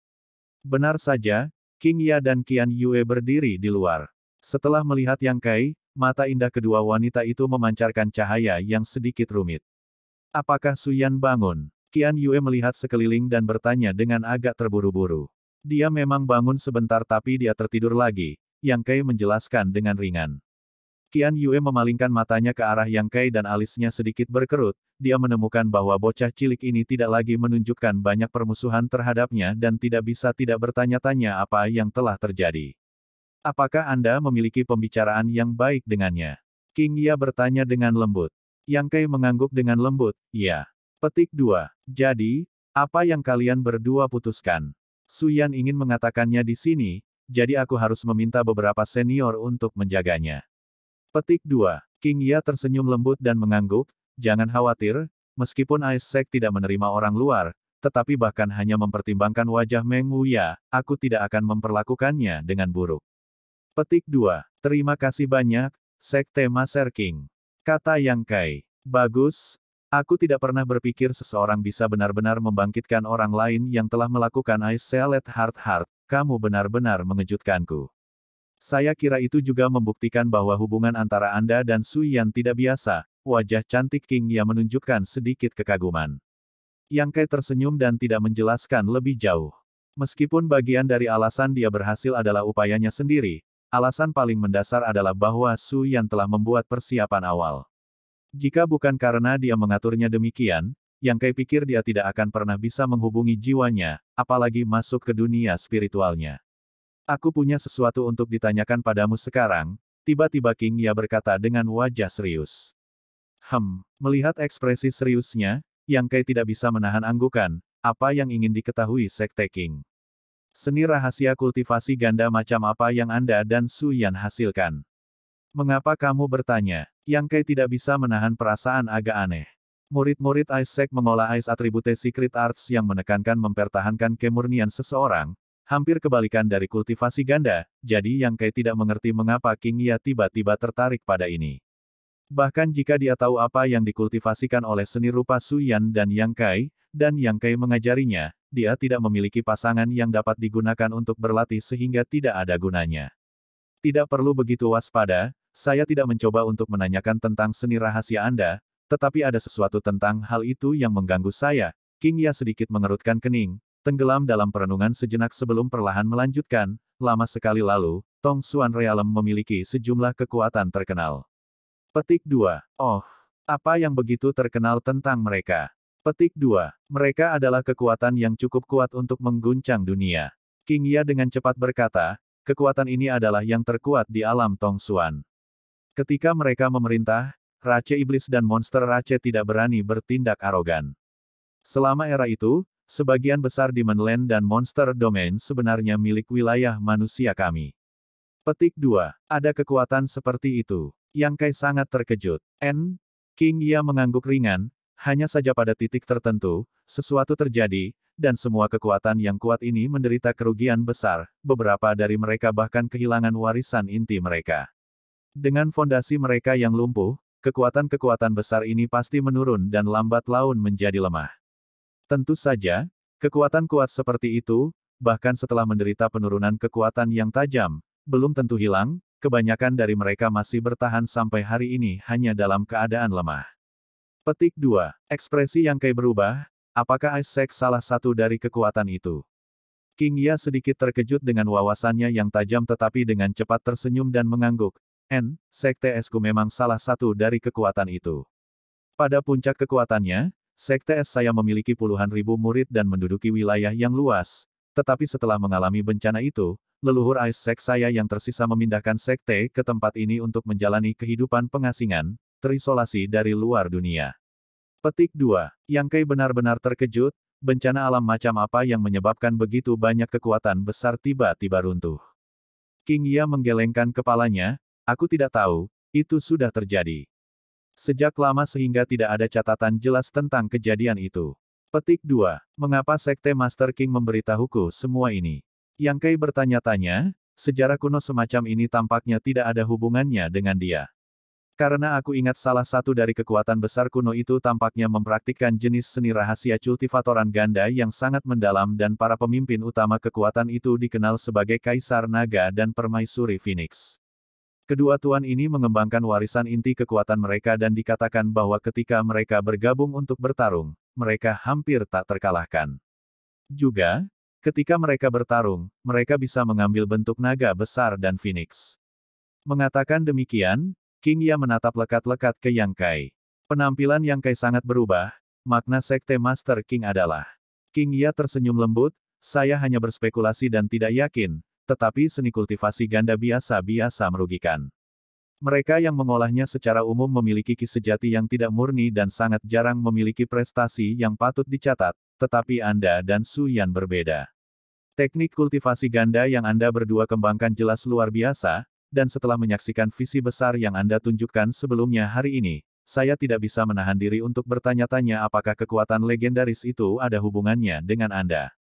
Benar saja, King Ya dan Qian Yue berdiri di luar. Setelah melihat Yang Kai, mata indah kedua wanita itu memancarkan cahaya yang sedikit rumit. Apakah Suyan bangun? Qian Yue melihat sekeliling dan bertanya dengan agak terburu-buru. Dia memang bangun sebentar tapi dia tertidur lagi, Yang Kai menjelaskan dengan ringan. Qian Yue memalingkan matanya ke arah Yang Kai dan alisnya sedikit berkerut, dia menemukan bahwa bocah cilik ini tidak lagi menunjukkan banyak permusuhan terhadapnya dan tidak bisa tidak bertanya-tanya apa yang telah terjadi. Apakah Anda memiliki pembicaraan yang baik dengannya? King Ya bertanya dengan lembut. Yang Kai mengangguk dengan lembut, ya. Petik 2. Jadi, apa yang kalian berdua putuskan? Suyan ingin mengatakannya di sini, jadi aku harus meminta beberapa senior untuk menjaganya. Petik 2. King Ya tersenyum lembut dan mengangguk, jangan khawatir, meskipun Aesek tidak menerima orang luar, tetapi bahkan hanya mempertimbangkan wajah Meng Wuya, aku tidak akan memperlakukannya dengan buruk. Petik 2. Terima kasih banyak, Sekte Master King. Kata Yang Kai. Bagus, Aku tidak pernah berpikir seseorang bisa benar-benar membangkitkan orang lain yang telah melakukan Ice Selet Heart Heart. Kamu benar-benar mengejutkanku. Saya kira itu juga membuktikan bahwa hubungan antara Anda dan Sui Yan tidak biasa, wajah cantik King Ya menunjukkan sedikit kekaguman. Yang Kai tersenyum dan tidak menjelaskan lebih jauh. Meskipun bagian dari alasan dia berhasil adalah upayanya sendiri, alasan paling mendasar adalah bahwa Su Yan telah membuat persiapan awal. Jika bukan karena dia mengaturnya demikian, Yang Kai pikir dia tidak akan pernah bisa menghubungi jiwanya, apalagi masuk ke dunia spiritualnya. Aku punya sesuatu untuk ditanyakan padamu sekarang, tiba-tiba King Ya berkata dengan wajah serius. Hem, melihat ekspresi seriusnya, Yang Kai tidak bisa menahan anggukan, apa yang ingin diketahui Sekte King. Seni rahasia kultivasi ganda macam apa yang Anda dan Su Yan hasilkan. Mengapa kamu bertanya? Yang Kai tidak bisa menahan perasaan agak aneh. Murid-murid Isaac mengolah Ice Attribute Secret Arts yang menekankan mempertahankan kemurnian seseorang, hampir kebalikan dari kultivasi ganda, jadi Yang Kai tidak mengerti mengapa King Ya tiba-tiba tertarik pada ini. Bahkan jika dia tahu apa yang dikultivasikan oleh seni rupa Suyan dan Yang Kai, dan Yang Kai mengajarinya, dia tidak memiliki pasangan yang dapat digunakan untuk berlatih sehingga tidak ada gunanya. Tidak perlu begitu waspada, saya tidak mencoba untuk menanyakan tentang seni rahasia Anda, tetapi ada sesuatu tentang hal itu yang mengganggu saya. King Ya sedikit mengerutkan kening, tenggelam dalam perenungan sejenak sebelum perlahan melanjutkan, lama sekali lalu, Tong Suan Realem memiliki sejumlah kekuatan terkenal. Petik 2. Oh, apa yang begitu terkenal tentang mereka? Petik 2. Mereka adalah kekuatan yang cukup kuat untuk mengguncang dunia. King Ya dengan cepat berkata, kekuatan ini adalah yang terkuat di alam Tong Suan. Ketika mereka memerintah, raja Iblis dan monster raja tidak berani bertindak arogan. Selama era itu, Sebagian besar Demonland dan Monster Domain sebenarnya milik wilayah manusia kami. Petik 2. Ada kekuatan seperti itu. Yang Kai sangat terkejut. N. King Ia mengangguk ringan, hanya saja pada titik tertentu, sesuatu terjadi, dan semua kekuatan yang kuat ini menderita kerugian besar, beberapa dari mereka bahkan kehilangan warisan inti mereka. Dengan fondasi mereka yang lumpuh, kekuatan-kekuatan besar ini pasti menurun dan lambat laun menjadi lemah. Tentu saja, kekuatan kuat seperti itu, bahkan setelah menderita penurunan kekuatan yang tajam, belum tentu hilang, kebanyakan dari mereka masih bertahan sampai hari ini hanya dalam keadaan lemah. Petik 2. Ekspresi yang kayak berubah, apakah Isaac salah satu dari kekuatan itu? King Ya sedikit terkejut dengan wawasannya yang tajam tetapi dengan cepat tersenyum dan mengangguk. N, Sekte Esku memang salah satu dari kekuatan itu. Pada puncak kekuatannya, Sekte es saya memiliki puluhan ribu murid dan menduduki wilayah yang luas. Tetapi setelah mengalami bencana itu, leluhur ais Sek saya yang tersisa memindahkan sekte ke tempat ini untuk menjalani kehidupan pengasingan, terisolasi dari luar dunia. Petik 2. Kai benar-benar terkejut, bencana alam macam apa yang menyebabkan begitu banyak kekuatan besar tiba-tiba runtuh. King Ya menggelengkan kepalanya, aku tidak tahu, itu sudah terjadi. Sejak lama sehingga tidak ada catatan jelas tentang kejadian itu. Petik 2. Mengapa Sekte Master King memberitahuku semua ini? Yang Kei bertanya-tanya, sejarah kuno semacam ini tampaknya tidak ada hubungannya dengan dia. Karena aku ingat salah satu dari kekuatan besar kuno itu tampaknya mempraktikkan jenis seni rahasia cultivatoran ganda yang sangat mendalam dan para pemimpin utama kekuatan itu dikenal sebagai Kaisar Naga dan Permaisuri Phoenix. Kedua tuan ini mengembangkan warisan inti kekuatan mereka dan dikatakan bahwa ketika mereka bergabung untuk bertarung, mereka hampir tak terkalahkan. Juga, ketika mereka bertarung, mereka bisa mengambil bentuk naga besar dan phoenix. Mengatakan demikian, King Ya menatap lekat-lekat ke Yang Kai. Penampilan Yang Kai sangat berubah, makna Sekte Master King adalah. King Ya tersenyum lembut, saya hanya berspekulasi dan tidak yakin, tetapi seni kultivasi ganda biasa-biasa merugikan. Mereka yang mengolahnya secara umum memiliki kisah sejati yang tidak murni dan sangat jarang memiliki prestasi yang patut dicatat, tetapi Anda dan Su Yan berbeda. Teknik kultivasi ganda yang Anda berdua kembangkan jelas luar biasa, dan setelah menyaksikan visi besar yang Anda tunjukkan sebelumnya hari ini, saya tidak bisa menahan diri untuk bertanya-tanya apakah kekuatan legendaris itu ada hubungannya dengan Anda.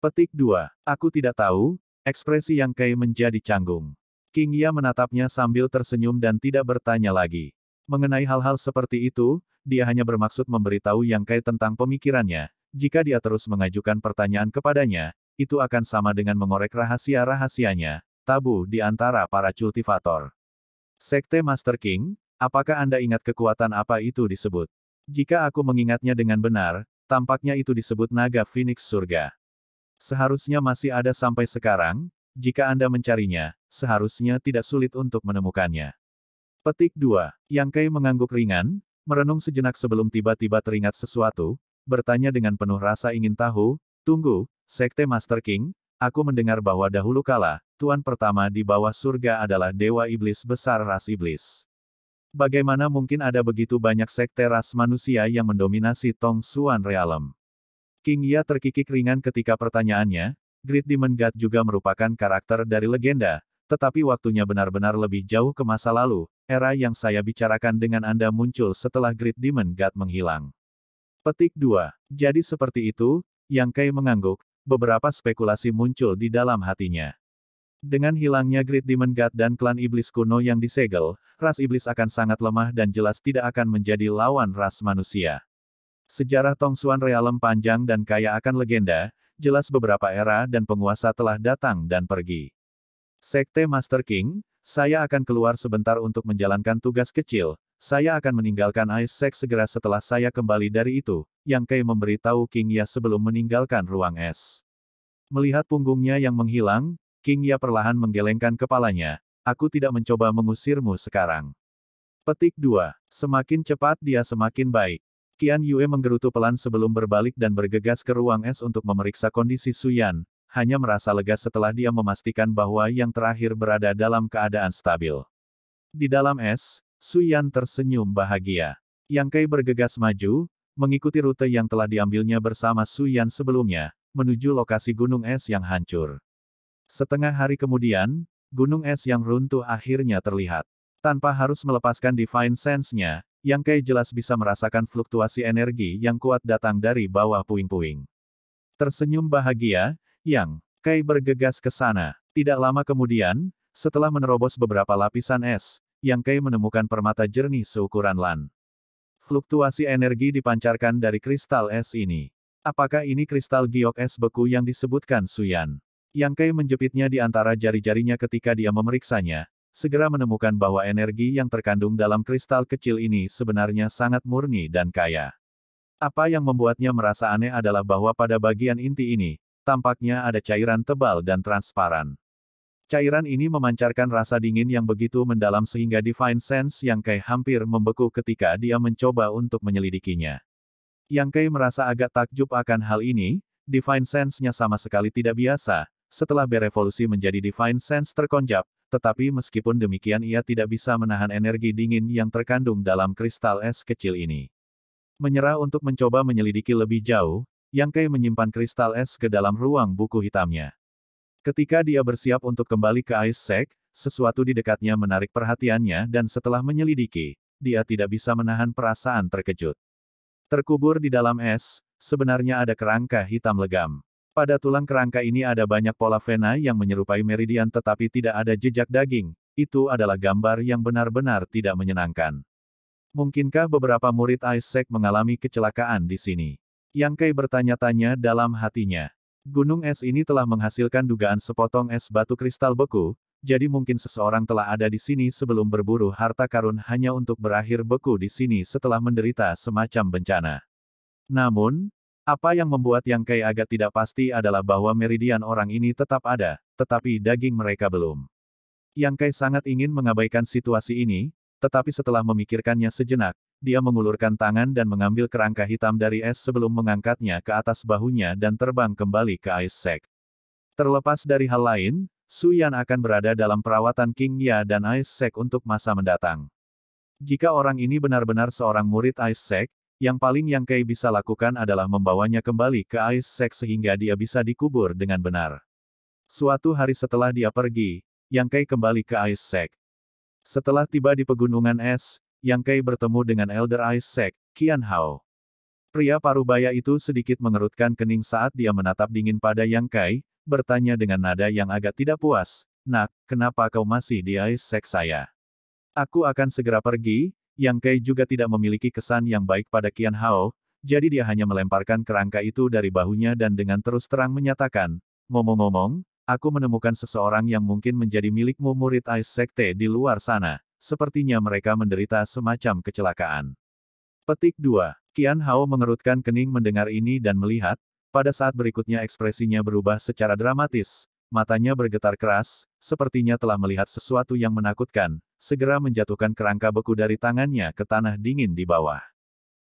Petik 2. Aku tidak tahu, Ekspresi yang Kai menjadi canggung. King Ya menatapnya sambil tersenyum dan tidak bertanya lagi. Mengenai hal-hal seperti itu, dia hanya bermaksud memberitahu Yang Kai tentang pemikirannya. Jika dia terus mengajukan pertanyaan kepadanya, itu akan sama dengan mengorek rahasia-rahasianya, tabu di antara para cultivator. Sekte Master King, apakah Anda ingat kekuatan apa itu disebut? Jika aku mengingatnya dengan benar, tampaknya itu disebut naga Phoenix Surga. Seharusnya masih ada sampai sekarang, jika Anda mencarinya, seharusnya tidak sulit untuk menemukannya. Petik 2. Yang Kai mengangguk ringan, merenung sejenak sebelum tiba-tiba teringat sesuatu, bertanya dengan penuh rasa ingin tahu, Tunggu, Sekte Master King, aku mendengar bahwa dahulu kala, Tuan pertama di bawah surga adalah Dewa Iblis Besar Ras Iblis. Bagaimana mungkin ada begitu banyak sekte ras manusia yang mendominasi Tong Suan Realm? King Ya terkikik ringan ketika pertanyaannya, Great Demon God juga merupakan karakter dari legenda, tetapi waktunya benar-benar lebih jauh ke masa lalu, era yang saya bicarakan dengan Anda muncul setelah Great Demon God menghilang. Petik 2. Jadi seperti itu, Yang Kai mengangguk, beberapa spekulasi muncul di dalam hatinya. Dengan hilangnya Great Demon God dan klan iblis kuno yang disegel, ras iblis akan sangat lemah dan jelas tidak akan menjadi lawan ras manusia. Sejarah Tong Suan Realem panjang dan kaya akan legenda, jelas beberapa era dan penguasa telah datang dan pergi. Sekte Master King, saya akan keluar sebentar untuk menjalankan tugas kecil, saya akan meninggalkan Ice Sek segera setelah saya kembali dari itu, Yang Kei memberitahu King Ya sebelum meninggalkan ruang es. Melihat punggungnya yang menghilang, King Ya perlahan menggelengkan kepalanya, aku tidak mencoba mengusirmu sekarang. Petik 2. Semakin cepat dia semakin baik. Kian Yue menggerutu pelan sebelum berbalik dan bergegas ke ruang es untuk memeriksa kondisi Suyan, hanya merasa lega setelah dia memastikan bahwa yang terakhir berada dalam keadaan stabil. Di dalam es, Suyan tersenyum bahagia. Yang Kai bergegas maju, mengikuti rute yang telah diambilnya bersama Suyan sebelumnya, menuju lokasi gunung es yang hancur. Setengah hari kemudian, gunung es yang runtuh akhirnya terlihat. Tanpa harus melepaskan Divine Sense-nya, yang Kei jelas bisa merasakan fluktuasi energi yang kuat datang dari bawah puing-puing. Tersenyum bahagia, Yang Kei bergegas ke sana. Tidak lama kemudian, setelah menerobos beberapa lapisan es, Yang Kei menemukan permata jernih seukuran lan. Fluktuasi energi dipancarkan dari kristal es ini. Apakah ini kristal giok es beku yang disebutkan Suyan? Yang Kei menjepitnya di antara jari-jarinya ketika dia memeriksanya, segera menemukan bahwa energi yang terkandung dalam kristal kecil ini sebenarnya sangat murni dan kaya. Apa yang membuatnya merasa aneh adalah bahwa pada bagian inti ini, tampaknya ada cairan tebal dan transparan. Cairan ini memancarkan rasa dingin yang begitu mendalam sehingga Divine Sense Yang kai hampir membeku ketika dia mencoba untuk menyelidikinya. Yang kai merasa agak takjub akan hal ini, Divine Sense-nya sama sekali tidak biasa, setelah berevolusi menjadi Divine Sense terkonjap, tetapi meskipun demikian ia tidak bisa menahan energi dingin yang terkandung dalam kristal es kecil ini. Menyerah untuk mencoba menyelidiki lebih jauh, Yang Kai menyimpan kristal es ke dalam ruang buku hitamnya. Ketika dia bersiap untuk kembali ke Ice Sec, sesuatu di dekatnya menarik perhatiannya dan setelah menyelidiki, dia tidak bisa menahan perasaan terkejut. Terkubur di dalam es, sebenarnya ada kerangka hitam legam. Pada tulang kerangka ini ada banyak pola vena yang menyerupai meridian tetapi tidak ada jejak daging. Itu adalah gambar yang benar-benar tidak menyenangkan. Mungkinkah beberapa murid Isaac mengalami kecelakaan di sini? Yang Kai bertanya-tanya dalam hatinya. Gunung es ini telah menghasilkan dugaan sepotong es batu kristal beku, jadi mungkin seseorang telah ada di sini sebelum berburu harta karun hanya untuk berakhir beku di sini setelah menderita semacam bencana. Namun, apa yang membuat Yang Kai agak tidak pasti adalah bahwa meridian orang ini tetap ada, tetapi daging mereka belum. Yang Kai sangat ingin mengabaikan situasi ini, tetapi setelah memikirkannya sejenak, dia mengulurkan tangan dan mengambil kerangka hitam dari es sebelum mengangkatnya ke atas bahunya dan terbang kembali ke Ice Sek. Terlepas dari hal lain, Su Yan akan berada dalam perawatan King Ya dan Ice Sek untuk masa mendatang. Jika orang ini benar-benar seorang murid Ice Sek, yang paling yang Kai bisa lakukan adalah membawanya kembali ke Ais Sek sehingga dia bisa dikubur dengan benar. Suatu hari setelah dia pergi, Yang Kai kembali ke Ais Sek. Setelah tiba di pegunungan es, Yang Kai bertemu dengan Elder Ais Sek, Qian Hao. Pria parubaya itu sedikit mengerutkan kening saat dia menatap dingin pada Yang Kai, bertanya dengan nada yang agak tidak puas, Nak, kenapa kau masih di Ais Sek saya? Aku akan segera pergi, yang Kei juga tidak memiliki kesan yang baik pada Qian Hao, jadi dia hanya melemparkan kerangka itu dari bahunya dan dengan terus terang menyatakan, Ngomong-ngomong, aku menemukan seseorang yang mungkin menjadi milikmu murid Ais Sekte di luar sana. Sepertinya mereka menderita semacam kecelakaan. Petik 2. Qian Hao mengerutkan kening mendengar ini dan melihat, pada saat berikutnya ekspresinya berubah secara dramatis, matanya bergetar keras, sepertinya telah melihat sesuatu yang menakutkan, segera menjatuhkan kerangka beku dari tangannya ke tanah dingin di bawah.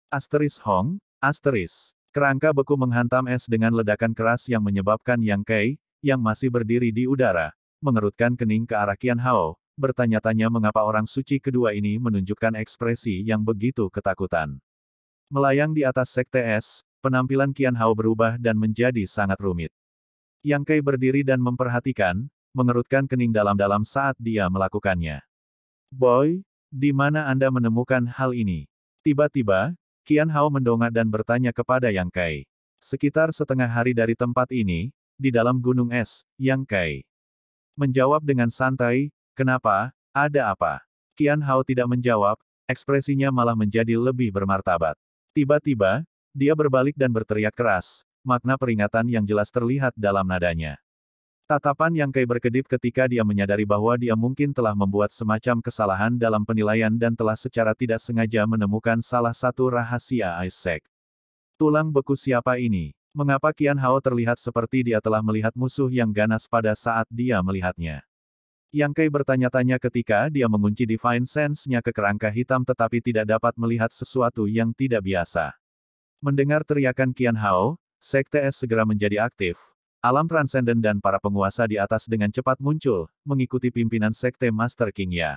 Asteris Hong, asteris. Kerangka beku menghantam es dengan ledakan keras yang menyebabkan Yang Kei, yang masih berdiri di udara, mengerutkan kening ke arah Kian Hao, bertanya-tanya mengapa orang suci kedua ini menunjukkan ekspresi yang begitu ketakutan. Melayang di atas sekte es, penampilan Kian Hao berubah dan menjadi sangat rumit. Yang Kei berdiri dan memperhatikan, mengerutkan kening dalam-dalam saat dia melakukannya. Boy, di mana Anda menemukan hal ini? Tiba-tiba, Qian Hao mendongak dan bertanya kepada Yang Kai. Sekitar setengah hari dari tempat ini, di dalam gunung es, Yang Kai. Menjawab dengan santai, kenapa, ada apa? Qian Hao tidak menjawab, ekspresinya malah menjadi lebih bermartabat. Tiba-tiba, dia berbalik dan berteriak keras, makna peringatan yang jelas terlihat dalam nadanya. Tatapan yang Kai berkedip ketika dia menyadari bahwa dia mungkin telah membuat semacam kesalahan dalam penilaian dan telah secara tidak sengaja menemukan salah satu rahasia Isaac. Tulang beku siapa ini? Mengapa Kian Hao terlihat seperti dia telah melihat musuh yang ganas pada saat dia melihatnya? Yang Kai bertanya-tanya ketika dia mengunci Divine Sense-nya ke kerangka hitam tetapi tidak dapat melihat sesuatu yang tidak biasa. Mendengar teriakan Kian Hao, Sekte S segera menjadi aktif, Alam transenden dan para penguasa di atas dengan cepat muncul, mengikuti pimpinan sekte Master King Ya.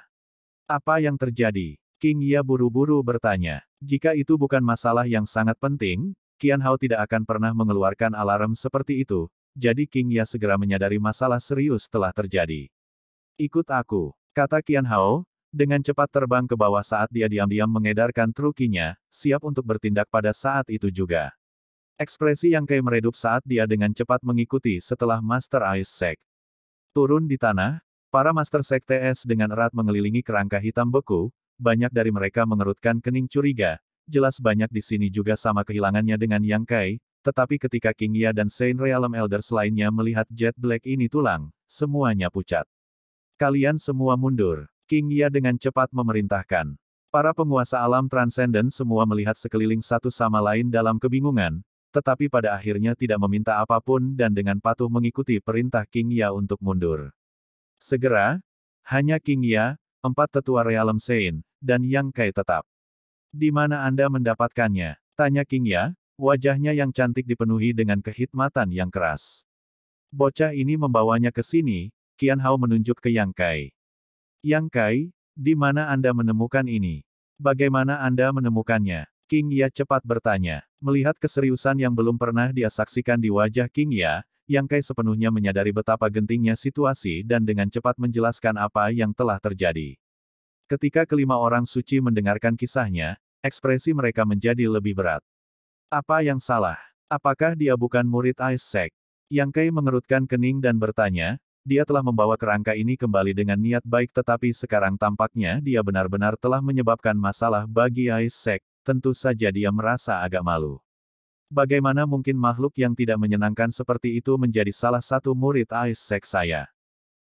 Apa yang terjadi? King Ya buru-buru bertanya. Jika itu bukan masalah yang sangat penting, Kian Hao tidak akan pernah mengeluarkan alarm seperti itu, jadi King Ya segera menyadari masalah serius telah terjadi. Ikut aku, kata Kian Hao, dengan cepat terbang ke bawah saat dia diam-diam mengedarkan trukinya, siap untuk bertindak pada saat itu juga. Ekspresi yang Kai meredup saat dia dengan cepat mengikuti setelah Master Ice Sek. Turun di tanah, para Master Sek TS dengan erat mengelilingi kerangka hitam beku, banyak dari mereka mengerutkan kening curiga, jelas banyak di sini juga sama kehilangannya dengan Yang Kai, tetapi ketika King Ya dan Saint Realm Elders lainnya melihat Jet Black ini tulang, semuanya pucat. Kalian semua mundur, King Ya dengan cepat memerintahkan. Para penguasa alam transenden semua melihat sekeliling satu sama lain dalam kebingungan, tetapi pada akhirnya tidak meminta apapun dan dengan patuh mengikuti perintah King Ya untuk mundur. Segera, hanya King Ya, empat tetua Realem Sein, dan Yang Kai tetap. Di mana Anda mendapatkannya? Tanya King Ya, wajahnya yang cantik dipenuhi dengan kehitmatan yang keras. Bocah ini membawanya ke sini, Kian Hao menunjuk ke Yang Kai. Yang Kai, di mana Anda menemukan ini? Bagaimana Anda menemukannya? King Ya cepat bertanya. Melihat keseriusan yang belum pernah dia saksikan di wajah King Ya, Yang Kai sepenuhnya menyadari betapa gentingnya situasi dan dengan cepat menjelaskan apa yang telah terjadi. Ketika kelima orang suci mendengarkan kisahnya, ekspresi mereka menjadi lebih berat. Apa yang salah? Apakah dia bukan murid Ice Sek? Yang Kai mengerutkan kening dan bertanya, dia telah membawa kerangka ini kembali dengan niat baik tetapi sekarang tampaknya dia benar-benar telah menyebabkan masalah bagi Isaac, Tentu saja dia merasa agak malu. Bagaimana mungkin makhluk yang tidak menyenangkan seperti itu menjadi salah satu murid Ais Sek saya?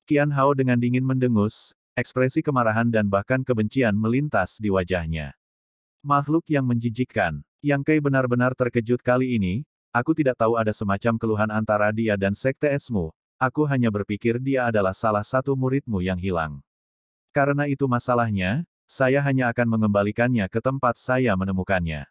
Kian Hao dengan dingin mendengus, ekspresi kemarahan dan bahkan kebencian melintas di wajahnya. Makhluk yang menjijikkan, Yang Kei benar-benar terkejut kali ini, aku tidak tahu ada semacam keluhan antara dia dan sekte esmu, aku hanya berpikir dia adalah salah satu muridmu yang hilang. Karena itu masalahnya, saya hanya akan mengembalikannya ke tempat saya menemukannya.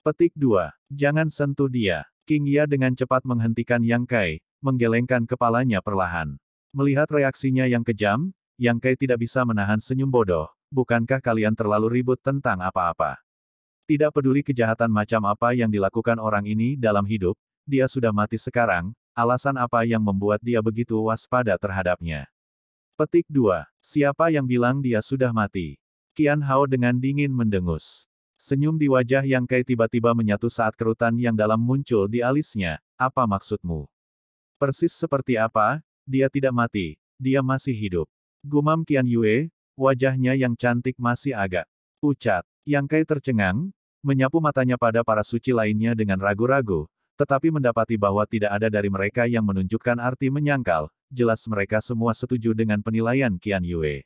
Petik 2. Jangan sentuh dia. King Ya dengan cepat menghentikan Yang Kai, menggelengkan kepalanya perlahan. Melihat reaksinya yang kejam, Yang Kai tidak bisa menahan senyum bodoh, bukankah kalian terlalu ribut tentang apa-apa? Tidak peduli kejahatan macam apa yang dilakukan orang ini dalam hidup, dia sudah mati sekarang, alasan apa yang membuat dia begitu waspada terhadapnya. Petik 2. Siapa yang bilang dia sudah mati? Kian Hao dengan dingin mendengus. Senyum di wajah Yang Kai tiba-tiba menyatu saat kerutan yang dalam muncul di alisnya. Apa maksudmu? Persis seperti apa? Dia tidak mati. Dia masih hidup. Gumam Kian Yue, wajahnya yang cantik masih agak pucat. Yang Kai tercengang, menyapu matanya pada para suci lainnya dengan ragu-ragu, tetapi mendapati bahwa tidak ada dari mereka yang menunjukkan arti menyangkal, jelas mereka semua setuju dengan penilaian Kian Yue.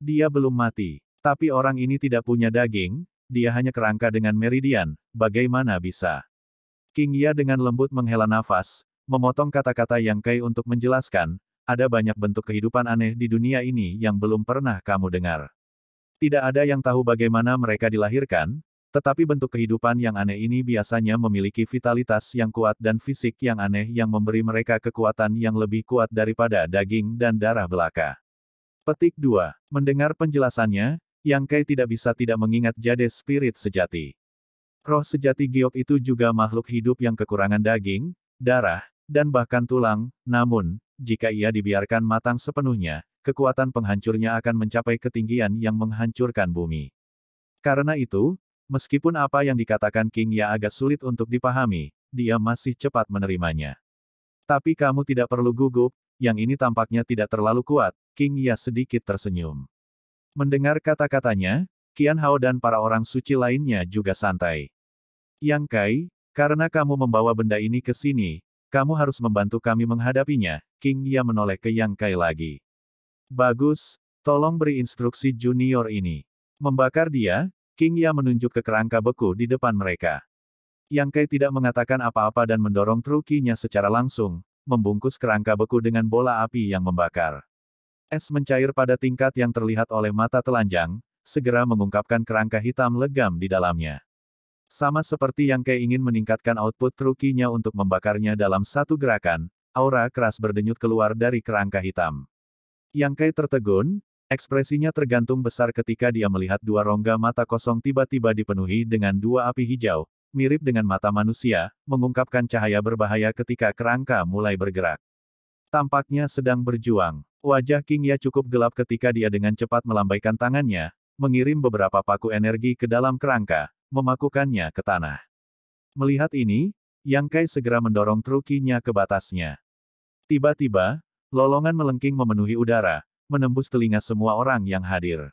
Dia belum mati. Tapi orang ini tidak punya daging, dia hanya kerangka dengan meridian, bagaimana bisa? King Ya dengan lembut menghela nafas, memotong kata-kata yang Kai untuk menjelaskan, ada banyak bentuk kehidupan aneh di dunia ini yang belum pernah kamu dengar. Tidak ada yang tahu bagaimana mereka dilahirkan, tetapi bentuk kehidupan yang aneh ini biasanya memiliki vitalitas yang kuat dan fisik yang aneh yang memberi mereka kekuatan yang lebih kuat daripada daging dan darah belaka. Petik 2. Mendengar penjelasannya, yang Kai tidak bisa tidak mengingat jade spirit sejati. Roh sejati giok itu juga makhluk hidup yang kekurangan daging, darah, dan bahkan tulang, namun, jika ia dibiarkan matang sepenuhnya, kekuatan penghancurnya akan mencapai ketinggian yang menghancurkan bumi. Karena itu, meskipun apa yang dikatakan King Ya agak sulit untuk dipahami, dia masih cepat menerimanya. Tapi kamu tidak perlu gugup, yang ini tampaknya tidak terlalu kuat, King Ya sedikit tersenyum. Mendengar kata-katanya, Kian Hao dan para orang suci lainnya juga santai. Yang Kai, karena kamu membawa benda ini ke sini, kamu harus membantu kami menghadapinya, King Ya menoleh ke Yang Kai lagi. Bagus, tolong beri instruksi junior ini. Membakar dia, King Ya menunjuk ke kerangka beku di depan mereka. Yang Kai tidak mengatakan apa-apa dan mendorong trukinya secara langsung, membungkus kerangka beku dengan bola api yang membakar. Es mencair pada tingkat yang terlihat oleh mata telanjang, segera mengungkapkan kerangka hitam legam di dalamnya. Sama seperti yang Kei ingin meningkatkan output trukinya untuk membakarnya dalam satu gerakan, aura keras berdenyut keluar dari kerangka hitam. Yang Kei tertegun, ekspresinya tergantung besar ketika dia melihat dua rongga mata kosong tiba-tiba dipenuhi dengan dua api hijau, mirip dengan mata manusia, mengungkapkan cahaya berbahaya ketika kerangka mulai bergerak. Tampaknya sedang berjuang. Wajah King Ya cukup gelap ketika dia dengan cepat melambaikan tangannya, mengirim beberapa paku energi ke dalam kerangka, memakukannya ke tanah. Melihat ini, Yang Kai segera mendorong trukinya ke batasnya. Tiba-tiba, lolongan melengking memenuhi udara, menembus telinga semua orang yang hadir.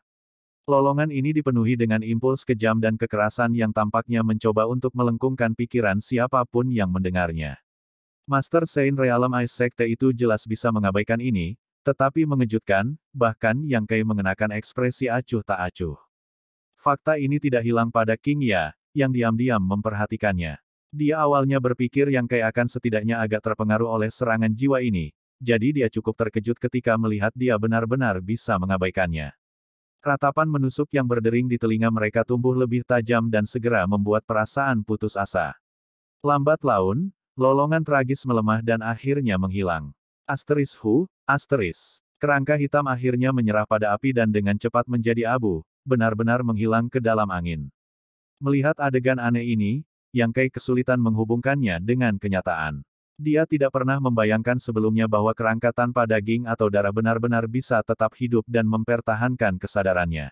Lolongan ini dipenuhi dengan impuls kejam dan kekerasan yang tampaknya mencoba untuk melengkungkan pikiran siapapun yang mendengarnya. Master Sein Realm Ice Sekte itu jelas bisa mengabaikan ini, tetapi mengejutkan, bahkan Yang Kai mengenakan ekspresi acuh tak acuh. Fakta ini tidak hilang pada King Ya, yang diam-diam memperhatikannya. Dia awalnya berpikir Yang Kai akan setidaknya agak terpengaruh oleh serangan jiwa ini, jadi dia cukup terkejut ketika melihat dia benar-benar bisa mengabaikannya. Ratapan menusuk yang berdering di telinga mereka tumbuh lebih tajam dan segera membuat perasaan putus asa. Lambat laun, lolongan tragis melemah dan akhirnya menghilang. Asteris Hu, Asteris. Kerangka hitam akhirnya menyerah pada api dan dengan cepat menjadi abu, benar-benar menghilang ke dalam angin. Melihat adegan aneh ini, Yang Kai kesulitan menghubungkannya dengan kenyataan. Dia tidak pernah membayangkan sebelumnya bahwa kerangka tanpa daging atau darah benar-benar bisa tetap hidup dan mempertahankan kesadarannya.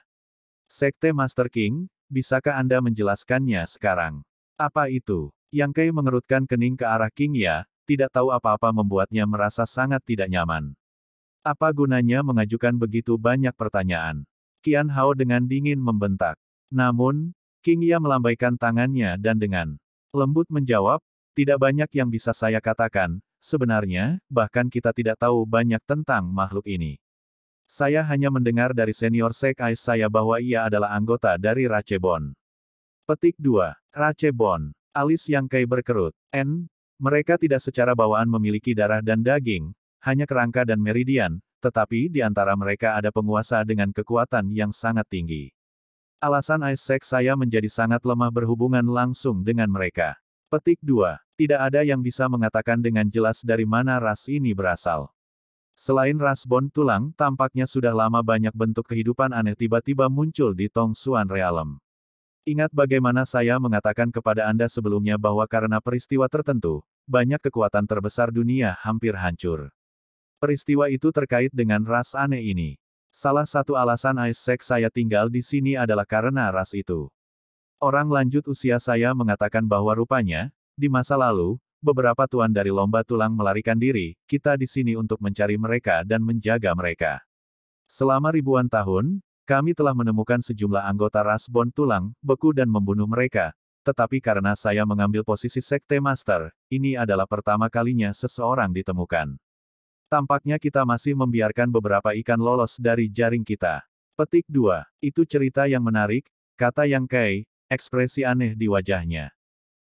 Sekte Master King, bisakah Anda menjelaskannya sekarang? Apa itu? Yang Kai mengerutkan kening ke arah King Ya, tidak tahu apa-apa membuatnya merasa sangat tidak nyaman. Apa gunanya mengajukan begitu banyak pertanyaan? Kian Hao dengan dingin membentak. Namun, King Ya melambaikan tangannya dan dengan lembut menjawab, tidak banyak yang bisa saya katakan, sebenarnya, bahkan kita tidak tahu banyak tentang makhluk ini. Saya hanya mendengar dari senior sekai saya bahwa ia adalah anggota dari Racebon. Petik 2. Racebon. Alis yang kai berkerut. N. Mereka tidak secara bawaan memiliki darah dan daging, hanya kerangka dan meridian, tetapi di antara mereka ada penguasa dengan kekuatan yang sangat tinggi. Alasan Isaac saya menjadi sangat lemah berhubungan langsung dengan mereka. Petik 2. Tidak ada yang bisa mengatakan dengan jelas dari mana ras ini berasal. Selain ras bon tulang, tampaknya sudah lama banyak bentuk kehidupan aneh tiba-tiba muncul di Tong Suan Realm. Ingat bagaimana saya mengatakan kepada Anda sebelumnya bahwa karena peristiwa tertentu, banyak kekuatan terbesar dunia hampir hancur. Peristiwa itu terkait dengan ras aneh ini. Salah satu alasan Aisek saya tinggal di sini adalah karena ras itu. Orang lanjut usia saya mengatakan bahwa rupanya, di masa lalu, beberapa tuan dari lomba tulang melarikan diri, kita di sini untuk mencari mereka dan menjaga mereka. Selama ribuan tahun, kami telah menemukan sejumlah anggota ras bon tulang, beku dan membunuh mereka, tetapi karena saya mengambil posisi sekte master, ini adalah pertama kalinya seseorang ditemukan. Tampaknya kita masih membiarkan beberapa ikan lolos dari jaring kita. Petik 2. Itu cerita yang menarik, kata yang Kai, ekspresi aneh di wajahnya.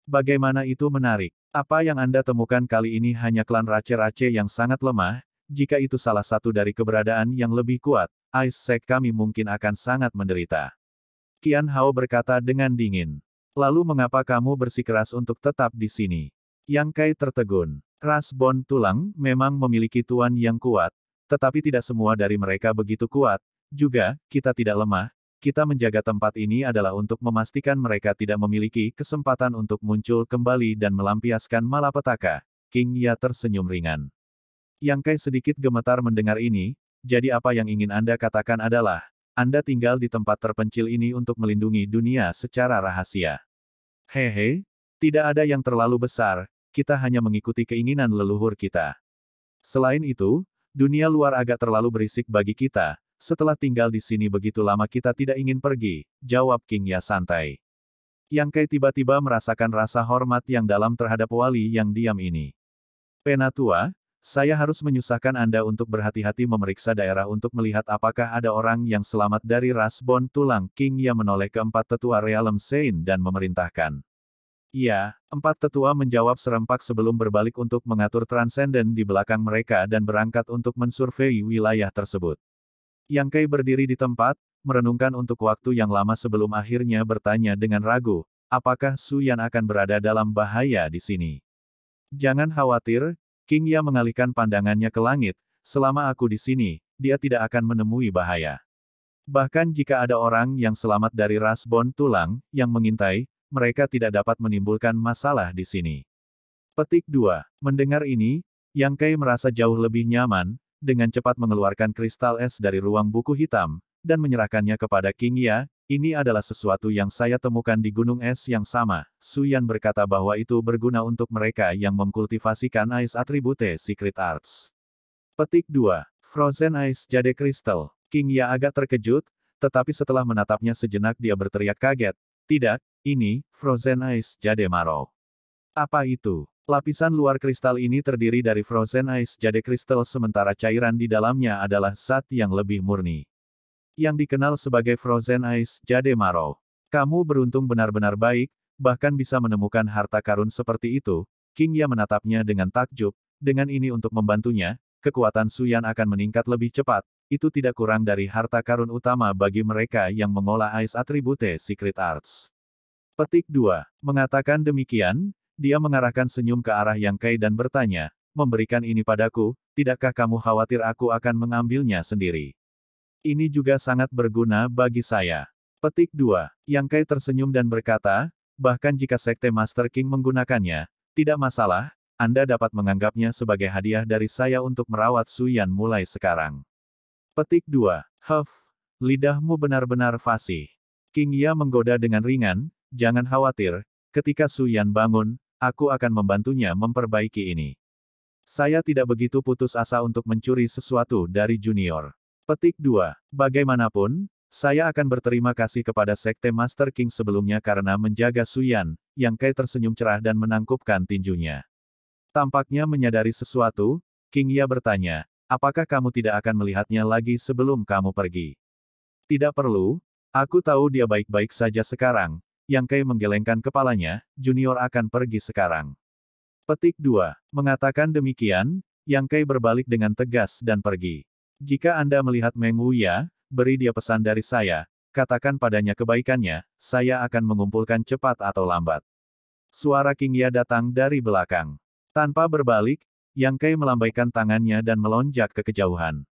Bagaimana itu menarik? Apa yang Anda temukan kali ini hanya klan Rache-Rache yang sangat lemah, jika itu salah satu dari keberadaan yang lebih kuat, Ice Sek kami mungkin akan sangat menderita. Kian Hao berkata dengan dingin. Lalu mengapa kamu bersikeras untuk tetap di sini? Yang Kai tertegun. Ras Rasbon tulang memang memiliki tuan yang kuat, tetapi tidak semua dari mereka begitu kuat. Juga, kita tidak lemah, kita menjaga tempat ini adalah untuk memastikan mereka tidak memiliki kesempatan untuk muncul kembali dan melampiaskan malapetaka. King Ya tersenyum ringan. Yang Kai sedikit gemetar mendengar ini, jadi apa yang ingin Anda katakan adalah, Anda tinggal di tempat terpencil ini untuk melindungi dunia secara rahasia. Hehe, tidak ada yang terlalu besar, kita hanya mengikuti keinginan leluhur kita. Selain itu, dunia luar agak terlalu berisik bagi kita, setelah tinggal di sini begitu lama kita tidak ingin pergi, jawab King Ya santai. Yang Kai tiba-tiba merasakan rasa hormat yang dalam terhadap wali yang diam ini. Penatua, saya harus menyusahkan Anda untuk berhati-hati memeriksa daerah untuk melihat apakah ada orang yang selamat dari rasbon tulang King yang menoleh keempat tetua realem Sein dan memerintahkan. Iya, empat tetua menjawab serempak sebelum berbalik untuk mengatur Transcendent di belakang mereka dan berangkat untuk mensurvei wilayah tersebut. Yang Kai berdiri di tempat, merenungkan untuk waktu yang lama sebelum akhirnya bertanya dengan ragu, apakah Su Yan akan berada dalam bahaya di sini? Jangan khawatir, King Ya mengalihkan pandangannya ke langit, selama aku di sini, dia tidak akan menemui bahaya. Bahkan jika ada orang yang selamat dari Rasbon tulang, yang mengintai, mereka tidak dapat menimbulkan masalah di sini. Petik 2. Mendengar ini, Yang Kai merasa jauh lebih nyaman, dengan cepat mengeluarkan kristal es dari ruang buku hitam, dan menyerahkannya kepada King Ya, ini adalah sesuatu yang saya temukan di gunung es yang sama. Suyan berkata bahwa itu berguna untuk mereka yang mengkultivasikan ais Attribute secret arts. Petik 2. Frozen Ice Jade Crystal. King Ya agak terkejut, tetapi setelah menatapnya sejenak dia berteriak kaget. Tidak, ini, Frozen Ice Jade Marok. Apa itu? Lapisan luar kristal ini terdiri dari Frozen Ice Jade Kristal sementara cairan di dalamnya adalah zat yang lebih murni. Yang dikenal sebagai Frozen Ice Jade Marok. Kamu beruntung benar-benar baik, bahkan bisa menemukan harta karun seperti itu, King Ya menatapnya dengan takjub, dengan ini untuk membantunya, kekuatan Suyan akan meningkat lebih cepat, itu tidak kurang dari harta karun utama bagi mereka yang mengolah Ice Attribute Secret Arts. Petik 2. Mengatakan demikian, dia mengarahkan senyum ke arah Yang Kai dan bertanya, memberikan ini padaku, tidakkah kamu khawatir aku akan mengambilnya sendiri? Ini juga sangat berguna bagi saya. Petik 2. Yang Kai tersenyum dan berkata, bahkan jika Sekte Master King menggunakannya, tidak masalah, Anda dapat menganggapnya sebagai hadiah dari saya untuk merawat Suyan mulai sekarang. Petik 2. Huff, lidahmu benar-benar fasih. King Ya menggoda dengan ringan, Jangan khawatir, ketika Su Yan bangun, aku akan membantunya memperbaiki ini. Saya tidak begitu putus asa untuk mencuri sesuatu dari junior. Petik 2. Bagaimanapun, saya akan berterima kasih kepada Sekte Master King sebelumnya karena menjaga Su Yan, yang Kai tersenyum cerah dan menangkupkan tinjunya. Tampaknya menyadari sesuatu, King Ya bertanya, apakah kamu tidak akan melihatnya lagi sebelum kamu pergi? Tidak perlu, aku tahu dia baik-baik saja sekarang, yang Kai menggelengkan kepalanya, Junior akan pergi sekarang. Petik 2. Mengatakan demikian, Yang Kai berbalik dengan tegas dan pergi. Jika Anda melihat Meng Wuya, beri dia pesan dari saya, katakan padanya kebaikannya, saya akan mengumpulkan cepat atau lambat. Suara King Ya datang dari belakang. Tanpa berbalik, yang Kai melambaikan tangannya dan melonjak ke kejauhan.